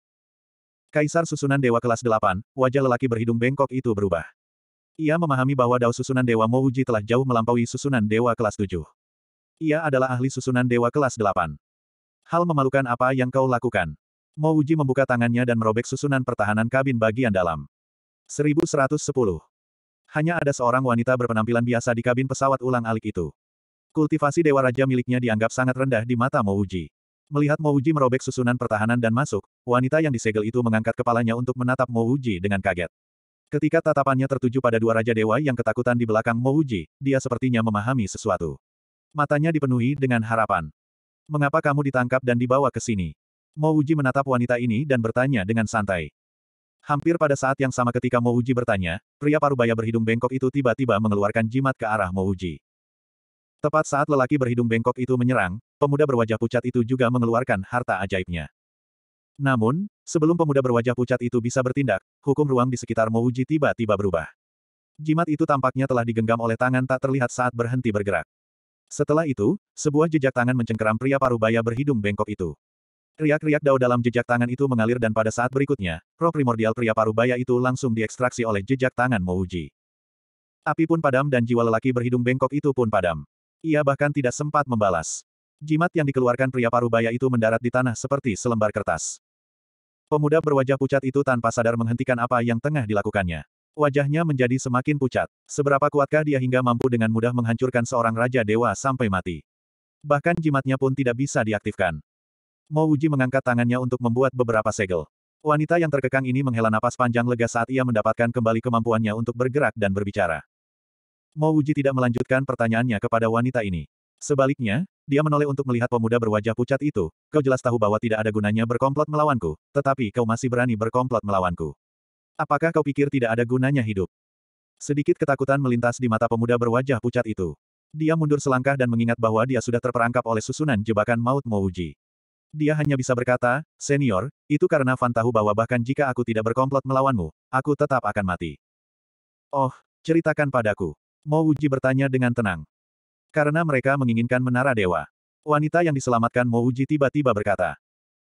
Speaker 1: Kaisar susunan dewa kelas 8, wajah lelaki berhidung bengkok itu berubah. Ia memahami bahwa dao susunan dewa Mo Wuji telah jauh melampaui susunan dewa kelas 7. Ia adalah ahli susunan dewa kelas 8. Hal memalukan apa yang kau lakukan? Mo Wuji membuka tangannya dan merobek susunan pertahanan kabin bagian dalam. 1110. Hanya ada seorang wanita berpenampilan biasa di kabin pesawat ulang alik itu. Kultivasi Dewa Raja miliknya dianggap sangat rendah di mata Mouji. Melihat Mouji merobek susunan pertahanan dan masuk, wanita yang disegel itu mengangkat kepalanya untuk menatap Mouji dengan kaget. Ketika tatapannya tertuju pada dua Raja Dewa yang ketakutan di belakang Mouji, dia sepertinya memahami sesuatu. Matanya dipenuhi dengan harapan. Mengapa kamu ditangkap dan dibawa ke sini? Mouji menatap wanita ini dan bertanya dengan santai. Hampir pada saat yang sama ketika Mouji bertanya, pria parubaya berhidung bengkok itu tiba-tiba mengeluarkan jimat ke arah Mouji. Tepat saat lelaki berhidung bengkok itu menyerang, pemuda berwajah pucat itu juga mengeluarkan harta ajaibnya. Namun, sebelum pemuda berwajah pucat itu bisa bertindak, hukum ruang di sekitar Mouji tiba-tiba berubah. Jimat itu tampaknya telah digenggam oleh tangan tak terlihat saat berhenti bergerak. Setelah itu, sebuah jejak tangan mencengkeram pria parubaya berhidung bengkok itu. Riak-riak dao dalam jejak tangan itu mengalir dan pada saat berikutnya, roh primordial pria parubaya itu langsung diekstraksi oleh jejak tangan Mouji. Api pun padam dan jiwa lelaki berhidung bengkok itu pun padam. Ia bahkan tidak sempat membalas. Jimat yang dikeluarkan pria parubaya itu mendarat di tanah seperti selembar kertas. Pemuda berwajah pucat itu tanpa sadar menghentikan apa yang tengah dilakukannya. Wajahnya menjadi semakin pucat. Seberapa kuatkah dia hingga mampu dengan mudah menghancurkan seorang raja dewa sampai mati? Bahkan jimatnya pun tidak bisa diaktifkan. Mo Uji mengangkat tangannya untuk membuat beberapa segel. Wanita yang terkekang ini menghela napas panjang lega saat ia mendapatkan kembali kemampuannya untuk bergerak dan berbicara. Mo Uji tidak melanjutkan pertanyaannya kepada wanita ini. Sebaliknya, dia menoleh untuk melihat pemuda berwajah pucat itu. Kau jelas tahu bahwa tidak ada gunanya berkomplot melawanku, tetapi kau masih berani berkomplot melawanku. Apakah kau pikir tidak ada gunanya hidup? Sedikit ketakutan melintas di mata pemuda berwajah pucat itu. Dia mundur selangkah dan mengingat bahwa dia sudah terperangkap oleh susunan jebakan maut Mouji dia hanya bisa berkata, Senior, itu karena Fan tahu bahwa bahkan jika aku tidak berkomplot melawanmu, aku tetap akan mati. Oh, ceritakan padaku. Mo Uji bertanya dengan tenang. Karena mereka menginginkan menara dewa. Wanita yang diselamatkan Mo Uji tiba-tiba berkata.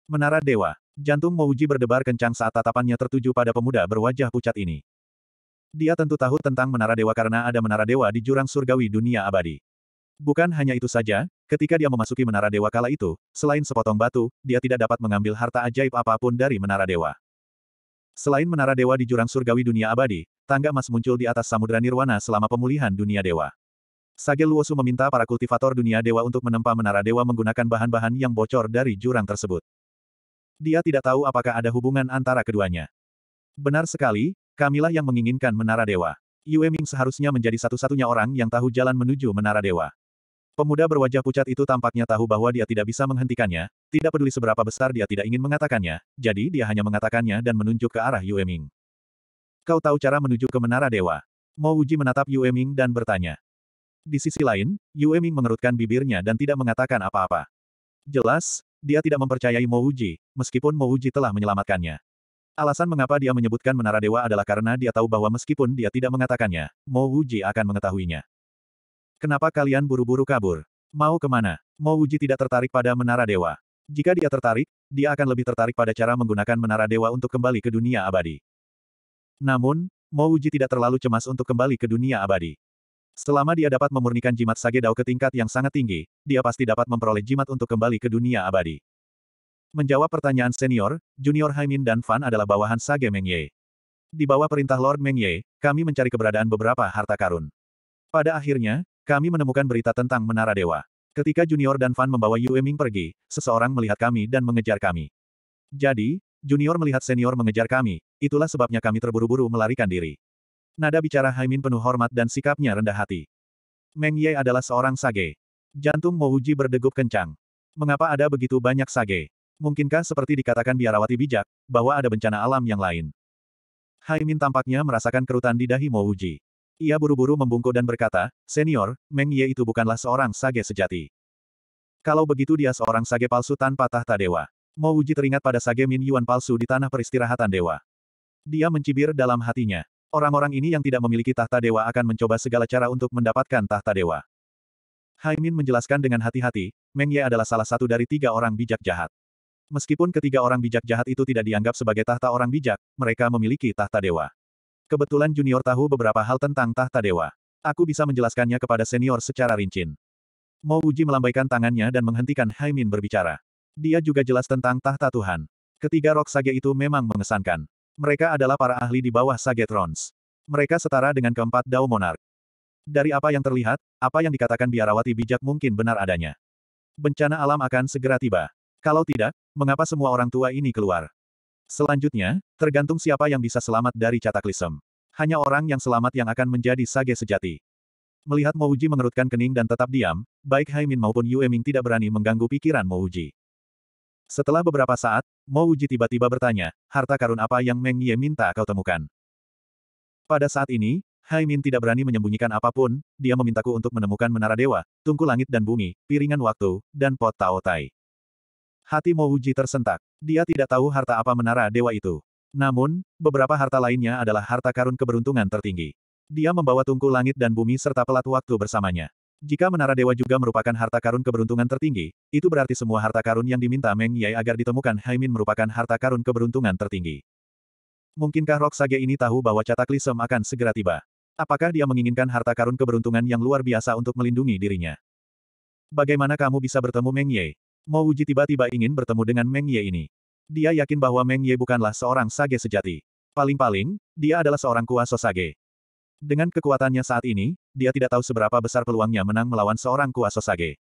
Speaker 1: Menara dewa. Jantung Mo Uji berdebar kencang saat tatapannya tertuju pada pemuda berwajah pucat ini. Dia tentu tahu tentang menara dewa karena ada menara dewa di jurang surgawi dunia abadi. Bukan hanya itu saja, Ketika dia memasuki menara dewa kala itu, selain sepotong batu, dia tidak dapat mengambil harta ajaib apapun dari menara dewa. Selain menara dewa di jurang surgawi dunia abadi, tangga emas muncul di atas samudera nirwana selama pemulihan dunia dewa. Sage Luosu meminta para kultivator dunia dewa untuk menempa menara dewa menggunakan bahan-bahan yang bocor dari jurang tersebut. Dia tidak tahu apakah ada hubungan antara keduanya. Benar sekali, Kamilah yang menginginkan menara dewa. Yue Ming seharusnya menjadi satu-satunya orang yang tahu jalan menuju menara dewa. Pemuda berwajah pucat itu tampaknya tahu bahwa dia tidak bisa menghentikannya, tidak peduli seberapa besar dia tidak ingin mengatakannya, jadi dia hanya mengatakannya dan menunjuk ke arah Yue Ming. Kau tahu cara menuju ke Menara Dewa. Mo Uji menatap Yue Ming dan bertanya. Di sisi lain, Yue Ming mengerutkan bibirnya dan tidak mengatakan apa-apa. Jelas, dia tidak mempercayai Mo Uji, meskipun Mo Uji telah menyelamatkannya. Alasan mengapa dia menyebutkan Menara Dewa adalah karena dia tahu bahwa meskipun dia tidak mengatakannya, Mo Wuji akan mengetahuinya. Kenapa kalian buru-buru kabur? Mau kemana? Mo Uji tidak tertarik pada Menara Dewa. Jika dia tertarik, dia akan lebih tertarik pada cara menggunakan Menara Dewa untuk kembali ke dunia abadi. Namun, Mo Uji tidak terlalu cemas untuk kembali ke dunia abadi. Selama dia dapat memurnikan jimat Sage Dao ke tingkat yang sangat tinggi, dia pasti dapat memperoleh jimat untuk kembali ke dunia abadi. Menjawab pertanyaan senior, junior Haimin dan Fan adalah bawahan Sage Mengye. Di bawah perintah Lord Mengye, kami mencari keberadaan beberapa harta karun. Pada akhirnya, kami menemukan berita tentang Menara Dewa. Ketika Junior dan Fan membawa Yue Ming pergi, seseorang melihat kami dan mengejar kami. Jadi, Junior melihat senior mengejar kami, itulah sebabnya kami terburu-buru melarikan diri. Nada bicara Haimin penuh hormat dan sikapnya rendah hati. Meng Ye adalah seorang sage. Jantung Mouji berdegup kencang. Mengapa ada begitu banyak sage? Mungkinkah seperti dikatakan biarawati bijak, bahwa ada bencana alam yang lain? Haimin tampaknya merasakan kerutan di dahi Mouji. Ia buru-buru membungkuk dan berkata, Senior, Meng Ye itu bukanlah seorang sage sejati. Kalau begitu dia seorang sage palsu tanpa tahta dewa. Mo Uji teringat pada sage Min Yuan palsu di tanah peristirahatan dewa. Dia mencibir dalam hatinya. Orang-orang ini yang tidak memiliki tahta dewa akan mencoba segala cara untuk mendapatkan tahta dewa. Haimin menjelaskan dengan hati-hati, Meng Ye adalah salah satu dari tiga orang bijak jahat. Meskipun ketiga orang bijak jahat itu tidak dianggap sebagai tahta orang bijak, mereka memiliki tahta dewa. Kebetulan junior tahu beberapa hal tentang tahta dewa. Aku bisa menjelaskannya kepada senior secara rinci. Mo Uji melambaikan tangannya dan menghentikan Haimin berbicara. Dia juga jelas tentang tahta Tuhan. Ketiga rok sage itu memang mengesankan. Mereka adalah para ahli di bawah sage Thrones. Mereka setara dengan keempat Dao Monarch. Dari apa yang terlihat, apa yang dikatakan biarawati bijak mungkin benar adanya. Bencana alam akan segera tiba. Kalau tidak, mengapa semua orang tua ini keluar? Selanjutnya, tergantung siapa yang bisa selamat dari cataklisem. Hanya orang yang selamat yang akan menjadi sage sejati. Melihat Mouji mengerutkan kening dan tetap diam, baik Haimin maupun Yue Ming tidak berani mengganggu pikiran Mouji. Setelah beberapa saat, Mouji tiba-tiba bertanya, harta karun apa yang Meng Ye minta kau temukan? Pada saat ini, Haimin tidak berani menyembunyikan apapun, dia memintaku untuk menemukan menara dewa, tungku langit dan bumi, piringan waktu, dan pot Tao Tai. Hati Mouji tersentak. Dia tidak tahu harta apa menara dewa itu. Namun, beberapa harta lainnya adalah harta karun keberuntungan tertinggi. Dia membawa tungku langit dan bumi serta pelat waktu bersamanya. Jika menara dewa juga merupakan harta karun keberuntungan tertinggi, itu berarti semua harta karun yang diminta Meng Yai agar ditemukan Haimin merupakan harta karun keberuntungan tertinggi. Mungkinkah Rok Sage ini tahu bahwa kataklisem akan segera tiba? Apakah dia menginginkan harta karun keberuntungan yang luar biasa untuk melindungi dirinya? Bagaimana kamu bisa bertemu Meng Ye? Mo Uji tiba-tiba ingin bertemu dengan Meng Ye ini. Dia yakin bahwa Meng Ye bukanlah seorang sage sejati. Paling-paling, dia adalah seorang kuasa sage. Dengan kekuatannya saat ini, dia tidak tahu seberapa besar peluangnya menang melawan seorang kuasa sage.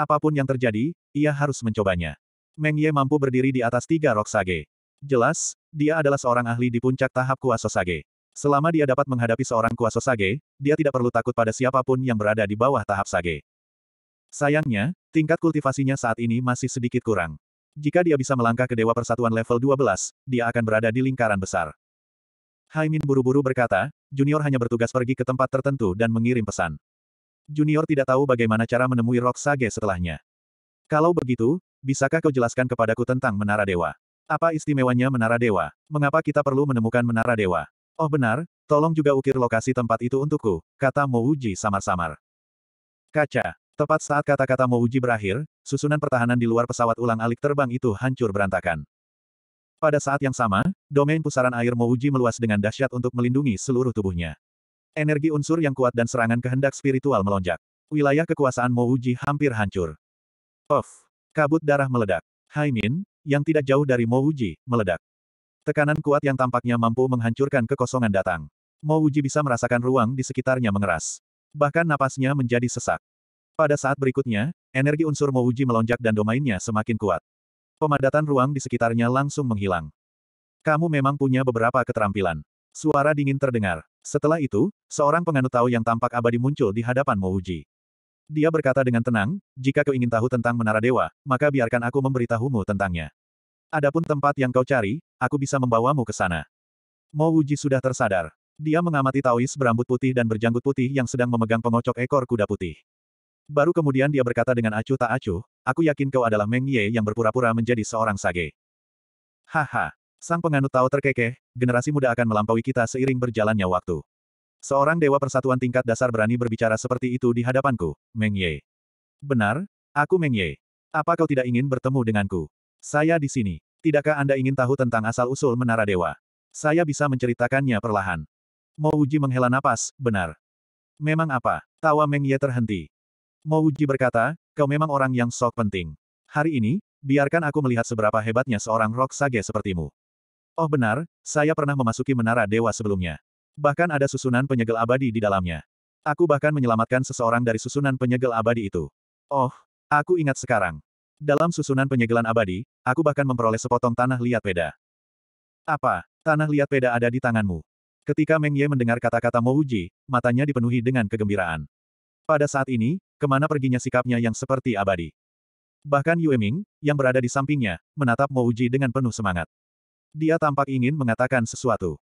Speaker 1: Apapun yang terjadi, ia harus mencobanya. Meng Ye mampu berdiri di atas tiga rok sage. Jelas, dia adalah seorang ahli di puncak tahap kuasa sage. Selama dia dapat menghadapi seorang kuasa sage, dia tidak perlu takut pada siapapun yang berada di bawah tahap sage. Sayangnya, tingkat kultivasinya saat ini masih sedikit kurang. Jika dia bisa melangkah ke Dewa Persatuan level 12, dia akan berada di lingkaran besar. Haimin buru-buru berkata, Junior hanya bertugas pergi ke tempat tertentu dan mengirim pesan. Junior tidak tahu bagaimana cara menemui Rock Sage setelahnya. Kalau begitu, bisakah kau jelaskan kepadaku tentang Menara Dewa? Apa istimewanya Menara Dewa? Mengapa kita perlu menemukan Menara Dewa? Oh benar, tolong juga ukir lokasi tempat itu untukku, kata Mo samar-samar. Kaca. Tepat saat kata-kata Mouji berakhir, susunan pertahanan di luar pesawat ulang-alik terbang itu hancur berantakan. Pada saat yang sama, domain pusaran air Mouji meluas dengan dahsyat untuk melindungi seluruh tubuhnya. Energi unsur yang kuat dan serangan kehendak spiritual melonjak. Wilayah kekuasaan Mouji hampir hancur. Of, Kabut darah meledak. Haimin, yang tidak jauh dari Mouji, meledak. Tekanan kuat yang tampaknya mampu menghancurkan kekosongan datang. Mouji bisa merasakan ruang di sekitarnya mengeras. Bahkan napasnya menjadi sesak. Pada saat berikutnya, energi unsur Mouji melonjak dan domainnya semakin kuat. Pemadatan ruang di sekitarnya langsung menghilang. Kamu memang punya beberapa keterampilan. Suara dingin terdengar. Setelah itu, seorang penganut tahu yang tampak abadi muncul di hadapan Mouji. Dia berkata dengan tenang, jika kau ingin tahu tentang Menara Dewa, maka biarkan aku memberitahumu tentangnya. Adapun tempat yang kau cari, aku bisa membawamu ke sana. Mouji sudah tersadar. Dia mengamati Taois berambut putih dan berjanggut putih yang sedang memegang pengocok ekor kuda putih. Baru kemudian dia berkata dengan acuh tak acuh, aku yakin kau adalah Meng Ye yang berpura-pura menjadi seorang sage. Haha. Sang penganut tahu terkekeh, generasi muda akan melampaui kita seiring berjalannya waktu. Seorang dewa persatuan tingkat dasar berani berbicara seperti itu di hadapanku, Meng Ye. Benar, aku Meng Ye. Apa kau tidak ingin bertemu denganku? Saya di sini. Tidakkah Anda ingin tahu tentang asal-usul Menara Dewa? Saya bisa menceritakannya perlahan. Mau Uji menghela napas, benar. Memang apa? Tawa Meng Ye terhenti. Mo berkata, kau memang orang yang sok penting. Hari ini, biarkan aku melihat seberapa hebatnya seorang rock sage sepertimu. Oh benar, saya pernah memasuki menara dewa sebelumnya. Bahkan ada susunan penyegel abadi di dalamnya. Aku bahkan menyelamatkan seseorang dari susunan penyegel abadi itu. Oh, aku ingat sekarang. Dalam susunan penyegelan abadi, aku bahkan memperoleh sepotong tanah liat peda. Apa, tanah liat peda ada di tanganmu? Ketika Meng Ye mendengar kata-kata Mo matanya dipenuhi dengan kegembiraan. Pada saat ini, kemana perginya sikapnya yang seperti abadi? Bahkan Yue Ming, yang berada di sampingnya, menatap Mo Uji dengan penuh semangat. Dia tampak ingin mengatakan sesuatu.